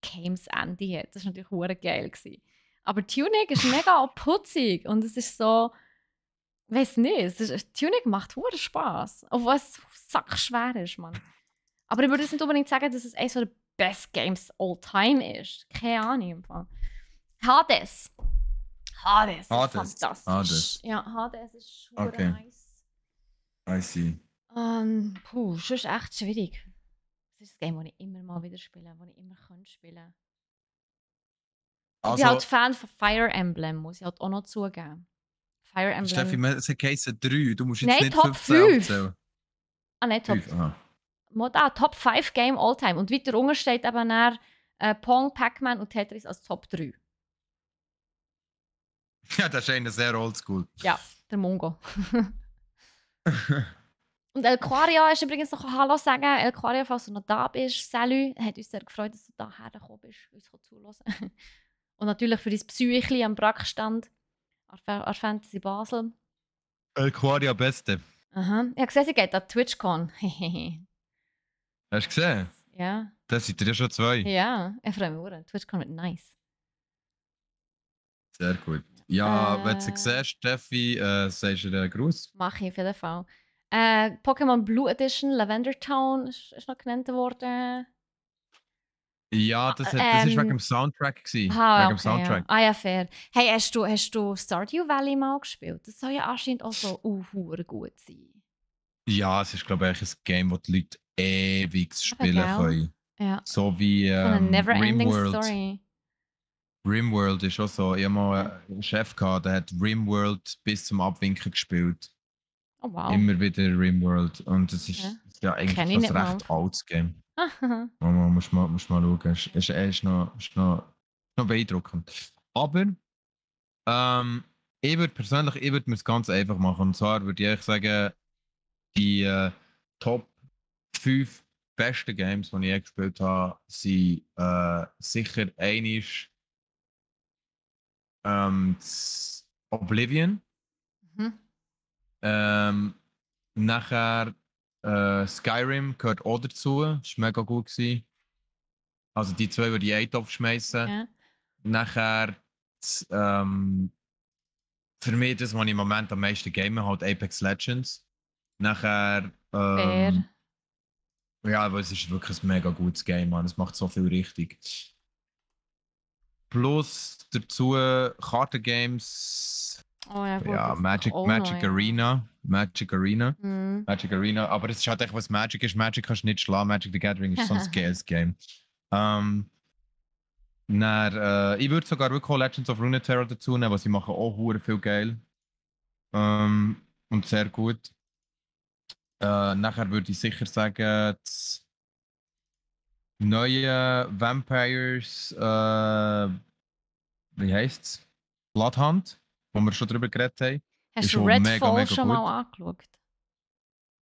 games Ende hat. Das war natürlich hure geil. Gewesen. Aber Tunic ist mega (laughs) putzig und es ist so, weiß nicht, es ist, Tunic macht hure Spaß, obwohl es sackschwer ist, man. Aber ich würde jetzt nicht unbedingt sagen, dass es eines der Best Games all time ist. Keine Ahnung im Hades Hades. Hades. Fantastisch. Hades. Ja, Hades ist schon okay. nice. I see. Ähm, puh, schon ist echt schwierig. Das ist das Game, das ich immer mal wieder spiele, das ich immer kann spielen also, Ich bin also halt Fan von Fire Emblem, muss ich halt auch noch zugeben. Fire Emblem. Steffi, es hat geheißen 3, du musst jetzt nein, nicht Top 5. Ah, nein, Top 5. ah, Top 5 Game All Time. Und weiter unten steht eben dann, äh, Pong, Pac-Man und Tetris als Top 3. (laughs) Ja, das Shane ist sehr oldschool. Ja, der Mongo. Und Elquaria ist übrigens noch Hallo sagen. Elquaria, falls du noch da bist, Salü. Hat uns sehr gefreut, dass du da hergekommen bist, uns zuhören. (laughs) Und natürlich für dein Psyche am Brackstand an Fantasy Basel. Elquaria Beste. Aha. Ich habe gesehen, sie geht an TwitchCon. (laughs) Hast du gesehen? Ja. Das sind ja schon zwei. Ja, ich freue mich. Auch. TwitchCon wird nice. Sehr gut. Ja, äh, wenn du sie äh. siehst, Steffi, äh, sagst du dir einen Gruß. Mach ich auf jeden Fall. Äh, Pokémon Blue Edition, Lavender Town ist, ist noch genannt worden. Ja, ah, das, war das ähm, ah, wegen dem Soundtrack. Gewesen, ah, wegen okay, dem Soundtrack. Ja. Ah ja, fair. Hey, hast du, hast du Stardew Valley mal gespielt? Das soll ja anscheinend auch so uh, gut sein. Ja, es ist, glaube ich, ein Game, das die Leute ewig spielen können. Ja. So wie ähm, Never Ending Story. Rimworld ist auch so. Ich habe mal einen Chef gehabt, der hat Rimworld bis zum Abwinken gespielt. Oh wow. Immer wieder Rimworld. Und es ist ja, ja eigentlich ein recht altes Game. (laughs) man muss mal, muss mal schauen. Es ist, ist, noch, ist, noch, ist noch beeindruckend. Aber ähm, ich würde persönlich ich würd mir es ganz einfach machen. Und zwar würde ich sagen, die äh, Top 5 besten Games, die ich je gespielt habe, sind äh, sicher einisch ähm, Oblivion. Mhm. Ähm, nachher äh, Skyrim gehört auch dazu. Ist mega gut gewesen. Also die zwei würde ich eh Topf schmeißen. Ja. Nachher ähm, für mich das, was ich im Moment am meisten game halt Apex Legends. Nachher ähm, Fair. ja, weil es ist wirklich ein mega gutes Game, man. Es macht so viel richtig plus dazu Karten Games. Oh, ja, gut, ja Magic, Magic Arena. Magic Arena. Mhm. Magic Arena. Aber das ist halt echt, was Magic ist. Magic kannst du nicht schlagen. Magic the Gathering ist so ein geiles (laughs) Game. Ähm, dann, äh, ich würde sogar wirklich Legends of Runeterra dazu nehmen, weil sie machen auch hure viel geil. Ähm, und sehr gut. Äh, nachher würde ich sicher sagen, das neue Vampires, äh, wie heißt's? Bloodhunt, wo wir schon drüber geredet haben. Hast du Redfall Falls schon mal angeschaut?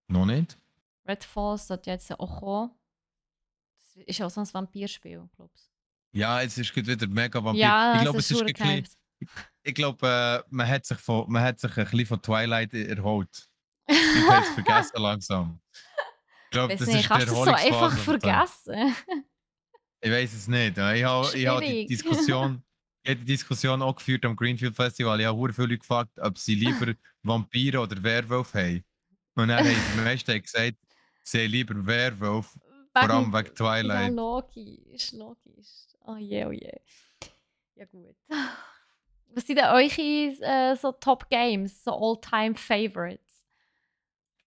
Noch nicht. Redfall sollte jetzt auch kommen. Das ist auch so ein Vampirspiel, glaube Ja, jetzt ist gut wieder mega Vampir. Ja, ich glaube, es ist, Ich glaube, man, hat sich man hat sich ein bisschen von Twilight erholt. Eh, (laughs) ich habe es vergessen langsam. glaube, das nicht, ist kannst der du so einfach vergessen? ich weiß es nicht. Ich habe, ich habe die Diskussion... (laughs) Ich habe die Diskussion auch geführt am Greenfield Festival. Ich habe viele Leute gefragt, ob sie lieber (laughs) Vampire oder Werwolf haben. Und dann haben die meisten (laughs) gesagt, sie haben lieber Werwolf. Vor allem wegen Twilight. Ja, logisch, logisch. Oh je, oh je. Ja, gut. Was sind denn eure äh, so Top Games, so All-Time Favorites?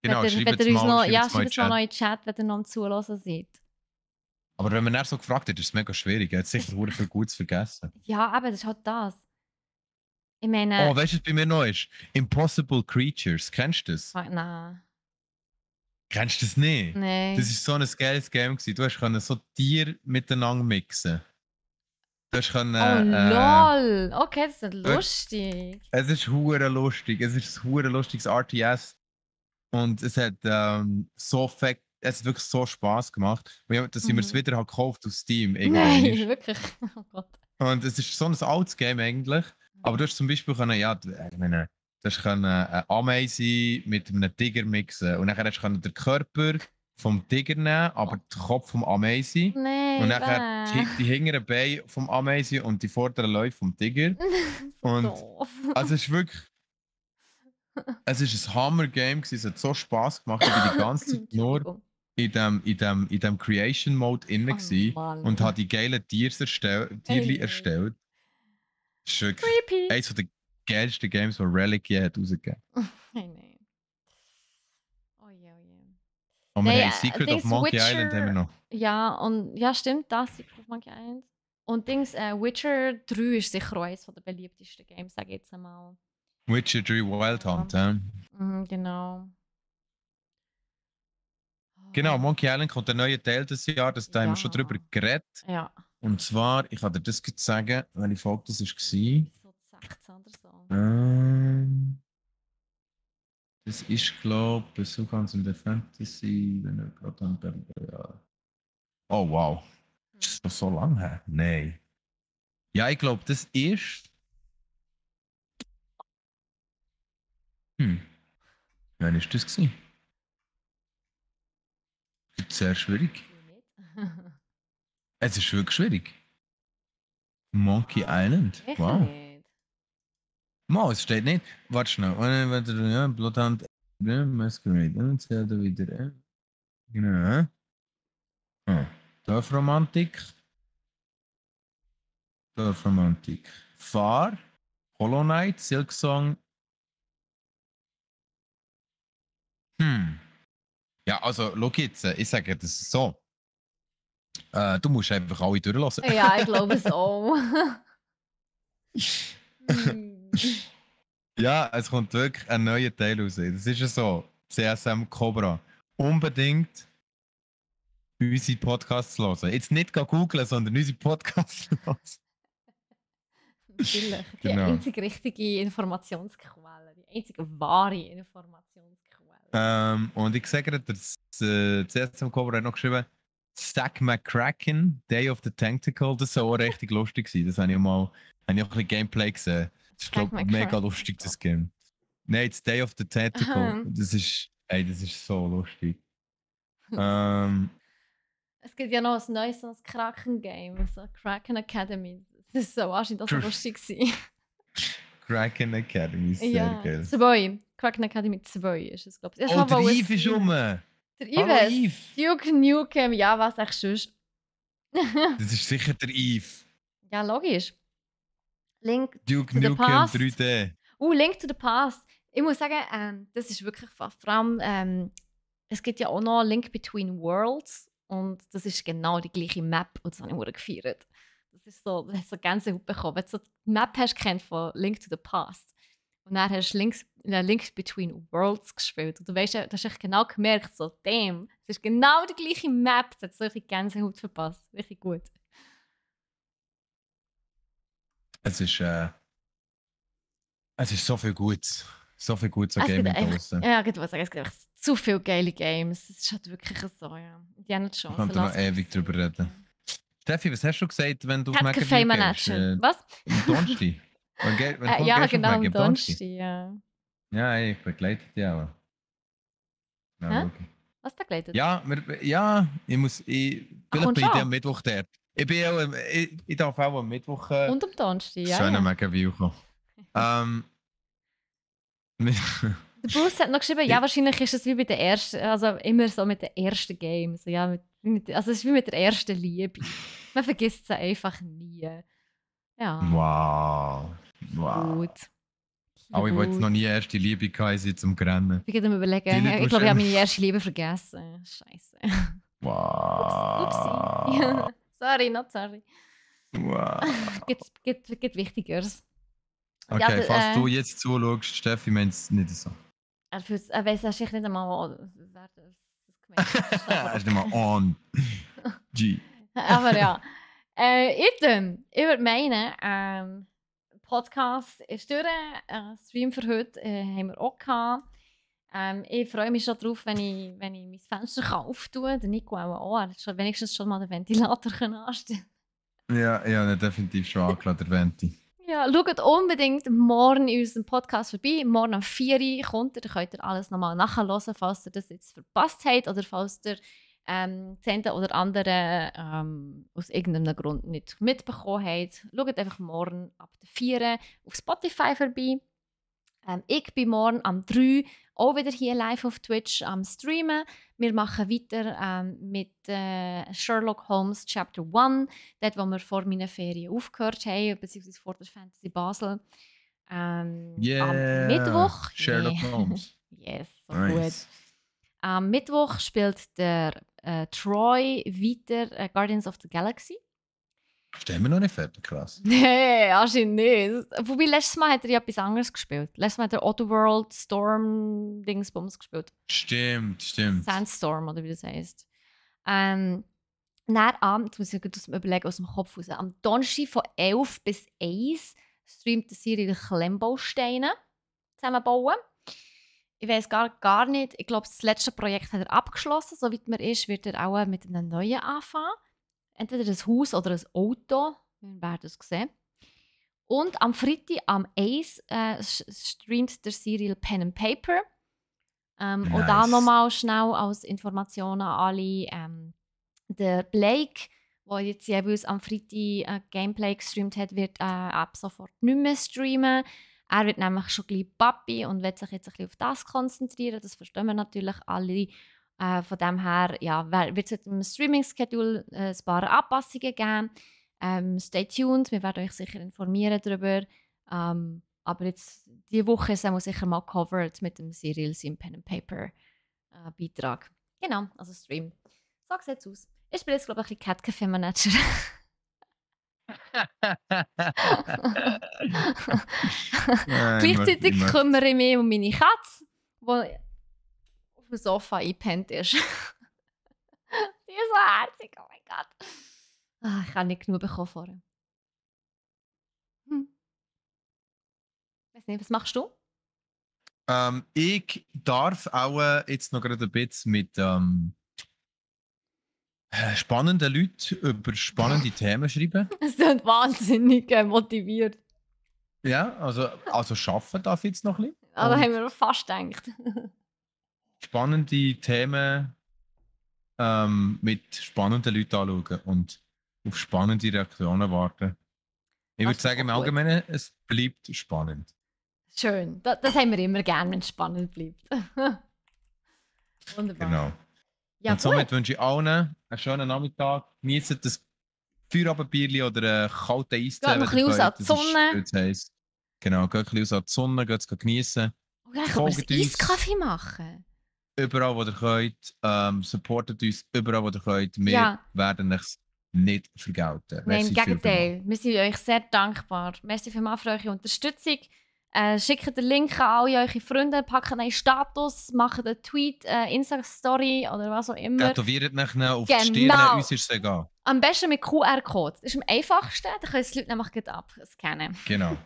Genau, wenn schreibt ihr, mal, noch, ja, schreibt uns mal noch in den Chat, wenn ihr noch am Zuhören seid. Aber wenn man dann so gefragt hat, ist es mega schwierig. Er hat sicher sehr viel Gutes vergessen. (laughs) Ja, aber das ist halt das. Ich meine... Oh, weißt du, was bei mir neu ist? Impossible Creatures. Kennst du das? Oh, nein. Kennst du das nicht? Nein. Das war so ein geiles Game. Gewesen. Du hast so Tiere miteinander mixen. Du hast können, oh, äh, lol! Äh, okay, das ist lustig. Es ist hure lustig. Es ist ein lustiges RTS. Und es hat ähm, so fett, es hat wirklich so Spass gemacht. dass ich mir es mhm. wieder halt gekauft auf Steam. (laughs) Nein, wirklich. (laughs) Oh Gott. Und es ist so ein altes Game eigentlich. Aber du mhm. hast zum Beispiel können, ja, äh, ich meine, du hast können eine äh, Ameise mit einem Tiger mixen. Und dann hast du den Körper vom Tiger nehmen, aber oh. den Kopf vom Ameise. Nein. und dann die, die hinteren Beine vom Ameise und die vorderen Läufe vom Tiger. (laughs) und also es ist wirklich es war ein Hammer-Game, es hat so Spass gemacht, ich war die ganze Zeit (laughs) nur in dem, in dem, in dem Creation Mode inne oh, und habe die geilen Tiers erstell Tierli erstellt. Das ist wirklich Creepy. eines der geilsten Games, die Relic je hat rausgegeben. hat. (laughs) nein. Oh je, oh je. Und wir nee, haben Secret of Monkey Witcher, Island haben wir noch. Ja, und ja, stimmt, das Secret of Monkey Island. Und Dings, äh, Witcher 3 ist sicher eines der beliebtesten Games, sage ich jetzt einmal. Witchery Wild Hunt, ja. Mhm, genau. Genau, Monkey Island kommt ein neuer Teil dieses Jahr, das da ja. haben wir schon drüber geredet. Ja. Und zwar, ich kann dir das jetzt sagen, welche Folge das war. So 16 oder so. Ähm, das ist, glaube ich, Besuch an der Fantasy, wenn er gerade an Berlin. Oh, wow. Ist das so lange her? Nein. Ja, ich glaube, das ist Hm. Wann ist das gewesen? ist sehr schwierig. es ist wirklich schwierig. Monkey Island? Echt wow. Mo, es steht nicht. Warte schnell. Warte, ja, Bloodhound Masquerade. Und zählt er wieder. Genau. Oh. Dorfromantik. Dorfromantik. Fahr. Hollow Knight, Silksong, Hm. Ja, also, schau jetzt, äh, ich sage das so. Äh, du musst einfach alle durchlassen. Ja, ich (laughs) glaube es auch. (laughs) ja, es kommt wirklich ein neuer Teil raus. Das ist ja so. CSM Cobra. Unbedingt unsere Podcasts hören. Jetzt nicht googeln, sondern unsere Podcasts (laughs) hören. Natürlich. Die genau. einzige richtige Informationsquelle, die einzige wahre Informationsquelle. Ähm, und ich sehe gerade, der CS am Cover hat noch geschrieben, Stack McCracken, Day of the Tentacle, das soll auch richtig lustig sein. Das habe ich mal, habe ich auch ein bisschen Gameplay gesehen. Das ist, glaube ich, mega lustig, das Game. Nein, das Day of the Tentacle. das ist, ey, das ist so lustig. (laughs) ähm, es gibt ja noch ein neues so Kraken-Game, also Kraken Academy. Das so wahrscheinlich auch lustig Kraken Academy, sehr ja. geil. Suboi, Crack Academy 2 ist es, glaube ich. Oh, der Eve ist rum! Der Eve. Duke Nukem, ja, was eigentlich sonst. (laughs) das ist sicher der Eve. Ja, logisch. Link Duke to Nukem the Past. 3D. Uh, Link to the Past. Ich muss sagen, ähm, das ist wirklich vor allem, ähm, es gibt ja auch noch Link Between Worlds und das ist genau die gleiche Map und das habe ich sehr gefeiert. Das ist so, das hat so Gänsehaut bekommen, wenn du so die Map hast kennt von Link to the Past und dann hast du links, Links Between Worlds gespielt. Und du weißt, du hast genau gemerkt, so, dem. es ist genau die gleiche Map, das hat solche Gänsehaut verpasst. Richtig gut. Es ist, äh, es ist so viel Gutes. So viel Gutes an Gaming draußen. Ja, ich würde sagen, es gibt einfach zu viele geile Games. Es ist halt wirklich so, ja. Die haben die Chance. Ich könnte noch ewig drüber reden. Steffi, was hast du gesagt, wenn du auf Mega Café Management? Was? Donnerstag. (laughs) Weil Geld, wenn äh, ja, Geld genau, im Donsti, ja. Ja, ich begleite dich aber. Ja, okay. Was begleitet? Ja, wir, ja, ich muss, ich, Ach, vielleicht bin ich am Mittwoch dort. Ich, bin auch, ich, ich darf auch am Mittwoch. Äh, Und am Donnerstag, ja. Schöne ja. Megaview kommen. (laughs) ähm, (laughs) der Bruce hat noch geschrieben, ja, wahrscheinlich ist es wie bei den ersten, also immer so mit den ersten Games. Ja, mit, mit, also es ist wie mit der ersten Liebe. Man vergisst sie einfach nie. Ja. Wow. Wow. Gut. Aber ich wollte noch nie erste Liebe gehabt, zum Grennen. Ich würde mir überlegen. ich glaube, ich habe meine erste Liebe vergessen. Scheiße. Wow. Ups, upsie. (laughs) sorry, not sorry. Wow. gibt, gibt, gibt Wichtigeres. Okay, ja, falls äh, du jetzt zuschaust, Steffi, meint es nicht so. Er, er weiß wahrscheinlich nicht einmal, wer das gemeint hat. (laughs) er ist nicht einmal on. G. (laughs) Aber ja. Äh, ich würde meinen, ähm, Podcast ist durch. Einen äh, Stream für heute äh, haben wir auch gehabt. Ähm, ich freue mich schon darauf, wenn ich, wenn ich mein Fenster kann auftue. Der Nico auch. Er hat schon, wenigstens schon mal den Ventilator anstellen Ja, ja, definitiv schon angeladen, der Venti. Ja, schaut unbedingt morgen in unserem Podcast vorbei. Morgen um 4 Uhr kommt er. Da könnt ihr alles nochmal nachhören, falls ihr das jetzt verpasst habt oder falls ihr Ähm, oder andere ähm, aus irgendeinem Grund nicht mitbekommen hat, schaut einfach morgen ab 4 auf Spotify vorbei. Ähm, ich bin morgen am 3 auch wieder hier live auf Twitch am Streamen. Wir machen weiter ähm, mit eh, Sherlock Holmes Chapter 1, dort, wo wir vor meiner Ferien aufgehört haben, beziehungsweise vor der Fantasy Basel. Ähm, Am Mittwoch. Sherlock Holmes. (laughs) yes, so nice. gut. Am Mittwoch spielt der äh, Troy, weiter äh, Guardians of the Galaxy. Stellen wir noch nicht fertig, krass. (laughs) Nee, anscheinend nicht. Wobei, letztes Mal hat er ja etwas anderes gespielt. Letztes Mal hat er Otherworld Storm Dingsbums gespielt. Stimmt, stimmt. Sandstorm, oder wie das heisst. Ähm, dann am, jetzt muss ich das überlegen aus dem Kopf raus, am Donnerstag von 11 bis 1 streamt die Serie Klemmbausteine zusammenbauen ich weiß gar, gar nicht, ich glaube, das letzte Projekt hat er abgeschlossen. Soweit man ist, wird er auch äh, mit einem neuen anfangen. Entweder ein Haus oder ein Auto. Wir werden es sehen. Und am Freitag, am 1, äh, streamt der Serial Pen and Paper. Ähm, nice. Und da nochmal schnell als Informationen alle. Ähm, der Blake, der jetzt jeweils am Freitag äh, Gameplay gestreamt hat, wird äh, ab sofort nicht mehr streamen. Er wird nämlich schon gleich Papi und wird sich jetzt ein bisschen auf das konzentrieren. Das verstehen wir natürlich alle. Äh, von dem her ja, wird es im Streaming-Schedule äh, ein paar Anpassungen geben. Ähm, stay tuned, wir werden euch sicher informieren darüber. Ähm, aber jetzt, die Woche sind wir sicher mal covered mit dem Serial Sim Pen and Paper äh, Beitrag. Genau, also Stream. So sieht es aus. Ich bin jetzt, glaube ich, ein bisschen Cat Café Manager. (laughs) Gleichzeitig kümmere ich mich um meine Katze, die auf dem Sofa eingepennt ist. (laughs) die ist so herzig, oh mein Gott. Ah, ich habe nicht genug bekommen vorher. Hm. Weiß nicht, was machst du? Ähm, ich darf auch äh, jetzt noch gerade ein bisschen mit ähm, äh, spannende Leute über spannende Themen schreiben. (laughs) Es sind wahnsinnig äh, motiviert. Ja, also, also schaffen darf ich jetzt noch ein bisschen. Aber ah, haben wir fast gedacht. (laughs) spannende Themen ähm, mit spannenden Leuten anschauen und auf spannende Reaktionen warten. Ich würde sagen, im Allgemeinen, es bleibt spannend. Schön, das, das haben wir immer gern, wenn es spannend bleibt. (laughs) Wunderbar. Genau. Ja, und somit wünsche ich allen einen schönen Nachmittag. Genießt das Feuerabendbierli oder einen kalten Eis. Geht noch ein bisschen raus die Sonne. genau, geht ein bisschen raus an die Sonne, geht es genießen. Oder oh, können wir Eiskaffee machen? Überall, wo ihr könnt. Ähm, supportet uns überall, wo ihr könnt. Wir werden es nicht vergelten. Nein, im Gegenteil. Wir sind euch sehr dankbar. Merci für eure Unterstützung. Äh, eh, schickt den Link an alle eure Freunde, packt einen Status, macht einen Tweet, äh, Insta-Story oder oh, was auch immer. Tätowiert mich auf genau. die Stirn, uns ist es egal. Am besten mit QR-Code. Das ist am einfachsten, dann können die Leute nämlich abscannen. Genau.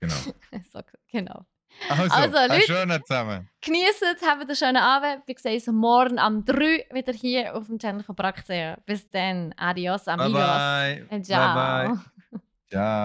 Genau. (laughs) genau. Also, also Leute, schönen zusammen. Genießt, habt einen schönen Abend. Wir sehen uns morgen am 3 wieder hier auf dem Channel von Praxia. Eh, bis dann. Adios, amigos. Ciao. Bye bye. (laughs) Ciao.